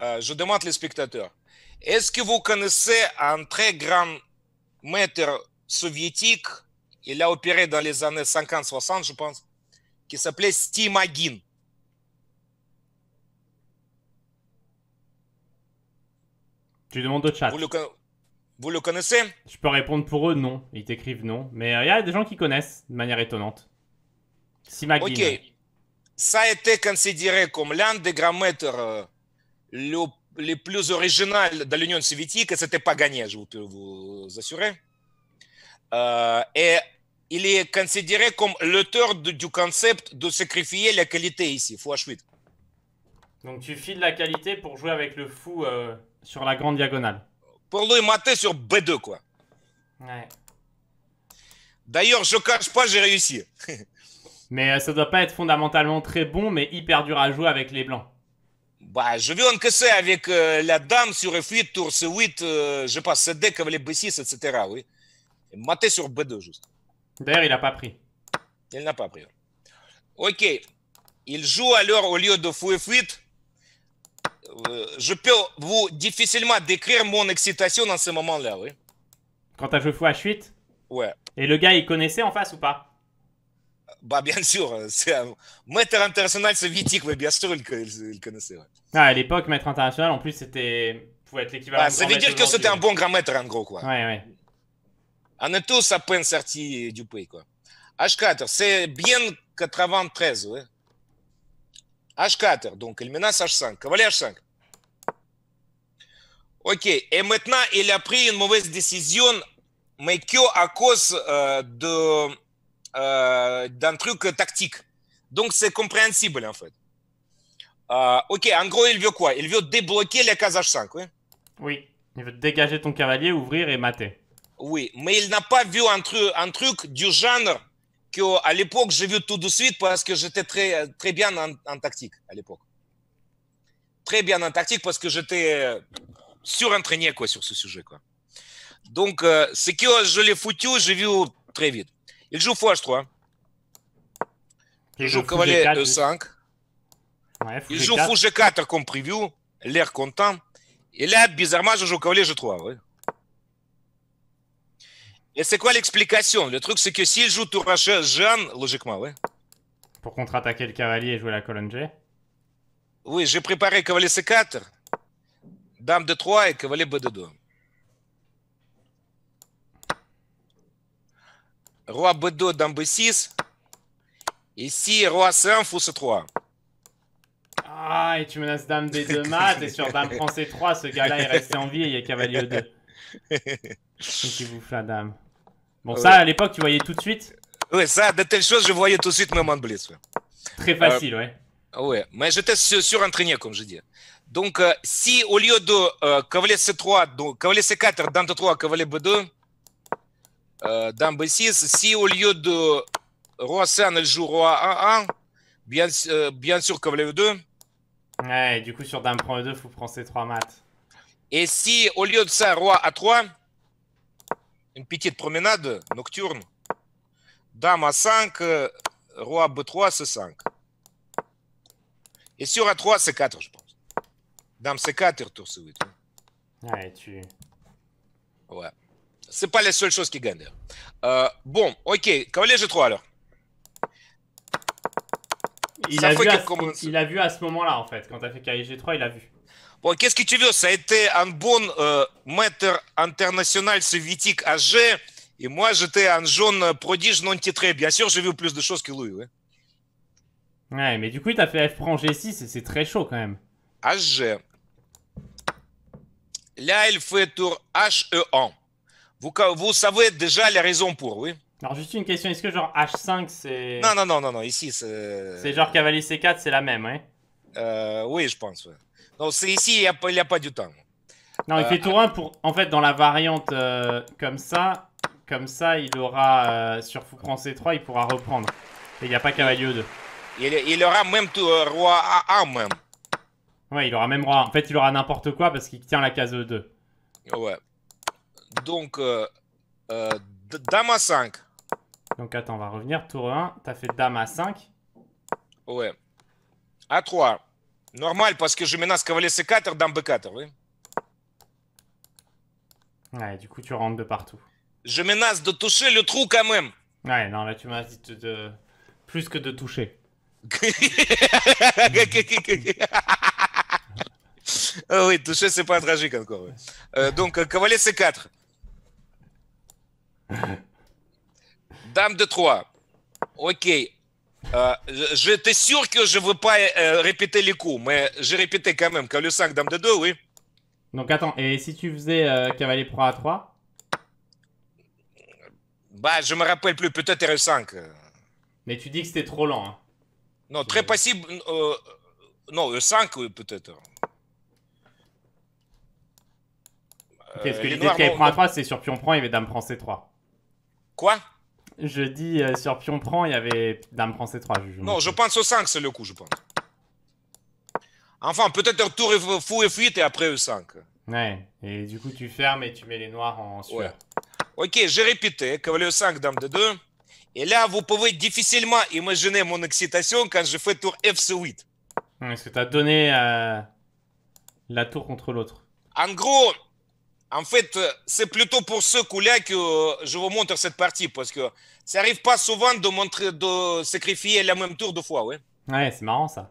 je demande les spectateurs. Est-ce que vous connaissez un très grand maître soviétique Il a opéré dans les années 50-60, je pense, qui s'appelait Stimagin. Tu demandes au chat. Vous le, connaissez Je peux répondre pour eux, non. Ils t'écrivent non. Mais euh, il y a des gens qui connaissent de manière étonnante. Stimagin. Ok ça a été considéré comme l'un des maîtres euh, le, les plus originales de l'Union soviétique, et ce n'était pas gagné, je peux vous assurer. Euh, et il est considéré comme l'auteur du concept de sacrifier la qualité ici, Fouachwit. Donc tu files la qualité pour jouer avec le fou euh, sur la grande diagonale. Pour lui mater sur B2, quoi. D'ailleurs, je cache pas, j'ai réussi. Mais euh, ça doit pas être fondamentalement très bon, mais hyper dur à jouer avec les blancs. Bah, je veux que casser avec euh, la dame sur F8, tour C8, je passe CD, les B6, etc. Oui. Et maté sur B2, juste. D'ailleurs, il n'a pas pris. Il n'a pas pris. Ok. Il joue alors au lieu de F8. Euh, je peux vous difficilement décrire mon excitation dans ce moment-là, oui. Quand as joué fou 8 Ouais. Et le gars, il connaissait en face ou pas bah, bien sûr, c'est un maître international soviétique, mais bien sûr, il, connaissait. Ah, à l'époque, maître international, en plus, c'était. pouvait être l'équivalent. Bah, ça veut dire que c'était un bon grand maître, en gros, quoi. Ouais, On est tous à peine sortis du pays, quoi. H4, c'est bien 93, ouais. H4, donc il menace H5, cavalier H5. Ok, et maintenant il a pris une mauvaise décision, mais que à cause euh, de euh, d'un truc tactique. Donc c'est compréhensible en fait. Euh, ok, en gros, il veut quoi Il veut débloquer les cases H5, oui il veut dégager ton cavalier, ouvrir et mater. Oui, mais il n'a pas vu un truc, un truc du genre que à l'époque j'ai vu tout de suite parce que j'étais très, très bien en, tactique à l'époque. Très bien en tactique parce que j'étais euh, surentraîné quoi, sur ce sujet. Quoi. Donc, c'est ce que je l'ai foutu, j'ai vu très vite. Il joue Fouge 3 Il, euh, joue cavalier e5. Euh, il joue fou 4 comme preview. L'air content. Et là, bizarrement, je joue cavalier g3. Et c'est quoi l'explication Le truc, c'est que s'il joue tour h jeune, logiquement, ouais. Pour contre-attaquer le cavalier et jouer la colonne G Oui, j'ai préparé cavalier c4, dame d3 et cavalier b2. Roi B2, Dame B6. Ici, Roi C1, Fou C3. Ah, et tu menaces Dame b 2 mat, et sur Dame prend C3, ce gars-là est resté en vie et il y a Cavalier E2. qui vous la Dame. Bon, euh, ça, à l'époque, tu voyais tout de suite Oui, ça, de telles choses, je voyais tout de suite même en blitz. Très facile, euh, ouais. Oui, mais j'étais surentraîné, sur comme je dis. Donc, euh, si au lieu de euh, cavalier C3, cavalier C4, dame D3, cavalier B2, euh, Dame B6, Si au lieu de Roi C1, elle joue Roi a 1 bien, euh, bien sûr vous voulez deux. du coup, sur Dame prend E2, faut prendre ces trois maths. Et si au lieu de ça, Roi A3, une petite promenade nocturne, Dame A5, Roi B3, C5. Et sur A3, C4, je pense. Dame C4 et retour C8. Ouais, tu. Ouais c'est pas la seule chose qui gagne. Euh, bon, ok, cavalier G3 alors. Il a, vu à ce, il a vu à ce moment-là, en fait. Quand as fait cavalier G3, il a vu. Bon, qu'est-ce que tu veux Ça a été un bon euh, maître international soviétique AG, Et moi, j'étais un jeune prodige non titré. Bien sûr, j'ai vu plus de choses que lui. Ouais, ouais mais du coup, t'a fait F prend G6 c'est très chaud quand même. AG. Là, il fait tour HE1. Vous, vous savez déjà les raisons pour, oui. Alors juste une question, est-ce que genre H5 c'est... Non, non, non, non, non, ici c'est... C'est genre cavalier C4, c'est la même, hein euh, Oui, je pense. Ouais. Non, c'est ici, il n'y a, pas du temps. Non, il fait euh, tour 1 pour... En fait, dans la variante euh, comme ça, comme ça, il aura... Euh, sur fou prend C3, il pourra reprendre. Et il n'y a pas cavalier E2. Il, il aura même tout, roi A1 même. Ouais, il aura même roi En fait, il aura n'importe quoi parce qu'il tient la case E2. Ouais. Donc, euh, dame à 5. Donc, attends, on va revenir. Tour 1, t'as fait dame à 5. Ouais. a 3. Normal, parce que je menace cavalier C4, dame B4, oui. Ouais, du coup, tu rentres de partout. Je menace de toucher le trou quand même. Ouais, non, là, tu m'as dit de, plus que de toucher. Ah oui, toucher, c'est pas tragique encore. Euh, donc, euh, cavalier C4. Dame de 3. Ok. Euh, j'étais sûr que je ne veux pas euh, répéter les coups, mais j'ai répété quand même. Quand 5, dame de 2, oui. Donc attends, et si tu faisais euh, cavalier 3 à 3 Bah, je me rappelle plus, peut-être R5. Mais tu dis que c'était trop lent. Hein. Non, très possible. non, E5, oui, peut-être. Ok, parce que l'idée de cavalier prend à 3, c'est sur pion prend et dame prend C3. Quoi je dis euh, sur pion prend, il y avait dame prend c3. Je, non, je pense au 5, c'est le coup, je pense. Enfin, peut-être tour et fou et fuite et après E5. Ouais, et du coup, tu fermes et tu mets les noirs en sueur. Ok, j'ai répété, cavalier 5, dame de 2 Et là, vous pouvez difficilement imaginer mon excitation quand je fais tour F8. Est-ce que tu as donné euh, la tour contre l'autre En gros, en fait, euh, c'est plutôt pour ce coup-là que euh, je vous montre cette partie, parce que ça n'arrive pas souvent de montrer, de sacrifier la même tour deux fois, ouais. Ouais, c'est marrant ça.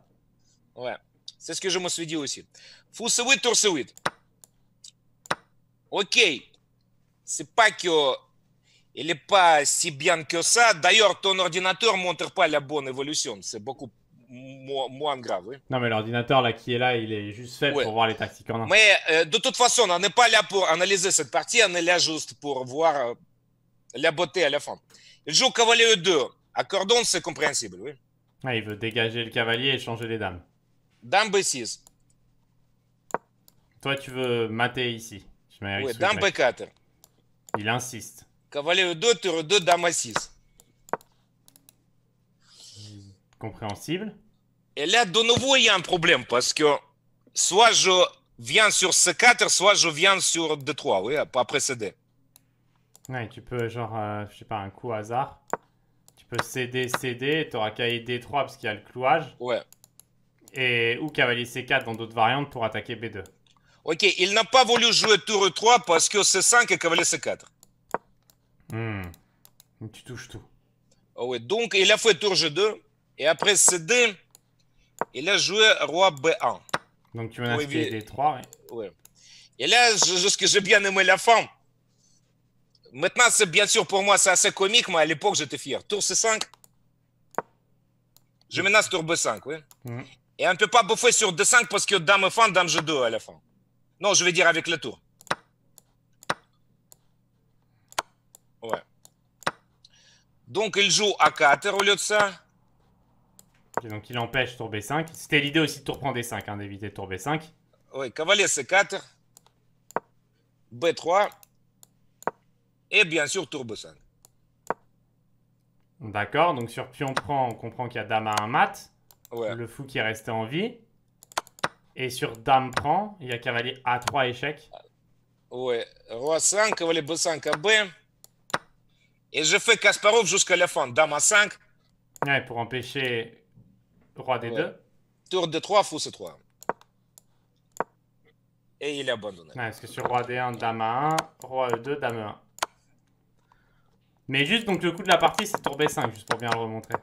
Ouais, c'est ce que je me suis dit aussi. Fou 8, tour wit. Ok, c'est pas que euh, il n'est pas si bien que ça. D'ailleurs, ton ordinateur ne montre pas la bonne évolution. C'est beaucoup moins, grave. Oui. Non, mais l'ordinateur là qui est là, il est juste fait pour voir les tactiques en Mais euh, de toute façon, on n'est pas là pour analyser cette partie, on est là juste pour voir euh, la beauté à la fin. Il joue cavalier 2. accordons c'est compréhensible, oui. il veut dégager le cavalier et changer les dames. Dame B6. Toi, tu veux mater ici. oui, dame B4. Il insiste. Cavalier 2, tour 2, dame A6. Compréhensible. Et là, de nouveau, il y a un problème parce que soit je viens sur C4, soit je viens sur D3, oui, après précédé. Ouais, tu peux, genre, euh, je sais pas, un coup hasard. Tu peux cd, cd, t'auras cavalier D3 parce qu'il y a le clouage. Ouais. Et, ou cavalier C4 dans d'autres variantes pour attaquer B2. Ok, il n'a pas voulu jouer tour 3 parce que C5 et cavalier C4. Hum. Tu touches tout. Ah ouais, donc il a fait tour G2. Et après cd, il a joué roi b1. Donc tu menaces d 3, oui. Et là, je, que j'ai bien aimé la fin. Maintenant, c'est bien sûr pour moi, c'est assez comique, mais à l'époque, j'étais fier. Tour c5. Je menace tour b5, oui. Mm. Et on ne peut pas bouffer sur d5 parce que dame fond dame g2 à la fin. Non, je vais dire avec le tour. Ouais. Donc, il joue a 4 au lieu de ça donc il empêche tour B5. C'était l'idée aussi de tour prendre D5, hein, d'éviter tour B5. Oui, cavalier C4, B3, et bien sûr tour B5. D'accord, donc sur pion prend, on comprend qu'il y a dame à un mat. Ouais. Le fou qui est resté en vie. Et sur dame prend, il y a cavalier A3 échec. Ouais, roi 5, cavalier B5 à B. Et je fais Kasparov jusqu'à la fin. Dame à 5. Ouais, pour empêcher Roi des 2 deux. Tour de 3, fausse 3. Et il est abandonné. Ouais, parce que sur roi D1, dame à 1, roi E2, dame 1 Mais juste, donc le coup de la partie, c'est tour B5, juste pour bien le remontrer.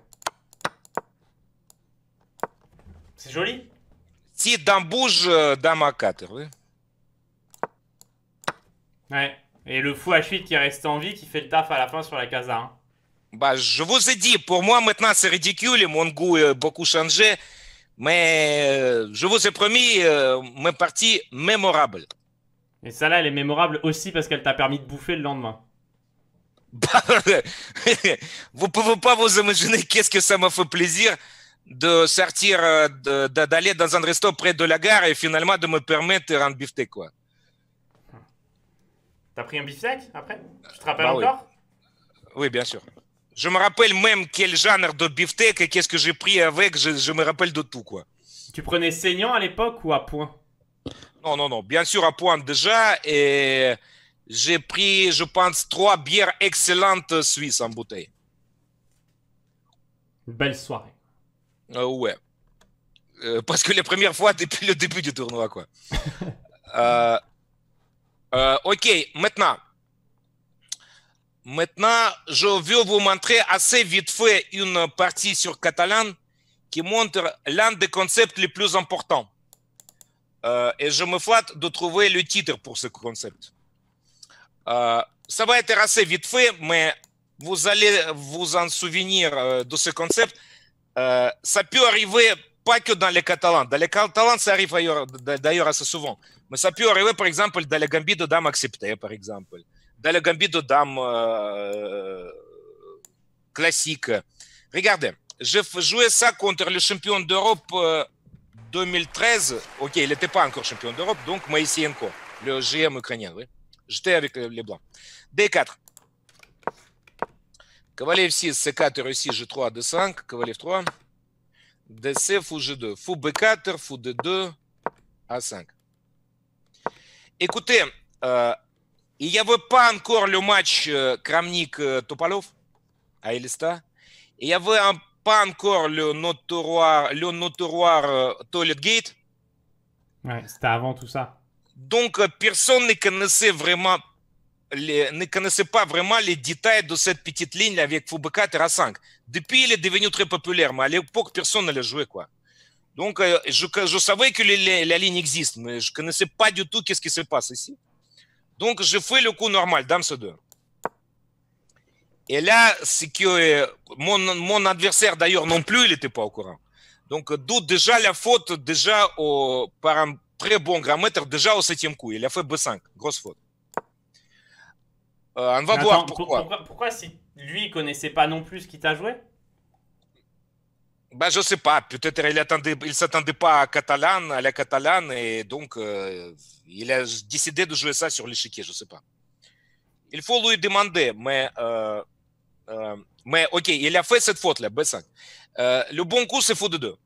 C'est joli Si dame bouge, euh, dame à 4 Ouais, et le fou H8 qui reste en vie, qui fait le taf à la fin sur la case 1 bah, je vous ai dit, pour moi maintenant c'est ridicule, mon goût a beaucoup changé, mais euh, je vous ai promis euh, ma partie mémorable. Et celle là, elle est mémorable aussi parce qu'elle t'a permis de bouffer le lendemain. Vous vous pouvez pas vous imaginer qu'est-ce que ça m'a fait plaisir de sortir, euh, d'aller dans un resto près de la gare et finalement de me permettre un beefsteak quoi. T'as pris un beefsteak après Tu te rappelles bah encore oui, bien sûr. Je me rappelle même quel genre de beefsteak et qu'est-ce que j'ai pris avec. Je, me rappelle de tout, quoi. Tu prenais saignant à l'époque ou à point Non, non, non. Bien sûr, à point déjà. Et j'ai pris, je pense, trois bières excellentes suisses en bouteille. belle soirée. Euh, ouais. Euh, parce que la première fois depuis le début du tournoi, quoi. Euh, ok, maintenant, Maintenant, je veux vous montrer assez vite fait une partie sur catalan qui montre l'un des concepts les plus importants. Euh, et je me flatte de trouver le titre pour ce concept. Euh, ça va être assez vite fait, mais vous allez vous en souvenir euh, de ce concept. ça peut arriver pas que dans les Catalans. Dans les Catalans, ça arrive d'ailleurs assez souvent. Mais ça peut arriver, par exemple, dans les Gambie de Dame Acceptée, par exemple. Dans le Gambit de Dame euh, classique. Regardez, je jouais ça contre le champion d'Europe 2013. Euh, ok, il n'était pas encore champion d'Europe, donc Maïsienko, le GM ukrainien. Oui. J'étais avec les Blancs. D4. Cavalier F6, C4, Russie, G3, D5, cavalier 3 DC, Fou G2, Fou B4, Fou 2 A5. Écoutez, euh, il n'y avait pas encore le match Kramnik-Topalov à Elista. Il n'y avait pas encore le notoire, Toilet Gate. c'était avant tout ça. Donc, euh, personne ne connaissait vraiment les, pas vraiment les détails de cette petite ligne avec FUBK, Terra 5. Depuis, il est devenu très populaire, mais à l'époque, personne ne l'a joué. Quoi. Donc, euh, je, savais que la ligne existe, mais je ne connaissais pas du tout ce qui se passe ici. Donc, je fais le coup normal, dame c2. Et là, que euh, mon, adversaire, d'ailleurs, non plus, il n'était pas au courant. Donc, d'où déjà la faute, déjà au, par un très bon grammaire, déjà au septième coup. Il a fait B5, grosse faute. Euh, on va voir pourquoi. Pourquoi, lui, il connaissait pas non plus ce qu'il t'a joué ben, je ne sais pas. Peut-être qu'il ne s'attendait pas à, Catalan, à la catalane et donc euh, il a décidé de jouer ça sur l'échiquier, je ne sais pas. Il faut lui demander, mais, euh, euh mais ok, il a fait cette faute-là, B5. Euh, le bon coup, c'est fou de deux.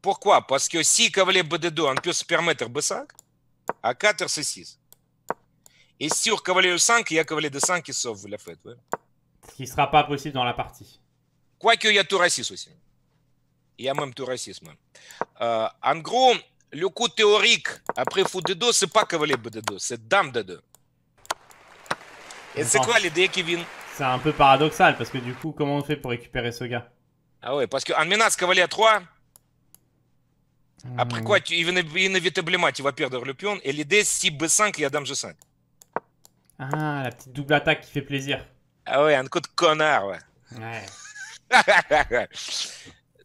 Pourquoi Parce que si cavalier b 2 on peut se permettre B5, A4, c'est 6 Et sur cavalier 5, il y a cavalier D5 qui sauve la fête. Ouais. Ce qui ne sera pas possible dans la partie. Quoique il y a tout racisme aussi. Il y a même tout racisme. Euh, en gros, le coup théorique après dos c'est pas cavalier dos, c'est Dame dos. Et c'est quoi l'idée, vient C'est un peu paradoxal parce que du coup, comment on fait pour récupérer ce gars Ah ouais, parce qu'en menace cavalier 3, après hmm. quoi, tu, inévitablement, tu vas perdre le pion. Et l'idée, si B5, il y a Dame G5. Ah, la petite double attaque qui fait plaisir. Ah ouais, un coup de connard, ouais. Ouais.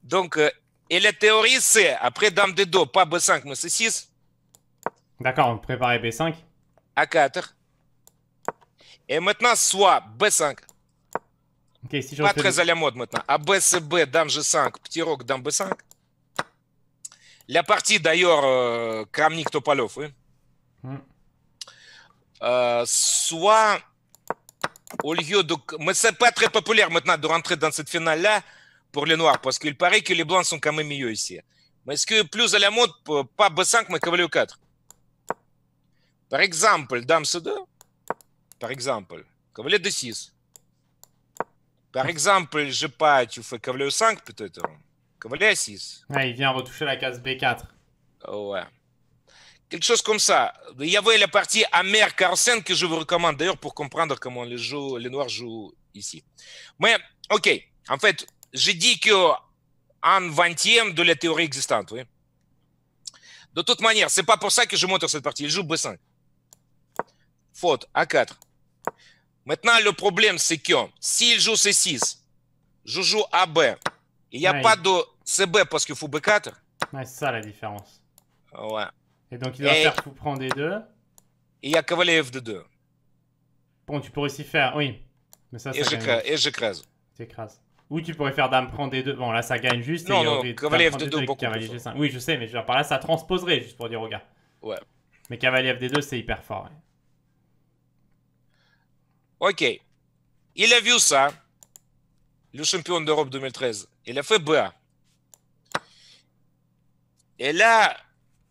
Donc, euh, et la théorie, c'est après dame de dos, pas B5, mais C6. D'accord, on préparait B5. A4. Et maintenant, soit B5. si pas très à la mode maintenant. A, B, dame G5, petit roc, dame B5. La partie d'ailleurs, euh, Kramnik Topalov, oui. Hmm. Euh, soit au lieu de. Mais c'est pas très populaire maintenant de rentrer dans cette finale-là pour les Noirs, parce qu'il paraît que les Blancs sont quand même mieux ici. Mais est-ce que plus à la mode, pas B5, mais cavalier 4 Par exemple, Dame C2. Par exemple, cavalier D6. Par exemple, je pas, tu fais cavalier 5 peut-être. Cavalier 6 Ouais, il vient retoucher la case B4. ouais quelque chose comme ça. Il y avait la partie amère Carlsen que je vous recommande d'ailleurs pour comprendre comment les, les Noirs jouent ici. Mais, ok, en fait, j'ai dit que un vingtième de la théorie existante, oui. De toute manière, c'est pas pour ça que je montre cette partie. Il joue B5. Faute, A4. Maintenant, le problème, c'est que s'il joue C6, je joue AB, il n'y a pas de CB parce qu'il faut B4. c'est ça la différence. Ouais. Et donc il doit faire fou prendre D2. Et il y a cavalier F2. Bon, tu pourrais aussi faire, oui. Mais ça, et j'écrase. T'écrases. Ou tu pourrais faire dame prend D2. Bon, là, ça gagne juste. Non, et non, non cavalier F2, beaucoup cavalier g Oui, je sais, mais genre, par là, ça transposerait, juste pour dire au gars. Ouais. Mais cavalier F2, c'est hyper fort. Ok. Il a vu ça, le champion d'Europe 2013. Il a fait B. Et là,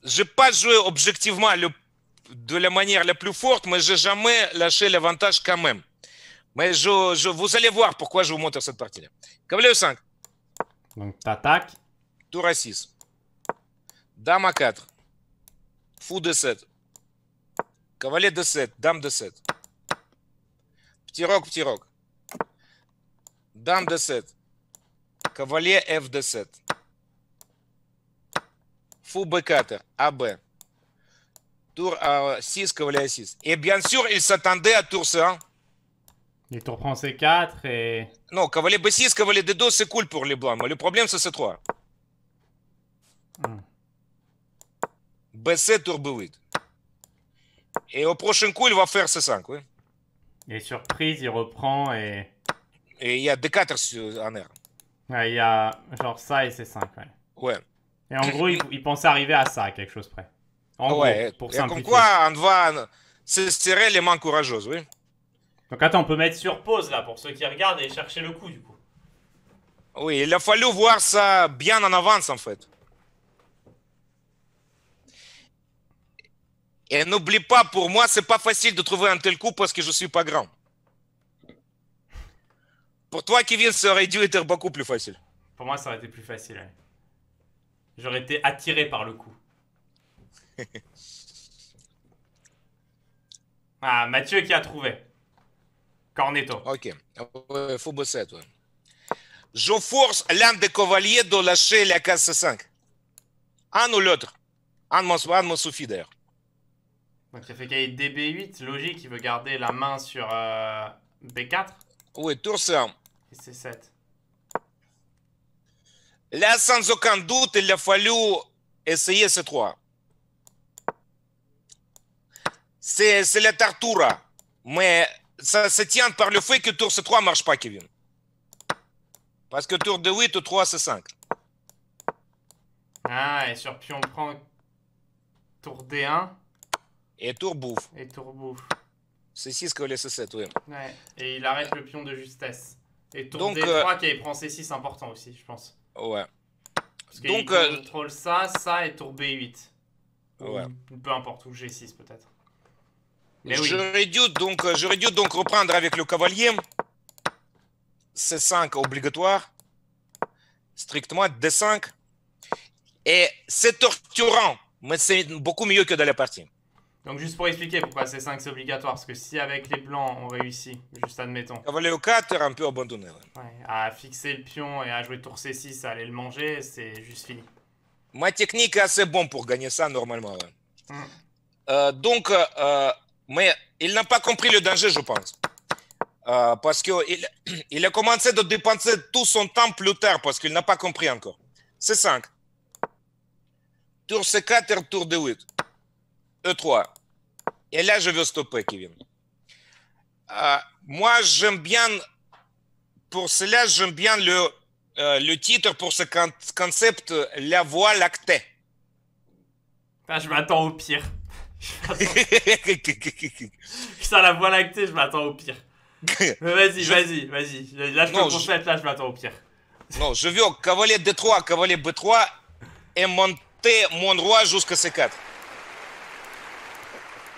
Gepage objectivement le, de la manière la plus forte, mais j'ai jamais lâché l'avantage quand même. Mais je, je, vous allez voir pourquoi je vous montre cette partie-là. Cavalier 5. Donc, t'attaques. Tour à 6. Dame à 4. Fou de 7. Cavalier de 7. Dame de 7. Petit roc, petit roc. Дам d7. Кавале f d7. Fou B4, AB. Tour a 6, cavalier a 6. Et bien sûr, il s'attendait à tour 1. Il hein. tour prend C4 et... Non, cavalier B6, cavalier D2, c'est cool pour les blancs. Mais le problème, c'est C3. BC, B7, tour B8. Et au prochain coup, il va faire C5, oui. Et surprise, il reprend et... Et il y a D4 en R. Ouais, il y a genre ça et C5, ouais. Ouais. Et en gros, ils il pensaient arriver à ça, à quelque chose près. En ouais, gros, pour et Comme quoi, on va serrer les mains courageuses, oui. Donc attends, on peut mettre sur pause là pour ceux qui regardent et chercher le coup du coup. Oui, il a fallu voir ça bien en avance en fait. Et n'oublie pas, pour moi, c'est pas facile de trouver un tel coup parce que je suis pas grand. Pour toi, Kevin, ça aurait dû être beaucoup plus facile. Pour moi, ça aurait été plus facile. J'aurais été attiré par le coup. ah, Mathieu qui a trouvé. Cornetto. Ok. Il faut bosser, toi. Je force l'un des cavaliers de lâcher la c 5. Un ou l'autre. Un me suffit d'ailleurs. Donc il fait qu'il y ait DB8, logique, il veut garder la main sur euh, B4. Oui, tour 1. Et C7. Là, sans aucun doute, il a fallu essayer C3. C'est la tartura. Mais ça se tient par le fait que tour C3 ne marche pas, Kevin. Parce que tour d 8 ou 3, c'est 5. Ah, et sur pion prend tour D1. Et tour bouffe. Et tour bouffe. C6 collé C7, oui. Ouais. Et il arrête le pion de justesse. Et tour Donc, D3 euh... qui prend C6, important aussi, je pense. Ouais. Donc. Euh, contrôle ça, ça et tour B8. Ouais. peu importe, où G6 peut-être. J'aurais dû, euh, donc, reprendre avec le cavalier. C5 obligatoire. Strictement D5. Et c'est torturant, mais c'est beaucoup mieux que dans la partie. Donc juste pour expliquer, pourquoi c'est 5 c'est obligatoire, parce que si avec les blancs on réussit, juste admettons. Cavalier au 4 un peu abandonné. Ouais, à fixer le pion et à jouer tour C6, à aller le manger, c'est juste fini. Ma technique est assez bonne pour gagner ça normalement. Hmm. Euh, donc, euh, euh, mais il n'a pas compris le danger, je pense. parce qu'il il a commencé de dépenser tout son temps plus tard, parce qu'il n'a pas compris encore. C5. Tour C4, tour D8. E3. Et là, je veux stopper, Kevin. Euh, moi, j'aime bien, pour cela, j'aime bien le, euh, le titre pour ce concept, La Voie lactée. je m'attends au pire. Ça la voie lactée, je m'attends au pire. vas-y, vas-y, vas-y. Là, je là, je m'attends au pire. non, je veux cavalier D3, cavalier B3 et monter mon roi jusqu'à C4.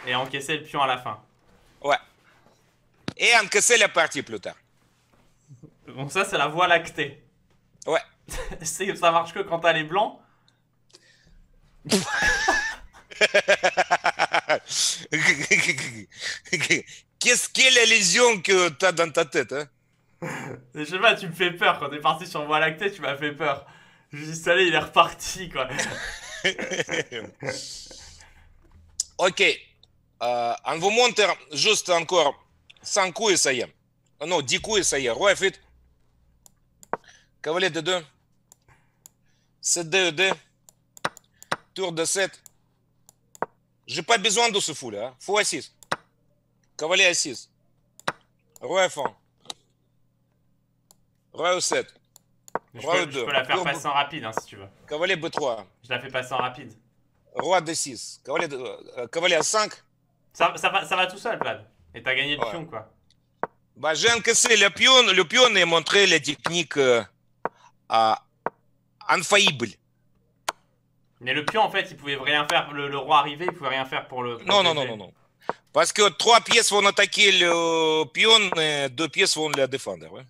Et encaisser le pion à la fin. Ouais. Et encaisser la partie plus tard. Bon ça, c'est la voie lactée. Ouais. ça marche que quand t'as les blancs Qu'est-ce qu'est les l'illusion que t'as dans ta tête hein Je sais pas, tu me fais peur. Quand t'es parti sur voie lactée, tu m'as fait peur. Je suis il est reparti, quoi. ok, euh, on vous montre juste encore 5 coups et ça y est. Euh, non, 10 coups et ça y est. Roi F8. Cavalier de 2. CD, 2 Tour de 7. Je n'ai pas besoin de ce fou là. Hein. Fou à 6. Cavalier à 6. Roi F1. Roi E7. Roi E2. Je peux la faire passer en rapide hein, si tu veux. Cavalier B3. Je la fais passer en rapide. Roi D6. Cavalier, de... Euh, euh, cavalier à 5. Ça, va, ça va tout seul, Vlad. Et t'as gagné le pion, quoi. Bah, j'ai que le pion. Le pion est montré la technique euh, Mais le pion, en fait, il pouvait rien faire. Le, roi arrivé, il pouvait rien faire pour le. non, non, non, non, Parce que trois pièces vont attaquer le pion et deux pièces vont le défendre. Ouais.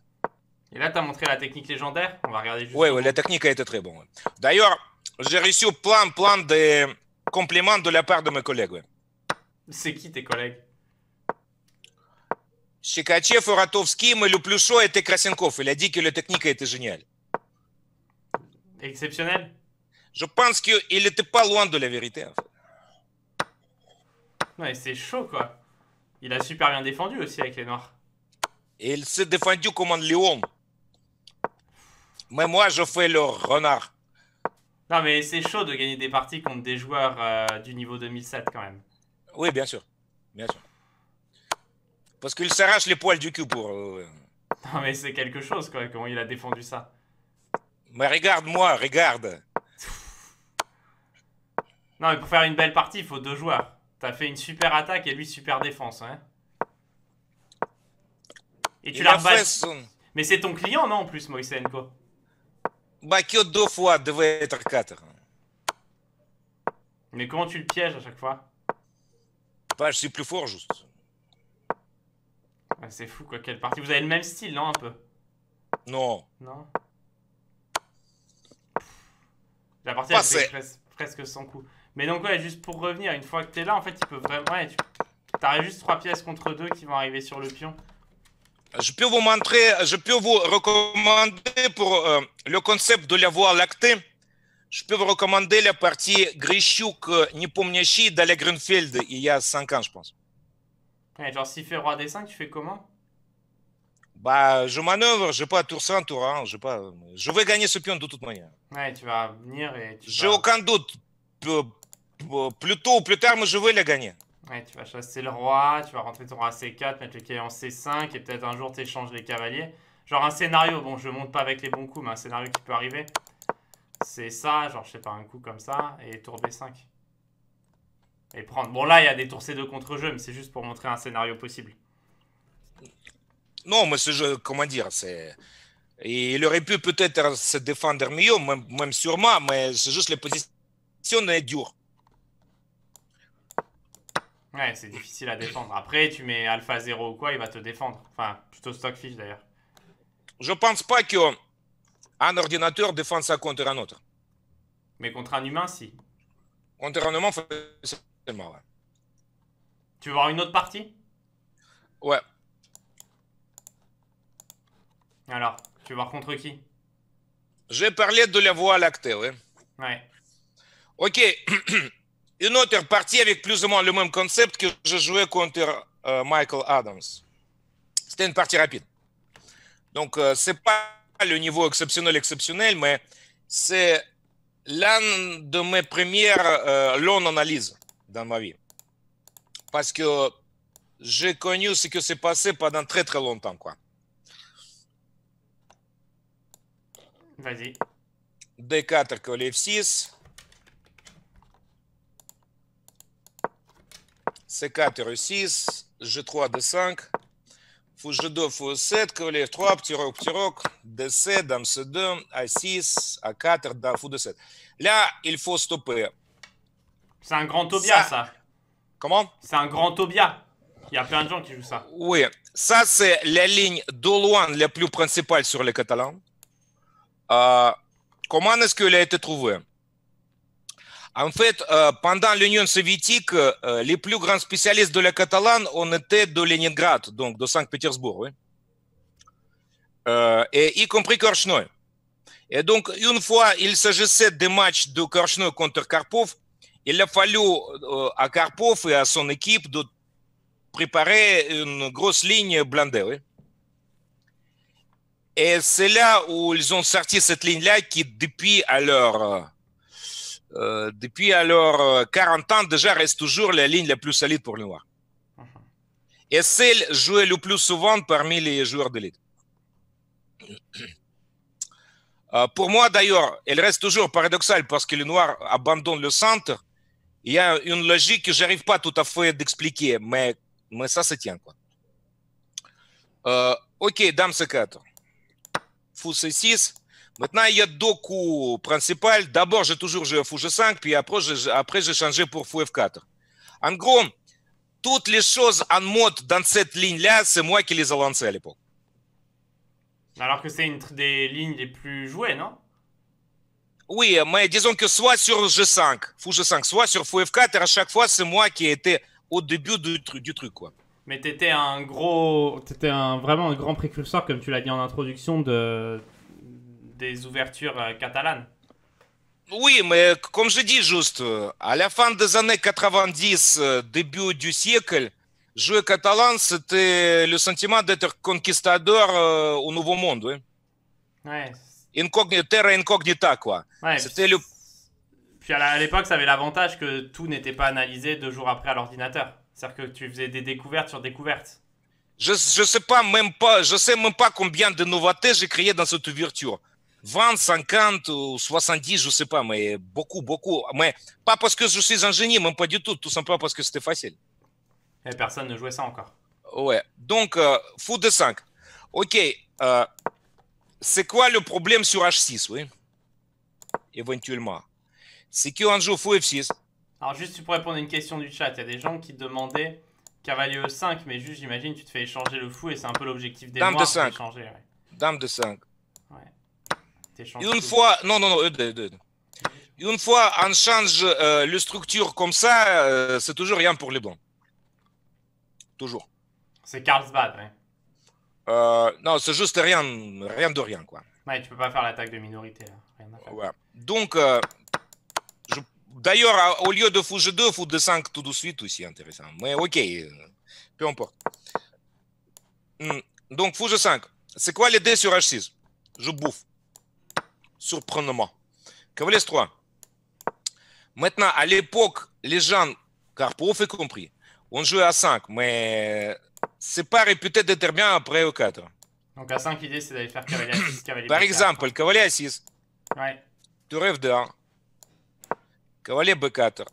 Et là, t'as montré la technique légendaire. On va regarder juste. Oui, la technique a été très bonne. D'ailleurs, j'ai reçu plein, plein de compliments de la part de mes collègues. C'est qui tes collègues le plus chaud était Krasenkov. Il a dit que la technique était géniale. Exceptionnel Je pense qu'il n'était pas loin de la vérité. En fait. c'est chaud quoi. Il a super bien défendu aussi avec les Noirs. Et il s'est défendu comme un lion. Mais moi, je fais le renard. Non, mais c'est chaud de gagner des parties contre des joueurs euh, du niveau 2007 quand même. Oui, bien sûr. Bien sûr. Parce qu'il s'arrache les poils du cul pour. Euh, non, mais c'est quelque chose, quoi, comment il a défendu ça. Mais regarde-moi, regarde. non, mais pour faire une belle partie, il faut deux joueurs. T'as fait une super attaque et lui, super défense. Hein et tu l'as Mais c'est ton client, non, en plus, Moïsenko bah, que deux fois devait être quatre. Mais comment tu le pièges à chaque fois pas, je suis plus fort, juste. c'est fou, quoi. Quelle partie Vous avez le même style, non, un peu Non. Non La partie, elle fait presque sans coup. Mais donc, ouais, juste pour revenir, une fois que t'es là, en fait, il peut vraiment... Ouais, tu juste trois pièces contre deux qui vont arriver sur le pion. Je peux vous montrer, je peux vous recommander pour euh, le concept de la voie lactée je peux vous recommander la partie Grishuk, euh, Nepomniachi, d'Ala Greenfield, il y a 5 ans, je pense. Ouais, genre, s'il fait roi des 5, tu fais comment Bah, je manœuvre, je pas tour un tour 1, je pas. Je vais gagner ce pion de toute manière. Ouais, tu vas venir et tu. J'ai aucun doute. Plus tôt ou plus tard, mais je vais le gagner. Ouais, tu vas chasser le roi, tu vas rentrer ton roi C4, mettre le cavalier en C5, et peut-être un jour tu échanges les cavaliers. Genre un scénario, bon, je monte pas avec les bons coups, mais un scénario qui peut arriver c'est ça, genre, je sais pas, un coup comme ça, et tour B5. Et prendre. Bon, là, il y a des tours C2 contre jeu, mais c'est juste pour montrer un scénario possible. Non, mais ce jeu, comment dire, c'est. Il aurait pu peut-être euh, se défendre mieux, même, sûrement, mais c'est juste les positions est dures. Ouais, c'est difficile à défendre. Après, tu mets alpha 0 ou quoi, il va te défendre. Enfin, plutôt Stockfish, d'ailleurs. Je pense pas que un ordinateur défend ça contre un autre. Mais contre un humain, si. Contre un humain, facilement, ouais. Tu veux voir une autre partie Ouais. Alors, tu veux voir contre qui J'ai parlé de la voie lactée, oui. Ouais. Ok. une autre partie avec plus ou moins le même concept que je jouais contre euh, Michael Adams. C'était une partie rapide. Donc, euh, c'est pas le niveau exceptionnel exceptionnel, mais c'est l'un de mes premières euh, longues analyses dans ma vie. Parce que j'ai connu ce qui s'est passé pendant très très longtemps. quoi. Vas-y. D4 colle F6. C4 E6. G3 D5. Fouge 2, fouge 7, que 3, petit roc, petit roc, D7, dame C2, A6, A4, fou de 7. Là, il faut stopper. C'est un grand Tobia, ça. Comment C'est un grand Tobia. Il y a plein de gens qui jouent ça. Oui, ça, c'est la ligne de loin la plus principale sur les Catalans. Euh, comment est-ce qu'elle a été trouvée en fait, euh, pendant l'Union soviétique, euh, euh, les plus grands spécialistes de la catalane, on était de Leningrad, donc de Saint-Pétersbourg, et y compris Korchnoi. Et donc, une fois, il s'agissait des matchs de Korchnoi contre Karpov, il a fallu à Karpov et à son équipe de préparer une grosse ligne blindée. Et c'est là où ils ont sorti cette ligne-là qui, depuis alors, euh, depuis alors 40 euh, ans déjà reste toujours la ligne la plus solide pour uh-huh. le Noir. Et celle jouée le plus souvent parmi les joueurs de euh, pour moi d'ailleurs, elle reste toujours paradoxale parce que le Noir abandonne le centre. Il y a une logique que j'arrive pas tout à fait d'expliquer, mais, mais ça se tient. Quoi. ok, dame C4. Fou C6. Maintenant, il y a deux coups principaux. D'abord, j'ai toujours joué à 5 puis après, j'ai changé pour f 4 En gros, toutes les choses en mode dans cette ligne-là, c'est moi qui les ai lancées à l'époque. Alors que c'est une des lignes les plus jouées, non Oui, mais disons que soit sur G5, Fou G5, soit sur Fou F4, à chaque fois, c'est moi qui étais au début du, du truc, quoi. Mais t'étais un gros. T'étais un, vraiment un grand précurseur, comme tu l'as dit en introduction, de, ouvertures euh, catalanes. Oui, mais comme je dis juste, à la fin des années 90, euh, début du siècle, jouer catalan, c'était le sentiment d'être conquistador euh, au Nouveau Monde. Incognita, terra incognita, quoi. c'était le... Puis à l'époque, ça avait l'avantage que tout n'était pas analysé deux jours après à l'ordinateur. C'est-à-dire que tu faisais des découvertes sur découvertes. Je, je sais pas, même pas, je sais même pas combien de nouveautés j'ai créé dans cette ouverture. 20, 50 ou 70, je ne sais pas, mais beaucoup, beaucoup. Mais pas parce que je suis ingénieur, même pas du tout, tout simplement parce que c'était facile. Et eh, personne ne jouait ça encore. Ouais. Donc, euh, fou de 5. Ok. Euh, c'est quoi le problème sur H6, oui Éventuellement. C'est qu'on joue fou F6. Alors, juste pour répondre à une question du chat, il y a des gens qui demandaient cavalier E5, mais juste, j'imagine, tu te fais échanger le fou et c'est un peu l'objectif des Dame de 5. Dame de 5. Une fois, non, non, non, euh, une fois on change euh, le structure comme ça, euh, c'est toujours rien pour les bons. Toujours. C'est Carlsbad, hein. Euh, non, c'est juste rien, rien de rien, quoi. Ouais, tu peux pas faire l'attaque de minorité, hein. Rien Donc, d'ailleurs, au lieu de fou 2, fou de 5 tout de suite aussi, intéressant. Mais ok, peu importe. Hmm. Donc, fou 5. C'est quoi les dés sur H6 Je bouffe. Surprenant, Cavalier 3. Maintenant, à l'époque, les gens, vous y compris, on jouait à 5, mais c'est pas réputé d'être bien après au 4. Donc à 5, l'idée c'est d'aller faire cavalier à 6, cavalier Par exemple, cavalier à 6. Ouais. Tu rêves 1. Cavalier B4.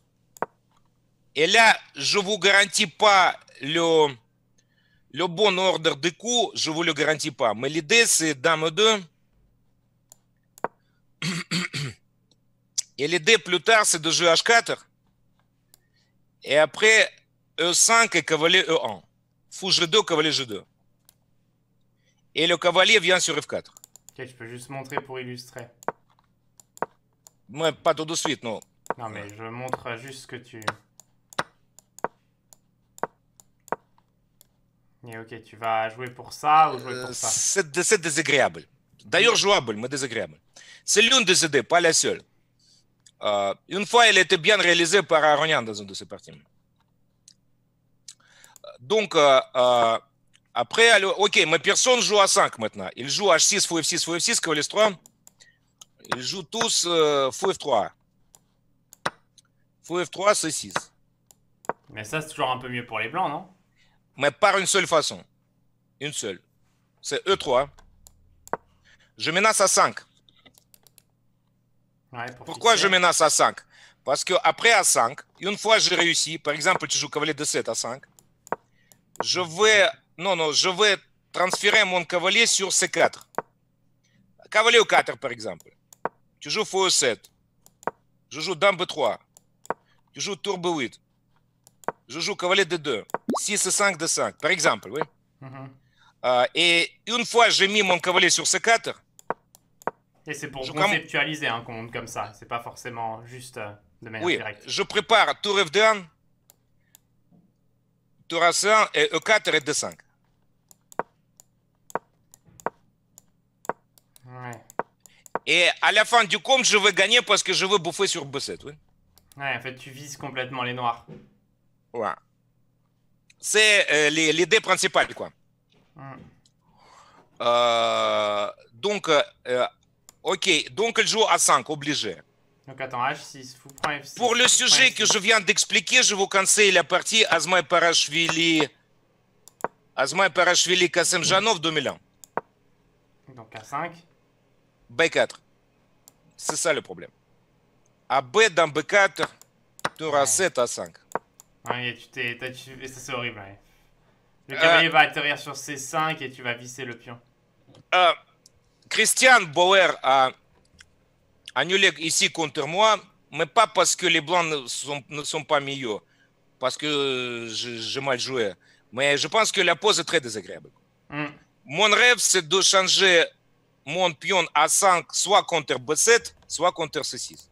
Et là, je ne vous garantis pas le, le bon ordre de coups, je ne vous le garantis pas. Mais l'idée, c'est dame 2, et l'idée plus tard, c'est de jouer H4. Et après, E5 et cavalier E1. Fou G2, cavalier G2. Et le cavalier vient sur F4. Ok, je peux juste montrer pour illustrer. Moi, pas tout de suite, non. Non, mais je montre juste ce que tu... ok, tu vas jouer pour ça ou jouer pour euh, ça C'est désagréable. D'ailleurs, jouable, mais désagréable. C'est l'une des idées, pas la seule. Euh, une fois, elle était bien réalisée par Aronian dans un de ses parties. Donc, euh, euh, après, ok, mais personne joue à 5 maintenant. Il joue H6, fou F6, fou F6, cavalier 3. Ils jouent tous fou F3. Fou F3, c 6. Mais ça, c'est toujours un peu mieux pour les blancs, non Mais par une seule façon. Une seule. C'est E3. Je menace à 5. Pourquoi je menace à 5 Parce qu'après à 5, une fois j'ai réussi, par exemple, tu joues cavalier de 7 à 5, je vais, non, non, je vais transférer mon cavalier sur C4. Cavalier E4, par exemple. Tu joues fou 7 Je joue dame B3. Je joue tour B8. Je joue cavalier D2. 6 et 5 D5, par exemple, oui. Mm -hmm. euh, et une fois j'ai mis mon cavalier sur C4, Et c'est pour conceptualiser un compte comme ça, c'est pas forcément juste euh, de manière oui, Je prépare tour F2, tour A1 et E4 et D5. Et à la fin du compte, je veux gagner parce que je veux bouffer sur B7, oui. en fait, tu vises complètement les noirs. Ouais. C'est euh, les l'idée principale, quoi. Mm. Euh, donc, Ok, donc elle joue à 5, obligé. Donc attends, H6, fou F6. Pour le sujet que je viens d'expliquer, je vous conseille la partie Azmaï Parashvili. Azmaï Parashvili Kassem Janov 2001. Donc A5. B4. C'est ça le problème. A-B dans B4, tour auras A7, A5. Ouais, tu t'es. Et ça c'est horrible, Le euh. cavalier va atterrir sur C5 et tu vas visser le pion. Euh, Christian Bauer a annulé ici contre moi, mais pas parce que les Blancs ne sont, pas meilleurs, parce que je, mal joué, Mais je pense que la pose est très désagréable. Mon rêve, c'est de changer mon pion à 5, soit contre B7, soit contre C6.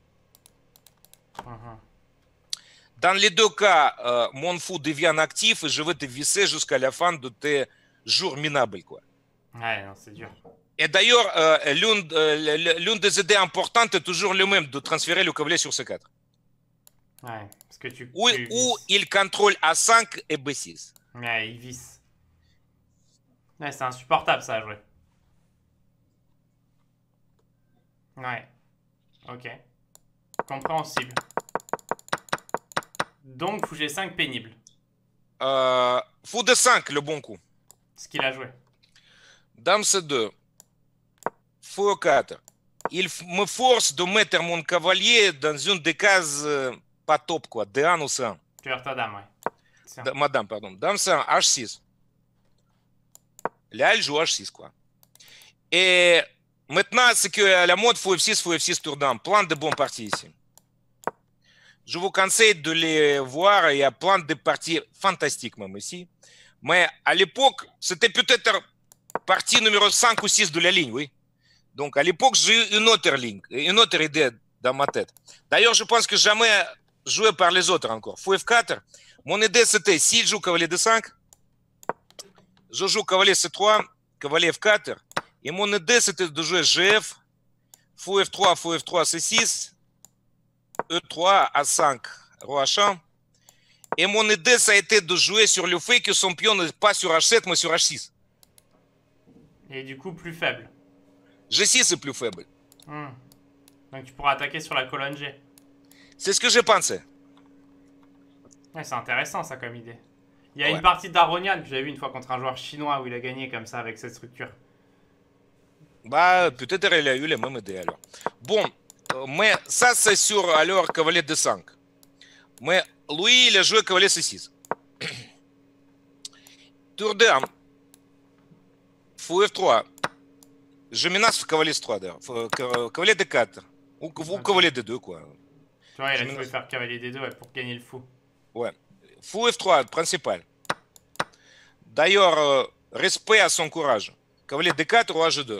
Dans les deux cas, mon fou devient actif et je vais te visser jusqu'à la fin de tes jours minables. Quoi. c'est dur. Et d'ailleurs, euh, l'une, des idées importantes est toujours le même, de transférer le câblé sur C4. Ouais, parce que tu, ou, ou il contrôle A5 et B6. Ouais, il visse. Ouais, c'est insupportable ça à jouer. Ouais. Ok. Compréhensible. Donc, fou G5 pénible. Euh, fou de 5 le bon coup. Ce qu'il a joué. Dame C2. Furcator. Il me force de mettre mon cavalier dans une des cases pas top, quoi, de 1 ou 100. Четвертая дама. Да, мадам, pardon. Dame 100, H6. Là, elle joue H6, quoi. Et maintenant, c'est que à la mode, faut F6, faut F6 tour dame. Plein de bons parties ici. Je vous conseille de les voir. Il y a plein de parties fantastiques même ici. Mais à l'époque, c'était peut-être partie numéro 5 ou 6 de la ligne, oui. Donc à l'époque, j'ai une autre ligne, une autre idée dans ma tête. D'ailleurs, je pense que jamais joué par les autres encore. Fou F4, mon idée c'était s'il joue cavalier de 5 je joue cavalier C3, cavalier F4, et mon idée c'était de jouer GF, fou F3, fou F3, C6, E3, A5, Roi 1 Et mon idée, ça a été de jouer sur le fait que son pion n'est pas sur H7, mais sur H6. Et du coup, plus faible sais 6 c'est plus faible. Hmm. Donc tu pourras attaquer sur la colonne G. C'est ce que j'ai pensé. Ouais, c'est intéressant ça comme idée. Il y a une partie d'Aronian que j'ai vu une fois contre un joueur chinois où il a gagné comme ça avec cette structure. Bah, peut-être il a eu les mêmes idée alors. Bon, euh, mais ça c'est sur alors cavalier de 5. Mais lui il a joué cavalier C6. Tour d'un. Fou F3 menace cavalier Cavalier D4. Ou, cavalier D2, quoi. Tu vois, il a trouvé faire cavalier D2 pour gagner le fou. Ouais. Fou F3, principal. D'ailleurs, euh, respect à son courage. Cavalier D4, roi G2.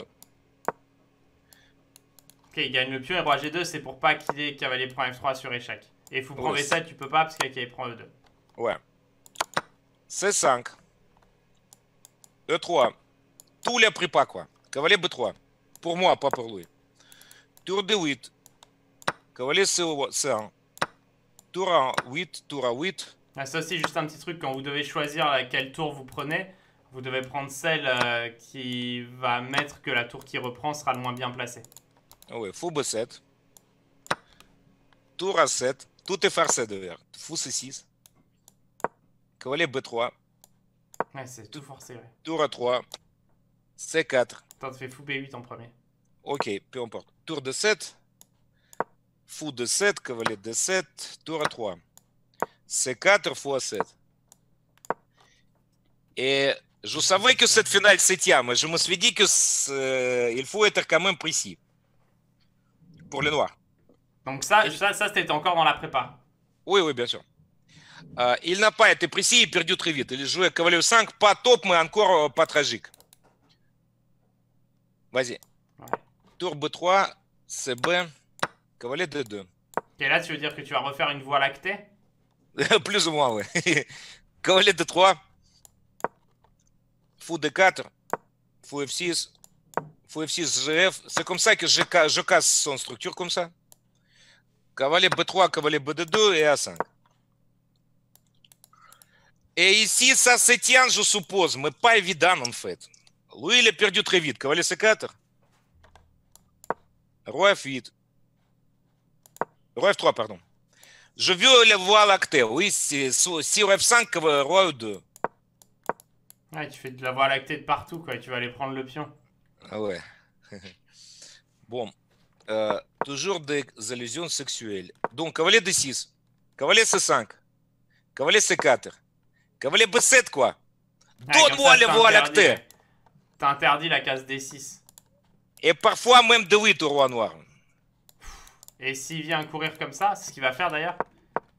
Ok, il gagne le pion et roi G2, c'est pour pas qu'il ait cavalier prend F3 sur échec. Et fou prend ça tu peux pas parce qu'il prend E2. Ouais. C5. E3. Tout les pas quoi. Cavalier B3. Pour moi, pas pour lui. Tour de 8. Cavalier C1. Tour à 8, tour à 8. Ah, ça c'est juste un petit truc, quand vous devez choisir laquelle tour vous prenez, vous devez prendre celle euh, qui va mettre que la tour qui reprend sera le moins bien placée. Ah oui, fou B7. Tour A7. Tout est farcé verre. Fou C6. Cavalier B3. c'est tout forcé. Tour A3. C4. T'as tu fou B8 en premier. Ok, peu importe. Tour de 7. Fou de 7, cavalier de 7, tour à 3. C4 fois 7. Et je savais que cette finale septième, mais je me suis dit qu'il il faut être quand même précis pour les noirs. Donc ça, ça, ça c'était encore dans la prépa. Oui, oui, bien sûr. Euh, il n'a pas été précis, il a perdu très vite. Il jouait cavalier 5, pas top, mais encore euh, pas tragique. Vas-y. tour b 3, CB, cavalier de 2. Et là, tu veux dire que tu vas refaire une voie lactée Plus ou moins, oui. Cavalier de 3, fou d 4, fou F6, fou F6, GF. C'est comme ça que je, casse son structure comme ça. Cavalier B3, cavalier b 2 et A5. Et ici, ça se tient, je suppose, mais pas évident en fait. Луиля пердю тревит. Кавалисекатор. Роя фит. Роя в 3, pardon. Je veux le voir l'acté. Oui, c'est sur F5 que Roy 2. Ouais, tu fais de la voie lactée de partout, quoi. Tu vas aller prendre le pion. Ah ouais. bon. Euh, toujours des allusions sexuelles. Donc, cavalier D6. Cavalier C5. Cavalier C4. Cavalier B7, quoi. Donne-moi le voie lactée. interdit la case D6. Et parfois même de 8 au roi noir. Et s'il vient courir comme ça, c'est ce qu'il va faire d'ailleurs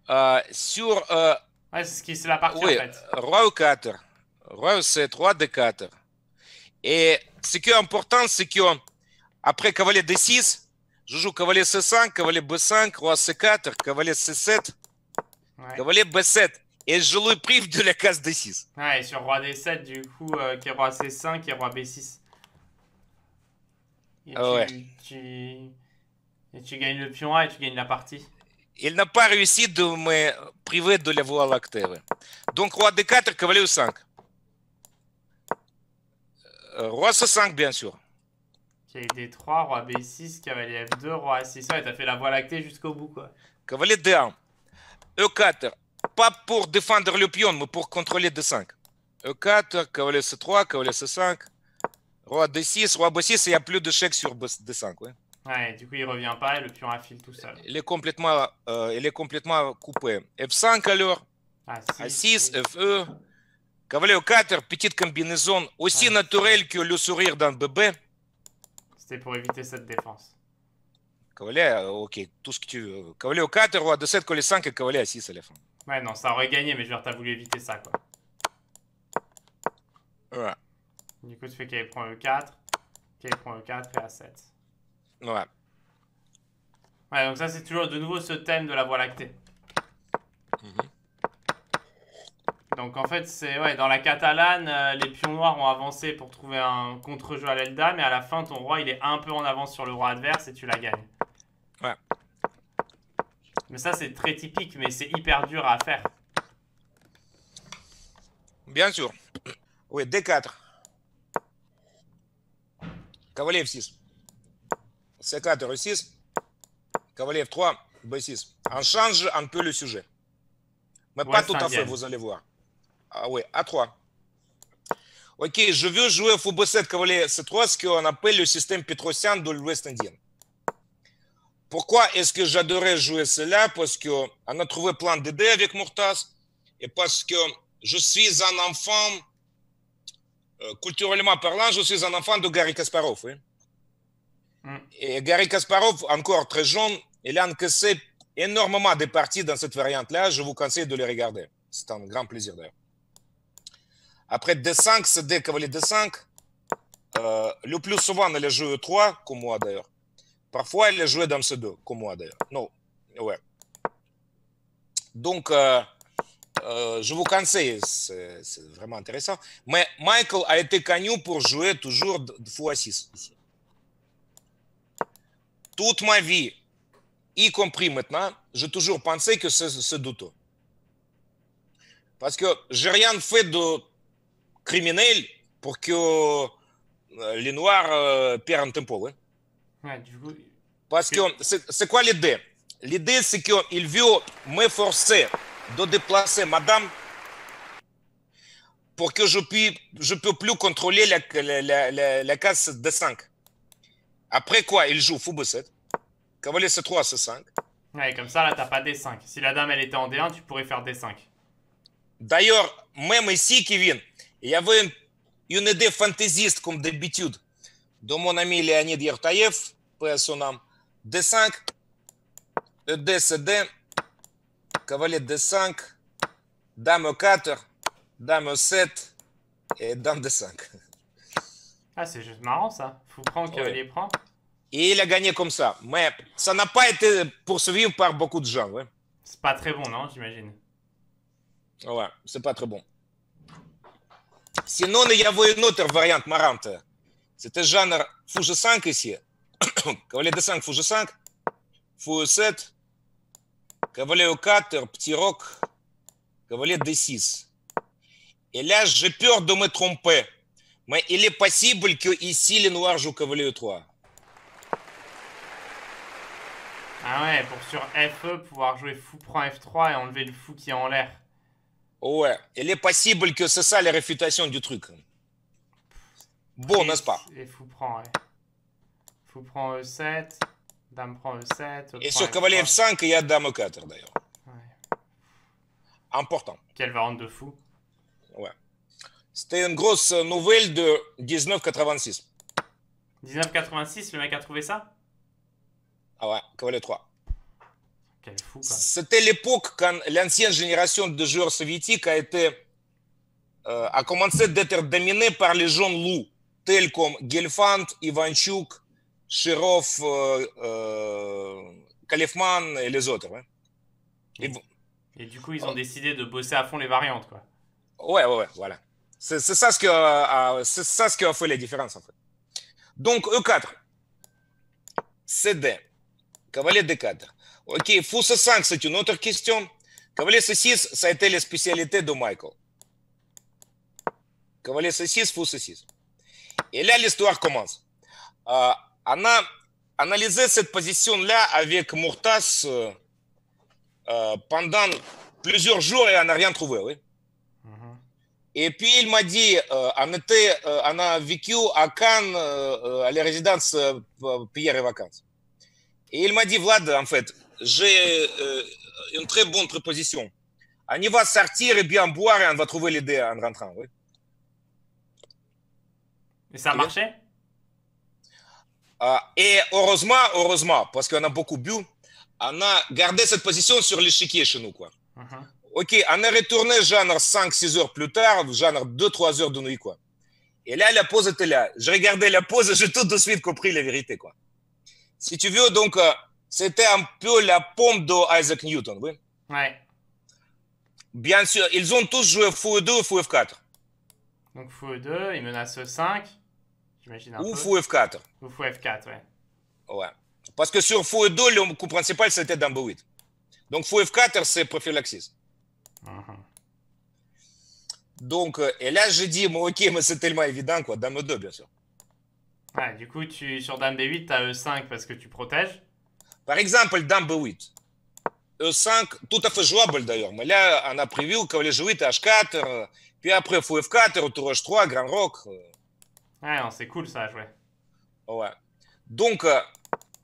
euh, Sur... Euh, c'est ce qui, la partie Roi au 4 Roi C3, D4. Et ce qui est important, c'est que après cavalier D6, je joue cavalier C5, cavalier B5, roi C4, cavalier C7, cavalier B7 et je lui prive de la case D6. Ouais, et sur roi D7, du coup, euh, qui est roi C5 et roi B6. Ah et, tu, gagnes le pion A et tu gagnes la partie. Il n'a pas réussi de me priver de la voie lactée. Donc, roi D4, cavalier 5. Euh, roi C5, bien sûr. Cavalier D3, roi B6, cavalier F2, roi A6. Ouais, t'as fait la voie lactée jusqu'au bout, quoi. Cavalier D1. E4, pas pour défendre le pion, mais pour contrôler D5. E4, cavalier C3, cavalier C5, roi D6, roi B6, il n'y a plus de chèque sur D5. Ouais. ouais. du coup, il revient pas et le pion affile tout seul. Il est complètement, euh, il est complètement coupé. F5 alors, A6, ah, ah, FE, cavalier o e 4 petite combinaison, aussi naturelle que le sourire d'un bébé. C'était pour éviter cette défense. Cavalier, euh, ok, tout que tu veux. Cavalier o e 4 roi D7, cavalier 5 et cavalier A6 à Ouais, non, ça aurait gagné, mais je veux dire, t'as voulu éviter ça, quoi. Ouais. Du coup, tu fais qu'elle prend E4, qu'elle prend E4 et A7. Ouais. Ouais, donc ça, c'est toujours de nouveau ce thème de la voie lactée. Mm-hmm. Donc en fait, c'est ouais, dans la catalane, euh, les pions noirs ont avancé pour trouver un contre-jeu à l'Elda, mais à la fin, ton roi, il est un peu en avance sur le roi adverse et tu la gagnes. Mais ça, c'est très typique, mais c'est hyper dur à faire. Bien sûr. Oui, D4. Cavalier F6. C4, R6. Cavalier F3, B6. On change un peu le sujet. Mais pas tout à fait, vous allez voir. Ah oui, A3. Ok, je veux jouer au fou 7 cavalier C3, ce qu'on appelle le système pétrosien de l'Ouest indien. Pourquoi est-ce que j'adorais jouer cela Parce qu'on a trouvé plein d'idées avec mortas et parce que je suis un enfant, euh, culturellement parlant, je suis un enfant de Gary Kasparov. Mm. Et Gary Kasparov, encore très jeune, il a encaissé énormément de parties dans cette variante-là. Je vous conseille de les regarder. C'est un grand plaisir d'ailleurs. Après D5, c'est D, cavalier D5. Euh, le plus souvent, on a joué e 3, comme moi d'ailleurs. Parfois, elle joué dans ce deux, comme moi d'ailleurs. Non, ouais. Donc, euh, euh, je vous conseille, c'est vraiment intéressant. Mais Michael a été connu pour jouer toujours de fois 6 Toute ma vie, y compris maintenant, j'ai toujours pensé que c'est tout. Parce que j'ai rien fait de criminel pour que euh, les Noirs perdent un temps. Hein. Parce que c'est quoi l'idée L'idée, c'est qu'il veut me forcer de déplacer madame pour que je puisse, je peux plus contrôler la, la, la, case d 5. Après quoi, il joue fou 7 cavalier C3, C5. Ouais, comme ça, là, t'as pas D5. Si la dame, elle était en D1, tu pourrais faire D5. D'ailleurs, même ici, Kevin, il y avait une idée fantaisiste, comme d'habitude de mon ami Leonid Yertayev, D5, DCD, cavalier D5, dame 4 dame 7 et dame D5. Ah, c'est juste marrant ça. Faut prendre ouais. prend. Et il a gagné comme ça. Mais ça n'a pas été poursuivi par beaucoup de gens. Ouais. C'est pas très bon, non, j'imagine. Ouais, c'est pas très bon. Sinon, il y avait une autre variante marrante. C'était genre G5 ici. cavalier de 5, 5. Fouge 7 Cavalier 4 petit rock Cavalier D6. Et là, j'ai peur de me tromper. Mais il est possible que ici, les noirs jouent cavalier de 3 Ah ouais, pour sur FE, pouvoir jouer fou prend F3 et enlever le fou qui est en l'air. Ouais, il est possible que c'est ça la réfutation du truc. Bon, n'est-ce pas Et fou prend, ouais. Fou prend E7, dame prend E7. Et sur cavalier e F5, il y a dame 4 d'ailleurs. Important. Quelle variante de fou Ouais. C'était une grosse nouvelle de 1986. 1986, le mec a trouvé ça Ah ouais, cavalier 3. fou, C'était l'époque quand l'ancienne génération de joueurs soviétiques a été euh, a commencé d'être dominée par les jeunes loups. Тельком, Гельфанд, Иванчук, Широв, э, э, Калифман et les autres. Et, du coup, ils ont décidé de bosser à fond les variantes, Ouais, ouais, ouais, voilà. C'est ça ce que euh, euh, ça ce qui a fait la différence. en fait. Donc E4, CD, cavalier D4. Ok, fou 5 c'est une autre question. Cavalier C6, ça a été la spécialité de Michael. Cavalier C6, fou 6 Et là, l'histoire commence. Euh, on a analysé cette position-là avec Mourtas euh, pendant plusieurs jours et on n'a rien trouvé. Oui. Mm -hmm. Et puis il m'a dit, euh, on, était, on a vécu à Cannes, à la résidence Pierre et Vacances. Et il m'a dit, Vlad, en fait, j'ai une très bonne proposition. On y va sortir et bien boire et on va trouver l'idée en rentrant. Oui. Et ça marchait euh, Et heureusement, heureusement, parce qu'on a beaucoup bu, on a gardé cette position sur l'échiquier chez nous. Quoi. Uh-huh. Ok, on est retourné genre 5-6 heures plus tard, genre 2-3 heures de nuit. Quoi. Et là, la pause était là. Je regardais la pause, j'ai tout de suite compris la vérité. Quoi. Si tu veux, donc, euh, c'était un peu la pompe de Isaac Newton, oui. Bien sûr, ils ont tous joué fou 2 f 4 Donc FOE2, il menace 5. Ou fou F4. Ou fou F4, ouais. Ouais. Parce que sur fou E2, le coup principal, c'était b 8. Donc fou F4, c'est prophylaxis. Uh-huh. Donc, euh, et là, je dis ok, mais c'est tellement évident, quoi. Dame 2, bien sûr. du coup, tu, sur Dame B8, tu as E5 parce que tu protèges Par exemple, Dame 8 E5, tout à fait jouable d'ailleurs. Mais là, on a prévu cavalier G8, H4, puis après, fou F4, tour H3, Grand Rock. Euh, ah non, c'est cool ça à jouer. Ouais. Donc, euh,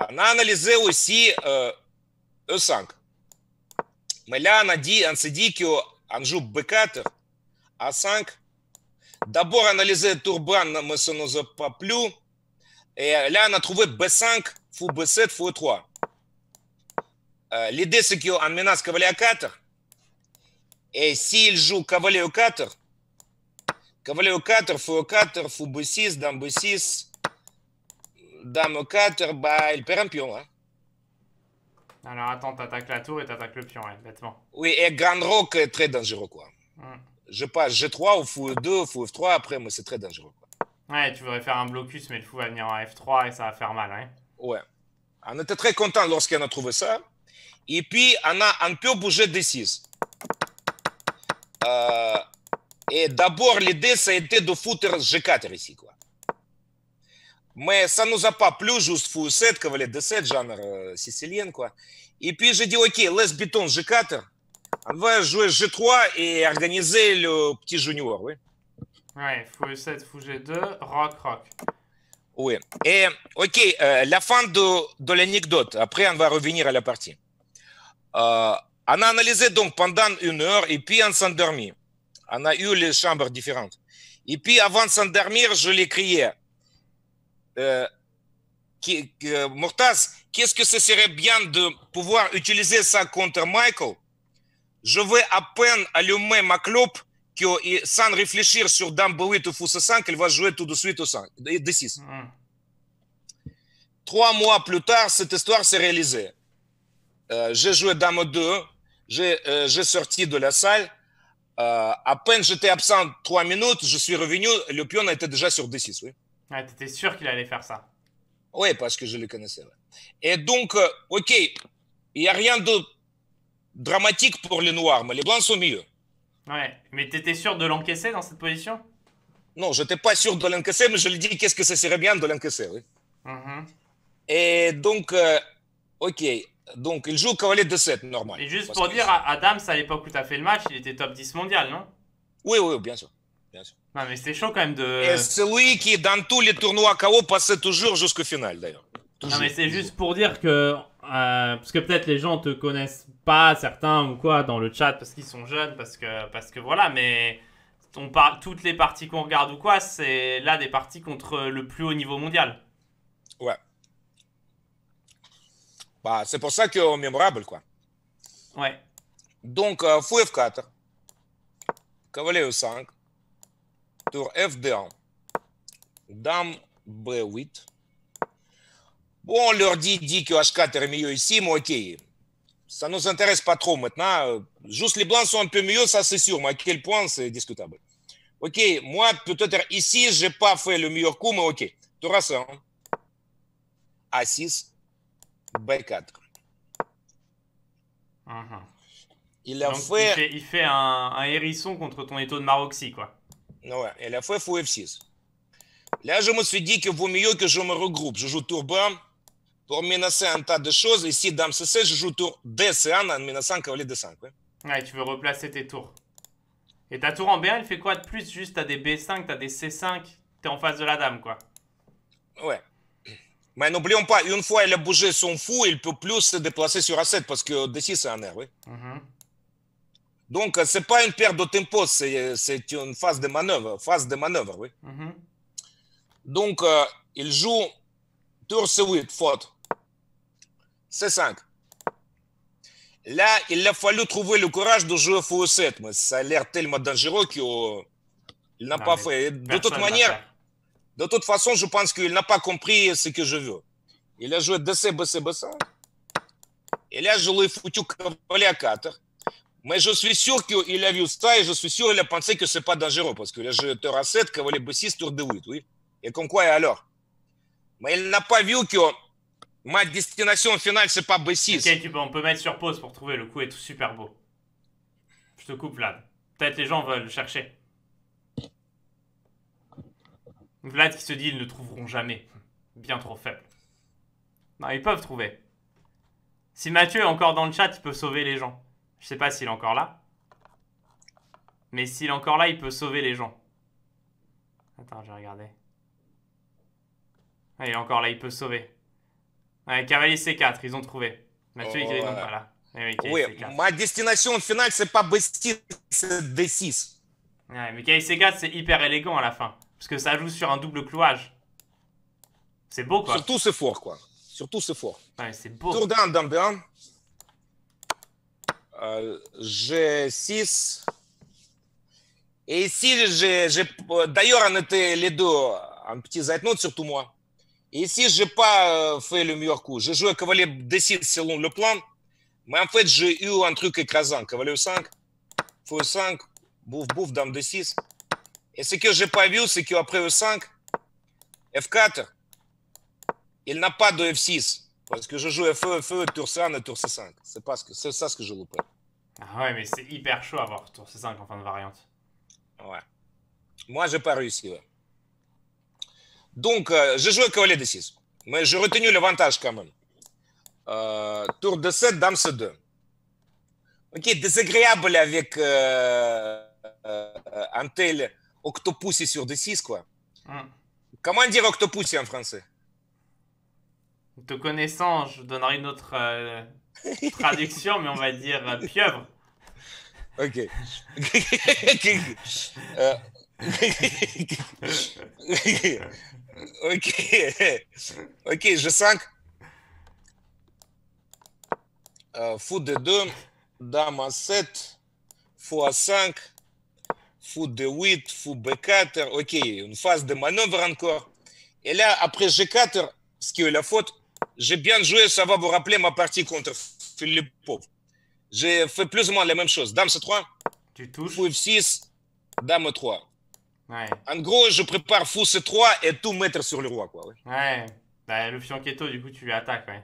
on a analysé aussi E5. Euh, e mais là, on a dit, on s'est dit qu'on joue B4, A5. D'abord, analyser Turban, mais ça ne nous a pas plu. Et là, on a trouvé B5, fou B7, fou E3. Euh, L'idée, c'est qu'on menace cavalier A4. Et s'il joue cavalier E4, Cavalier au 4 fou au 4 fou B6, dame B6, dame au 4 il perd un pion. Hein. Alors attends, t'attaques la tour et t'attaques le pion, ouais, bêtement. Oui, et Grand Rock est très dangereux, quoi. Hmm. Je passe G3 ou fou 2 fou F3, après, mais c'est très dangereux, quoi. Ouais, tu voudrais faire un blocus, mais le fou va venir en F3 et ça va faire mal, hein. Ouais. On était très content lorsqu'on a trouvé ça. Et puis, on, a, un peu bougé D6. Euh, et d'abord, l'idée, ça a été de foutre G4 ici, quoi. Mais ça nous a pas plu, juste G7, Cavalier de 7, genre sicilien, quoi. Et puis, j'ai dit, OK, laisse béton G4, on va jouer G3 et organiser le petit junior, oui. Ouais, fou 7 fou G2, rock, rock. Oui. Et, OK, la fin de, l'anecdote. Après, on va revenir à la partie. on a analysé donc pendant une heure et puis on s'endormit. On a eu les chambres différentes. Et puis, avant de s'endormir, je l'ai crié. Euh, qu'est-ce que ce serait bien de pouvoir utiliser ça contre Michael Je vais à peine allumer ma clope que, sans réfléchir sur Dame 8 ou 5, elle va jouer tout de suite au 5, D6. Hmm. Trois mois plus tard, cette histoire s'est réalisée. Euh, j'ai joué Dame 2, euh, j'ai sorti de la salle, euh, à peine j'étais absent 3 minutes, je suis revenu, le pion était déjà sur D6, oui. Ah, tu étais sûr qu'il allait faire ça. Oui, parce que je le connaissais. Et donc, euh, OK, il n'y a rien de dramatique pour les Noirs, mais les Blancs sont mieux. Ouais, mais tu étais sûr de l'encaisser dans cette position Non, je n'étais pas sûr de l'encaisser, mais je lui dis qu'est-ce que ça serait bien de l'encaisser, oui. Mm-hmm. Et donc, euh, OK, donc, il joue au cavalier de 7, normal. Et juste pour dire, Adams, à l'époque où tu as fait le match, il était top 10 mondial, non Oui, oui, bien sûr. Bien Non, mais c'est chaud quand même de. Et lui qui, dans tous les tournois KO, passait toujours jusqu'au final, d'ailleurs. Non, mais c'est juste pour dire que. Euh, parce que peut-être les gens te connaissent pas, certains ou quoi, dans le chat, parce qu'ils sont jeunes, parce que, parce que voilà, mais. On parle, toutes les parties qu'on regarde ou quoi, c'est là des parties contre le plus haut niveau mondial. Ouais, bah, c'est pour ça que est euh, mémorable, quoi. Ouais. Donc, euh, fou F4, cavalier E5, tour f 1 dame B8. Bon, on leur dit, dit que H4 est mieux ici, mais ok, ça ne nous intéresse pas trop maintenant. Euh, juste les blancs sont un peu mieux, ça c'est sûr, mais à quel point c'est discutable. Ok, moi peut-être ici, je n'ai pas fait le meilleur coup, mais ok. Tour A5, A6, 4 mhm. Il a fait... Il fait, un, hérisson contre ton étau de Maroxy, quoi. Ouais, il a fait fou F6. Là, je me suis dit que vaut mieux que je me regroupe. Je joue tour B pour menacer un tas de choses. Ici, dame C6, je joue tour D, 1 en menaçant cavalier D5. Ouais. tu veux replacer tes tours. Et ta tour en B1, elle fait quoi de plus Juste, à des B5, tu as des C5, Tu es en face de la dame, quoi. Ouais. Mais n'oublions pas, une fois il a bougé son fou, il peut plus se déplacer sur A7 parce que D6 c'est un air, mhm. Donc, ce n'est pas une perte de tempo, c'est une phase de manœuvre. Phase de manœuvre, mhm. Donc, euh, il joue tour C8, faute. C5. Là, il a fallu trouver le courage de jouer fou 7 mais ça a l'air tellement dangereux qu'il euh, n'a pas fait. De toute manière, de toute façon, je pense qu'il n'a pas compris ce que je veux. Il a joué DC, BC, BC. Il a joué foutu cavalier à 4. Mais je suis sûr qu'il a vu ça et je suis sûr qu'il a pensé que ce n'est pas dangereux parce qu'il a joué tour à 7, cavalier B6, tour D8. Oui. Et comme quoi, alors Mais il n'a pas vu que ma destination finale, ce n'est pas B6. Ok, on peut mettre sur pause pour trouver. Le coup est super beau. Je te coupe là. Peut-être les gens veulent chercher. Vlad qui se dit ils ne trouveront jamais. Bien trop faible. Non, ils peuvent trouver. Si Mathieu est encore dans le chat, il peut sauver les gens. Je sais pas s'il est encore là. Mais s'il est encore là, il peut sauver les gens. Attends, j'ai regardé. Ah, il est encore là, il peut sauver. Ouais, Cavalier C4, ils ont trouvé. Mathieu, il oh, est pas là. Oui, ma destination finale, c'est pas B6, c'est D6. mais Cavalier C4, c'est hyper élégant à la fin. Parce que ça joue sur un double clouage. C'est beau, quoi. Surtout c'est fort quoi. Surtout c'est fort. Ouais, c'est beau. Tour d'un, dame d'un. 1 euh, j'ai 6. Et ici, j'ai, euh, d'ailleurs, on était les deux, un petit zaitnote, surtout moi. Et ici, je n'ai pas euh, fait le meilleur coup. J'ai joué cavalier D6 selon le plan. Mais en fait, j'ai eu un truc écrasant. Cavalier 5, f 5, bouf bouf dame D6. Et ce que j'ai pas vu, c'est qu'après E5, F4, il n'a pas de F6. Parce que je joue FE, FE, tour C1 et tour C5. C'est, ce ça ce que je loupe. Ah ouais, mais c'est hyper chaud avoir tour C5 en fin de variante. Ouais. Moi, n'ai pas réussi. Donc, je euh, joue joué cavalier D6. Mais j'ai retenu l'avantage quand même. Euh, tour D7, dame C2. Ok, désagréable avec euh, un euh, octopussy sur D6, quoi. Hein. Comment dire octopussy en français Te connaissant, je donnerai une autre euh, traduction, mais on va dire euh, pieuvre. Ok. Euh, ok. Ok, je sens que. Euh, de 2, dame à 7, à 5, fou de 8, fou B4, ok, une phase de manœuvre encore. Et là, après G4, ce qui est la faute, j'ai bien joué, ça va vous rappeler ma partie contre Pauvre. J'ai fait plus ou moins la même chose. Dame C3, fou F6, dame 3 En gros, je prépare fou C3 et tout mettre sur le roi. Quoi, ouais. ouais. Bah, le fianchetto, du coup, tu lui attaques. Ouais.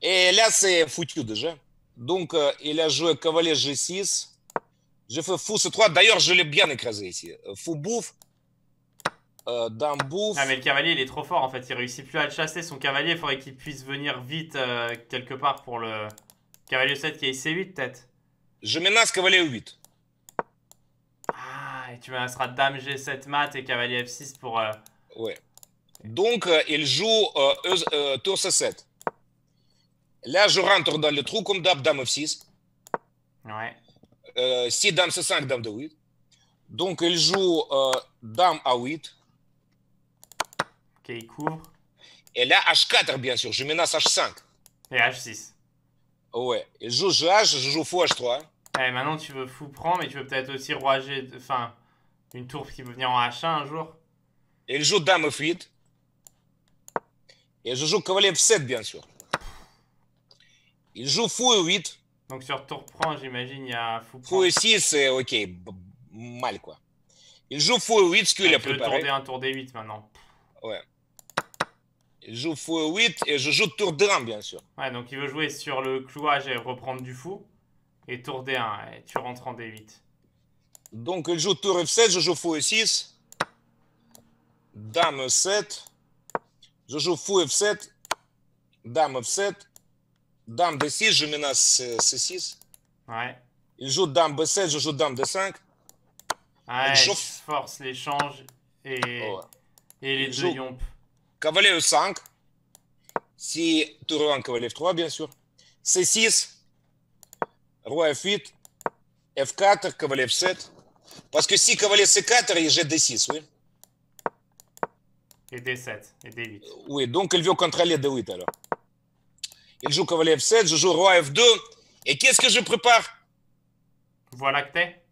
Et là, c'est foutu déjà. Donc, euh, il a joué cavalier G6. Je fais fou ce 3. D'ailleurs, je l'ai bien écrasé ici. Fou bouffe. Euh, d'un bouffe. Ah, mais le cavalier, il est trop fort en fait. Il réussit plus à le chasser. Son cavalier, il faudrait qu'il puisse venir vite euh, quelque part pour le. Cavalier 7 qui est C8 peut-être. Je menace cavalier 8. Ah, et tu menaceras dame G7 mat et cavalier F6 pour. Euh, ouais. Donc, euh, il joue e tour C7. Là, je rentre dans le trou comme d'hab, dame F6. Ouais. 6 euh, dames, c'est 5 dames de 8. Donc, elle joue euh, dame à 8. Ok, couvre. Et là, H4, bien sûr, je menace H5. Et H6. Ouais, il joue j-h je joue fou H3. Eh, maintenant tu veux fou prendre, mais tu veux peut-être aussi roi G, enfin, une tour qui peut venir en H1 un jour. Il joue dame 8 Et je joue cavalier F7, bien sûr. Il joue fou h 8. Donc sur tour prend, j'imagine, il y a fou. Fou 6, ok, mal quoi. Il joue fou 8, ce qu'il a préparé. un tour D8 maintenant. Ouais. Il joue fou 8 et je joue tour D1, bien sûr. Ouais, donc il veut jouer sur le clouage et reprendre du fou. Et tour D1, et tu rentres en D8. Donc il joue tour F7, je joue fou E6. Dame 7 Je joue fou F7. Dame F7. Dame d 6, je menace C6. Ouais. Il joue Dame B7, je joue Dame D5. Ouais, force l'échange et... les deux yomps. Cavalier E5. Si tour 1, cavalier F3, bien sûr. C6. Roi F8. F4, cavalier F7. Parce que si cavalier C4, il jette D6, oui. Et D7, et D8. Oui, donc il veut contrôler D8 alors. Il joue cavalier F7, je joue roi F2. Et qu'est-ce que je prépare Voilà que t'es.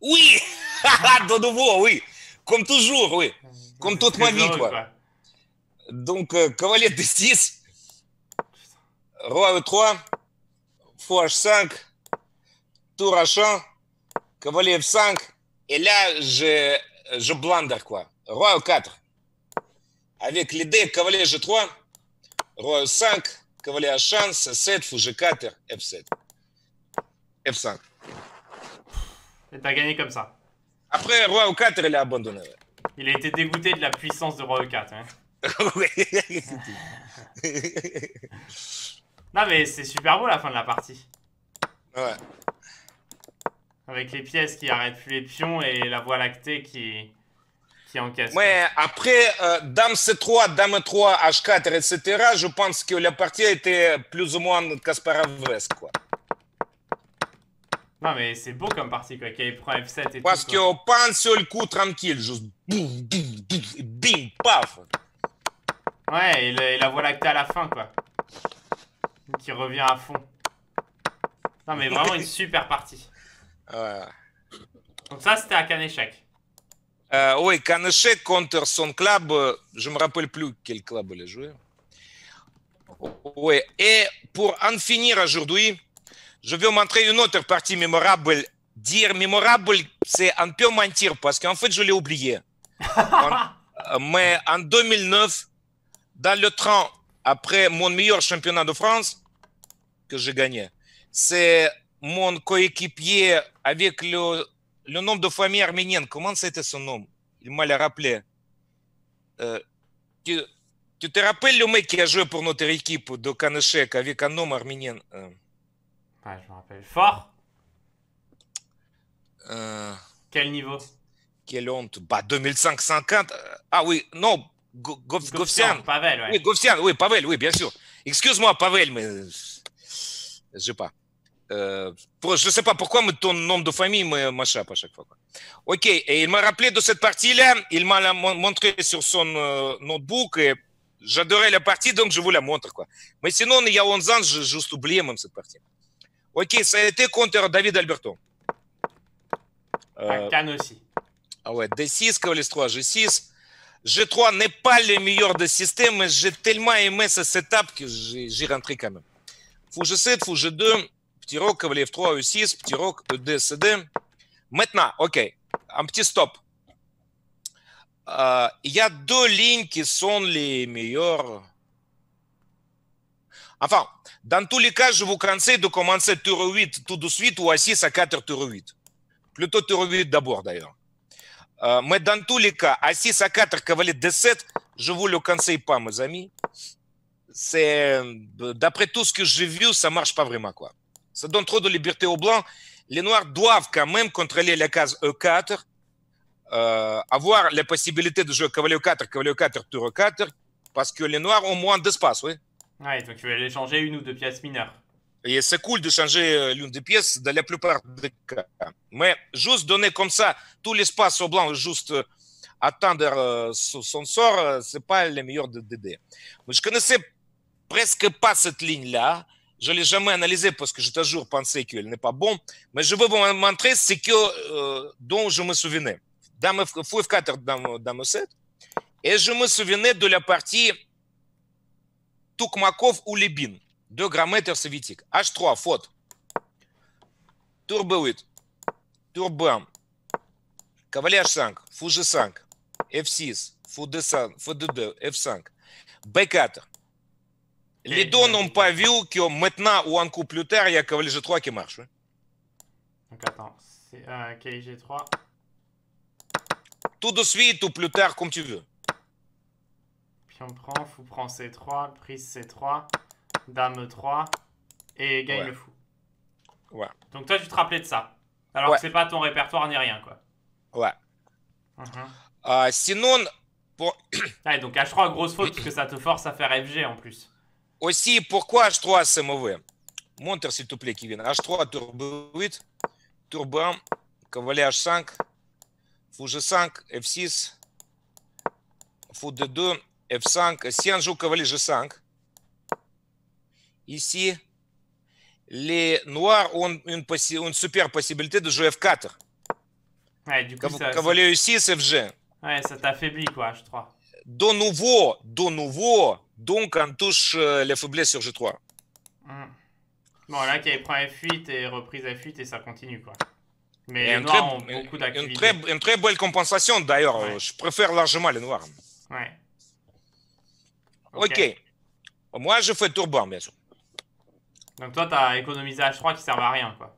Oui De nouveau, oui. Comme toujours, oui. Comme toute ma vie, quoi. Donc, euh, cavalier D6. Roi 3 e Fou 5 Tour H1. Cavalier F5. Et là, je, je quoi. Roi 4 e Avec l'idée, cavalier G3. Roi 5 e cavalier la chance, 7, fou 4, F7. F5. Et t'as gagné comme ça. Après, roi au 4 il a abandonné. Il a été dégoûté de la puissance de roi hein. au 4 non, mais c'est super beau la fin de la partie. Ouais. Avec les pièces qui arrêtent plus les pions et la voie lactée qui, qui encaisse. Mais après, euh, Dame C3, Dame 3, H4, etc., je pense que la partie était plus ou moins Kasparov-esque, Quoi. Non, mais c'est beau comme partie, quoi. Qu'il prend F7 et Parce tout. Parce qu'on pas un coup tranquille, juste boum, boum, boum, bim, paf. Ouais, et, le, et la voie à la fin, quoi. Qui revient à fond. Non, mais vraiment une super partie. Ouais. Donc, ça, c'était à échec euh, oui, Kaneshe contre son club, euh, je ne me rappelle plus quel club il a joué. Oui, et pour en finir aujourd'hui, je vais vous montrer une autre partie mémorable. Dire mémorable, c'est un peu mentir parce qu'en fait, je l'ai oublié. Euh, mais en 2009, dans le train, après mon meilleur championnat de France que j'ai gagné, c'est mon coéquipier avec le le nom de famille arménienne, comment c'était son nom Il m'a rappelé. Euh, tu, te rappelles le mec qui a joué pour notre équipe de Kaneshek avec un nom arménien euh? ah, je me rappelle. Fort euh, Quel niveau Quelle honte. Bah, 2550. Ah oui, non, Pavel, ouais. Oui, oui, Pavel, oui, bien sûr. Excuse-moi, Pavel, mais je sais pas. Euh, je ne sais pas pourquoi mais ton nom de famille m'échappe à chaque fois. Ok, et il m'a rappelé de cette partie-là, il m'a montré sur son euh, notebook et j'adorais la partie, donc je vous la montre. Quoi. Mais sinon, il y a 11 ans, j'ai juste oublié même cette partie. Ok, ça a été contre David Alberto. Euh, aussi. Ah ouais, D6, cavalier 3, G6. G3 n'est pas le meilleur des systèmes, mais j'ai tellement aimé cette étape que j'ai rentré quand même. Fou G7, Fou G2. petit roc, cavalier F3, E6, petit roc, E2, CD. Maintenant, ok, un petit stop. Euh, il y a deux lignes qui sont les meilleures. Enfin, dans tous les cas, je vous conseille de commencer tour 8 tout de suite ou à 6 à 4 tour 8. Plutôt tour 8 d'abord d'ailleurs. Euh, mais dans tous les cas, à 6 à 4, cavalier D7, je vous le conseille pas, mes amis. C'est d'après tout ce que j'ai vu, ça marche pas vraiment quoi. Ça donne trop de liberté aux Blancs. Les Noirs doivent quand même contrôler la case E4, avoir la possibilité de jouer cavalier 4, e cavalier 4, e tour 4, e parce que les Noirs ont moins d'espace, oui. donc tu veux aller changer une ou deux pièces mineures. Et c'est cool de changer euh, l'une des pièces dans la plupart des cas. Mais juste donner comme ça tout l'espace aux Blancs, juste euh, attendre euh, son sort, c'est pas le meilleur de DD. Mais je connaissais presque pas cette ligne-là. Je ne l'ai jamais analysé parce que j'ai toujours pensé qu'il n'est pas bon, mais je veux vous montrer ce que, euh, dont je me souvenais. Dame F4, dame, dame 7. Et je me souvenais de la partie Tukmakov ou Libin, de grammaire soviétique. H3, faute. Turbo 8, Turbo 1, Cavalier H5, Fou G5, F6, Fou 22 Fou D2, F5, B4, les deux n'ont pas vu que maintenant ou un coup plus tard, il y a cavalier G3 qui marche. Hein. Donc attends, c'est 3 euh, Tout de suite ou plus tard, comme tu veux. Puis on prend, fou prend C3, prise C3, dame 3 et gagne le fou. Ouais. Donc toi, tu te rappelais de ça. Alors que c'est pas ton répertoire ni rien, quoi. Ouais. Uh-huh. Euh, sinon, pour... Ah, donc H3, grosse faute, parce que ça te force à faire FG en plus. Aussi, pourquoi H3 c'est mauvais Montre s'il te plaît, Kevin. H3, Turbo 8, Turbo 1, Cavalier H5, Фуж 5, F6, Фу D2, F5, Сианжу, Cavalier G5. Ici, les noirs ont une, une super possibilité de jouer F4. Ouais, du coup, ça, Cavalier U6, FG. Ouais, ça t'affaiblit, quoi, H3. De nouveau, de nouveau, Donc, on touche euh, les faiblesses sur G3. Hmm. Bon, là, qui prend F8 et reprise f fuite et ça continue, quoi. Mais les Noirs ont beaucoup d'activité. Une, très, belle compensation, d'ailleurs. Je préfère largement les Noirs. Ouais. Ok. Moi, je fais tour bien sûr. Donc, toi, as économisé H3 qui sert à rien, quoi.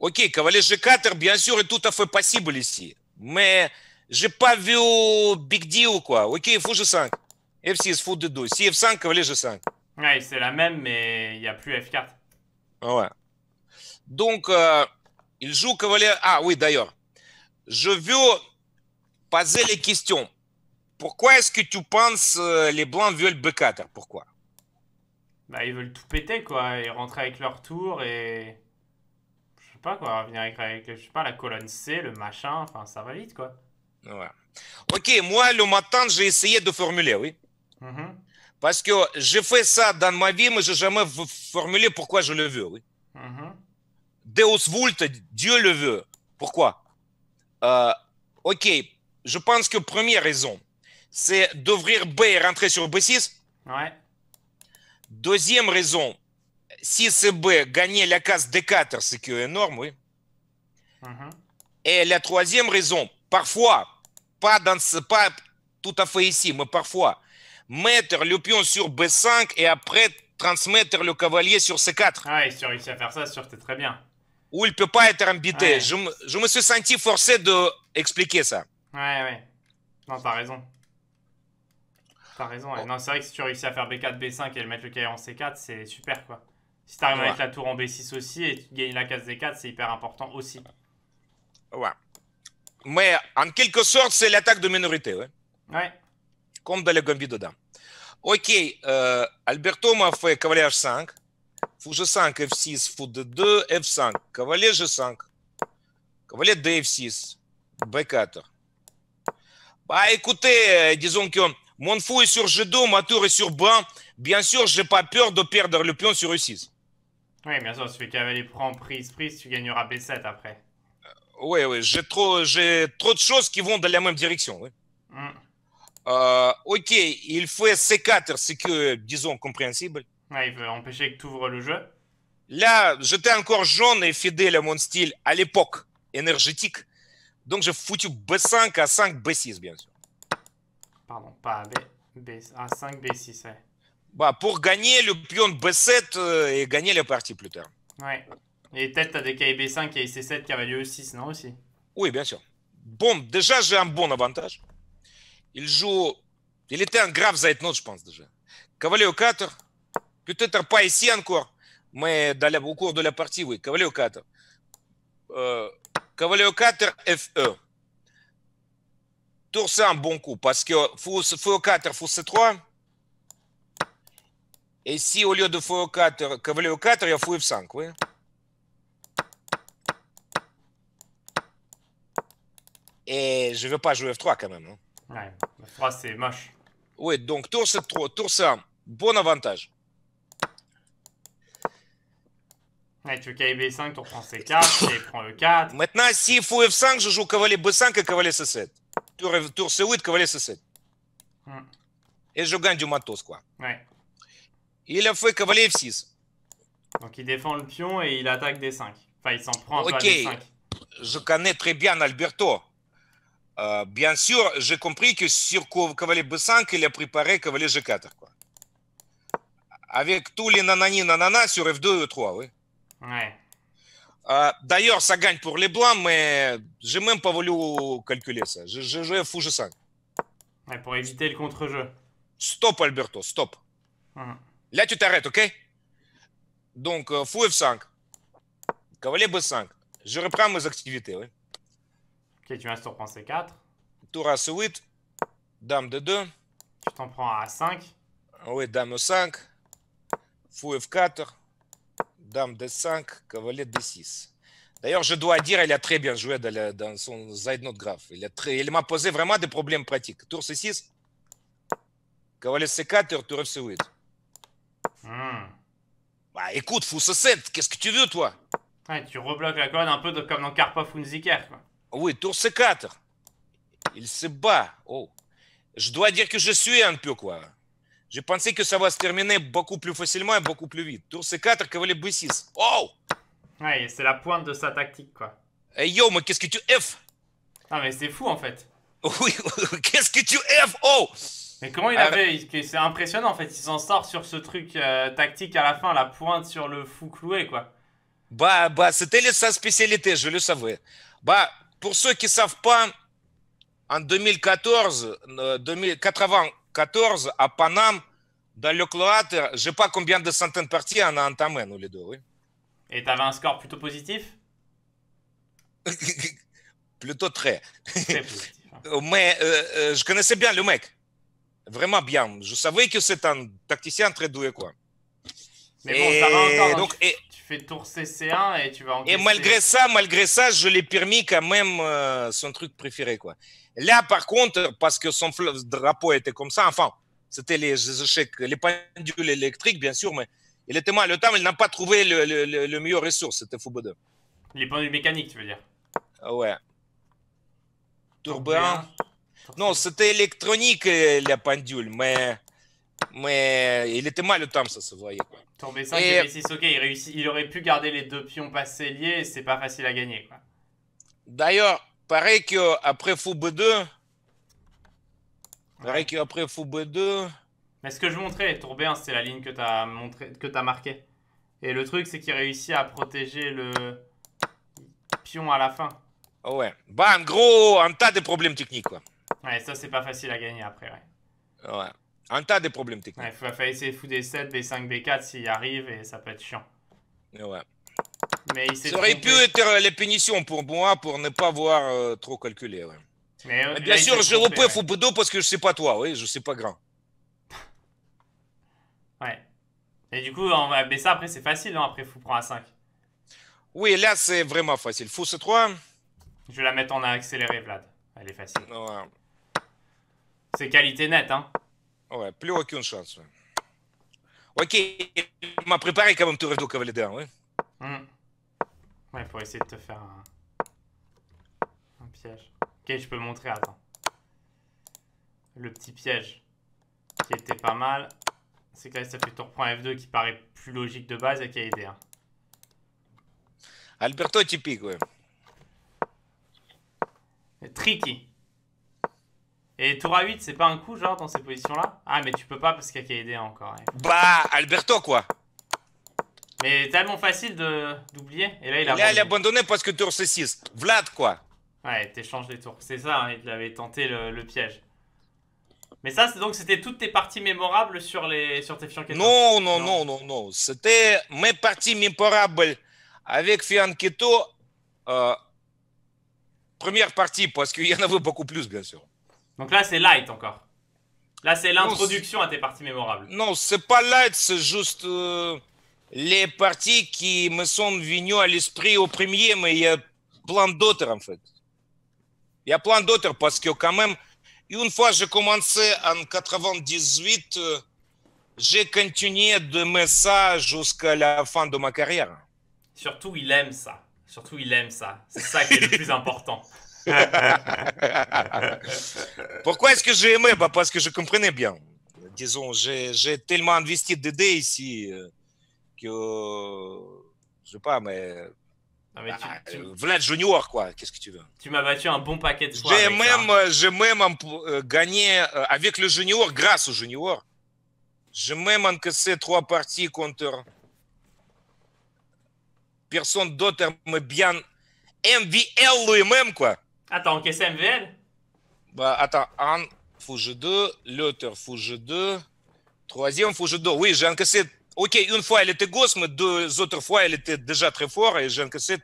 Ok, cavalier G4, bien sûr, est tout à fait possible ici. Mais j'ai pas vu Big Deal, quoi. Ok, il faut G5 il se fout de 2 Si F5, cavalier je 5 Ouais, c'est la même, mais il n'y a plus F4. Ah ouais. Donc, euh, il joue cavalier. Ah oui, d'ailleurs. Je veux poser les questions. Pourquoi est-ce que tu penses euh, les blancs veulent B4 Pourquoi Bah, ils veulent tout péter, quoi. Ils rentrent avec leur tour et. Je sais pas, quoi. Venir avec, je sais pas, la colonne C, le machin. Enfin, ça va vite, quoi. Ouais. Ok, moi, le matin, j'ai essayé de formuler, oui. Parce que j'ai fait ça dans ma vie, mais je n'ai jamais formulé pourquoi je le veux. Deus vult, Dieu le veut. Pourquoi euh, Ok, je pense que première raison, c'est d'ouvrir B et rentrer sur B6. Deuxième raison, si et B, gagner la case D4, ce énorme, Et la troisième raison, parfois, pas, dans, pas tout à fait ici, mais parfois, mettre le pion sur B5 et après transmettre le cavalier sur C4. Ah ouais, si tu réussis à faire ça, sûr, t'es très bien. Ou il peut pas être embêté. Je, je, me suis senti forcé de expliquer ça. Ouais, ouais. Non, t'as raison. T'as raison. Non, c'est vrai que si tu réussis à faire B4, B5 et mettre le cavalier en C4, c'est super, quoi. Si t'arrives à mettre la tour en B6 aussi et tu gagnes la case D4, c'est hyper important aussi. Ouais. Mais en quelque sorte, c'est l'attaque de minorité, ouais. Ouais. Comme dans le Gambie dedans. Ok, Alberto m'a fait cavalier 5 Fou 5 F6, Fou 2 F5. Cavalier G5. Cavalier 2 F6. B4. Bah écoutez, euh, disons que mon fou est sur G2, ma tour est sur B1. Bien sûr, j'ai pas peur de perdre le pion sur E6. Oui, bien sûr, tu fais les prends prise, prise, tu gagneras B7 après. oui, euh, oui, j'ai trop, de choses qui vont dans la même direction. Oui. Mm. Euh, ok, il fait C4, ce est disons, compréhensible. Ouais, il veut empêcher que tu ouvres le jeu. Là, j'étais encore jaune et fidèle à mon style à l'époque, énergétique. Donc, j'ai foutu B5 à 5, B6, bien sûr. Pardon, pas B, B, A5, B6, ouais. Bah, pour gagner le pion B7 euh, et gagner la partie plus tard. Ouais. Et peut-être t'as des kb 5 et C7, cavalier E6, non aussi Oui, bien sûr. Bon, déjà j'ai un bon avantage. il joue, il était un grave Zaitnot, je pense déjà. Cavalier au 4, peut-être pas ici encore, mais dans la, au cours de la partie, oui, cavalier au 4. Euh, cavalier au 4, FE. Tour, c'est un bon coup, parce que fou, fou 4, fou C3. Et si au lieu de fou 4, cavalier au 4, il y a fou F5, oui. Et je ne veux pas jouer F3 quand même. Hein. Ouais, la phrase, c'est moche. Oui, donc tour 7, 3, tour 1, bon avantage. Ouais, tu veux kb 5 tu reprends C4, tu prends le 4. Maintenant, s'il faut F5, je joue cavalier B5 et cavalier C7. Tour, tour C8, cavalier C7. Hmm. Et je gagne du matos, quoi. Ouais. Il a fait cavalier F6. Donc il défend le pion et il attaque D5. Enfin, il s'en prend un à D5. Je connais très bien Alberto. Euh, bien sûr, j'ai compris que sur cavalier B5, il a préparé cavalier G4. Quoi. Avec tous les nanani nanana sur F2 et E3, oui. Ouais. Euh, D'ailleurs, ça gagne pour les blancs, mais j'ai même pas voulu calculer ça. Je, je jouais fou G5. Ouais, pour éviter le contre-jeu. Stop, Alberto, stop. Hum. Là, tu t'arrêtes, ok Donc, euh, fou F5. Cavalier B5. Je reprends mes activités, oui. tu vas sur C4. Tour à C8. Dame de 2. Tu t'en prends à 5. Ah oui, dame 5 Fou F4. Dame D5. Cavalier D6. D'ailleurs, je dois dire, il a très bien joué dans, son note graph. Il, a très... il m'a posé vraiment des problèmes pratiques. Tour C6, cavalier C4, tour F8. Hmm. Bah écoute, fou C7, qu'est-ce que tu veux, toi Tu rebloques la corde un peu de, comme dans Karpov ou Quoi. Oui, tour C4. Il se bat. Oh. Je dois dire que je suis un peu, quoi. Je pensais que ça va se terminer beaucoup plus facilement et beaucoup plus vite. Tour C4, cavalier B6. Oh Ouais, c'est la pointe de sa tactique, quoi. Et yo, mais qu'est-ce que tu F Ah, mais c'est fou, en fait. Oui, qu'est-ce que tu F Oh Mais comment il avait... C'est impressionnant, en fait. Il s'en sort sur ce truc euh, tactique à la fin, la pointe sur le fou cloué, quoi. Bah, bah, c'était sa spécialité, je le savais. Bah, pour ceux qui ne savent pas, en 2014, euh, à panam dans le cloître, je ne sais pas combien de centaines de parties on a entamé, nous les deux, Et tu avais un score plutôt positif Plutôt très. très positif, hein. Mais euh, euh, je connaissais bien le mec. Vraiment bien. Je savais que c'est un tacticien très doué, quoi. Mais bon, ça va encore. Hein. Donc, tour CC1 et tu vas en Et malgré ça, malgré ça, je l'ai permis quand même euh, son truc préféré. quoi. Là, par contre, parce que son drapeau était comme ça, enfin, c'était les échecs, les pendules électriques, bien sûr, mais il était mal. Le temps, il n'a pas trouvé le, le, le meilleur ressource, c'était Fubo2. Les pendules mécaniques, tu veux dire ah Ouais. Tourbin. Non, c'était électronique, euh, la pendule, mais mais il était mal le temps, ça se voyait. Quoi. b 5 et, 6, ok, il, réussit, il aurait pu garder les deux pions passés liés, c'est pas facile à gagner. Quoi. D'ailleurs, pareil qu'après Fou B2, pareil qu'après Fou B2. Mais ce que je montrais, tour B1, c'est la ligne que t'as montré, que Et le truc, c'est qu'il réussit à protéger le pion à la fin. Ouais. Bah, en gros, un tas de problèmes techniques, quoi. Ouais, ça, c'est pas facile à gagner après, ouais. Ouais. Un tas de problèmes techniques. Il va falloir essayer de foutre des 7, b 5, b 4 s'il arrive et ça peut être chiant. Ouais. Mais il ça aurait pu être euh, les punitions pour moi pour ne pas avoir euh, trop calculé. Ouais. Mais, euh, bien sûr, je loupé ouais. parce que je sais pas toi, oui, je sais pas grand. ouais. Et du coup, on va... Mais après, c'est facile, non hein, Après, Fou prend a 5. Oui, là, c'est vraiment facile. Fou, c'est 3. Je vais la mettre en accéléré, Vlad. Elle est facile. Ouais. C'est qualité nette, hein Ouais, plus aucune chance. Ok, il m'a préparé quand même tout du Cavalier oui. Mmh. Ouais, pour hmm. essayer de te faire un... piège. Ok, je peux montrer, attends. Le petit piège qui était pas mal, c'est que là, ça fait point F2 qui paraît plus logique de base et qui a aidé. Hein. Alberto typique, ouais. Tricky. Et tour à 8, c'est pas un coup, genre, dans ces positions-là Ah, mais tu peux pas parce qu'il y a KD encore. Bah, Alberto, quoi Mais tellement facile d'oublier. Et là, il a il a abandonné parce que tour C6. Vlad, quoi Ouais, t'échanges les tours. C'est ça, hein, il avait tenté le, piège. Mais ça, c'est donc, c'était toutes tes parties mémorables sur, les, sur tes fiancés. Non, non, non, non, non. C'était mes parties mémorables avec Fianchetto. Euh, première partie, parce qu'il y en avait beaucoup plus, bien sûr. Donc là, c'est light encore. Là, c'est l'introduction à tes parties mémorables. Non, c'est pas light, c'est juste euh, les parties qui me sont venues à l'esprit au premier, mais il y a plein d'autres en fait. Il y a plein d'autres parce que quand même, une fois j'ai commencé en 98, euh, j'ai continué de mettre ça jusqu'à la fin de ma carrière. Surtout, il aime ça. Surtout, il aime ça. C'est ça qui est le plus important. Pourquoi est-ce que j'ai aimé bah, Parce que je comprenais bien. Disons, j'ai tellement investi des ici euh, que. Je sais pas, mais. Ah, euh, Vlad Junior, quoi, qu'est-ce que tu veux Tu m'as battu un bon paquet de fois. J'ai même, hein. euh, même gagné avec le Junior, grâce au Junior. J'ai même encaissé trois parties contre. Personne d'autre mais bien MVL lui-même, quoi. Attends, que c'est MVL? Bah, attends, un, faut je deux. l'autre, faut je troisième, faut je deux. Oui, j'ai encaissé. Ok, une fois, elle était gosse, mais deux autres fois, elle était déjà très forte. et j'ai encaissé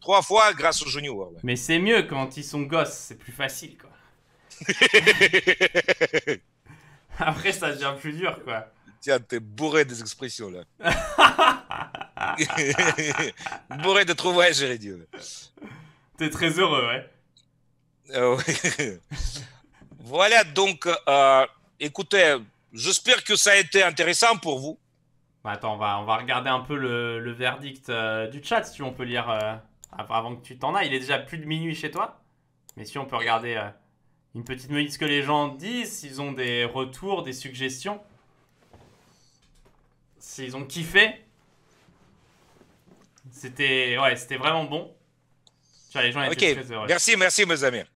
trois fois grâce aux juniors. Mais c'est mieux quand ils sont gosses, c'est plus facile, quoi. Après, ça devient plus dur, quoi. Tiens, t'es bourré des expressions, là. bourré de trouvailles, j'ai dit. T'es très heureux, ouais. Euh, voilà, donc, euh, écoutez, j'espère que ça a été intéressant pour vous. Bah, attends, on va, on va regarder un peu le, verdict euh, du chat, si on peut lire avant que tu t'en ailles. Il est déjà plus de minuit chez toi, mais si on peut regarder une petite minute ce que les gens disent, s'ils ont des retours, des suggestions, s'ils ont kiffé. C'était ouais, c'était vraiment bon. Les gens étaient Merci, merci mes amis.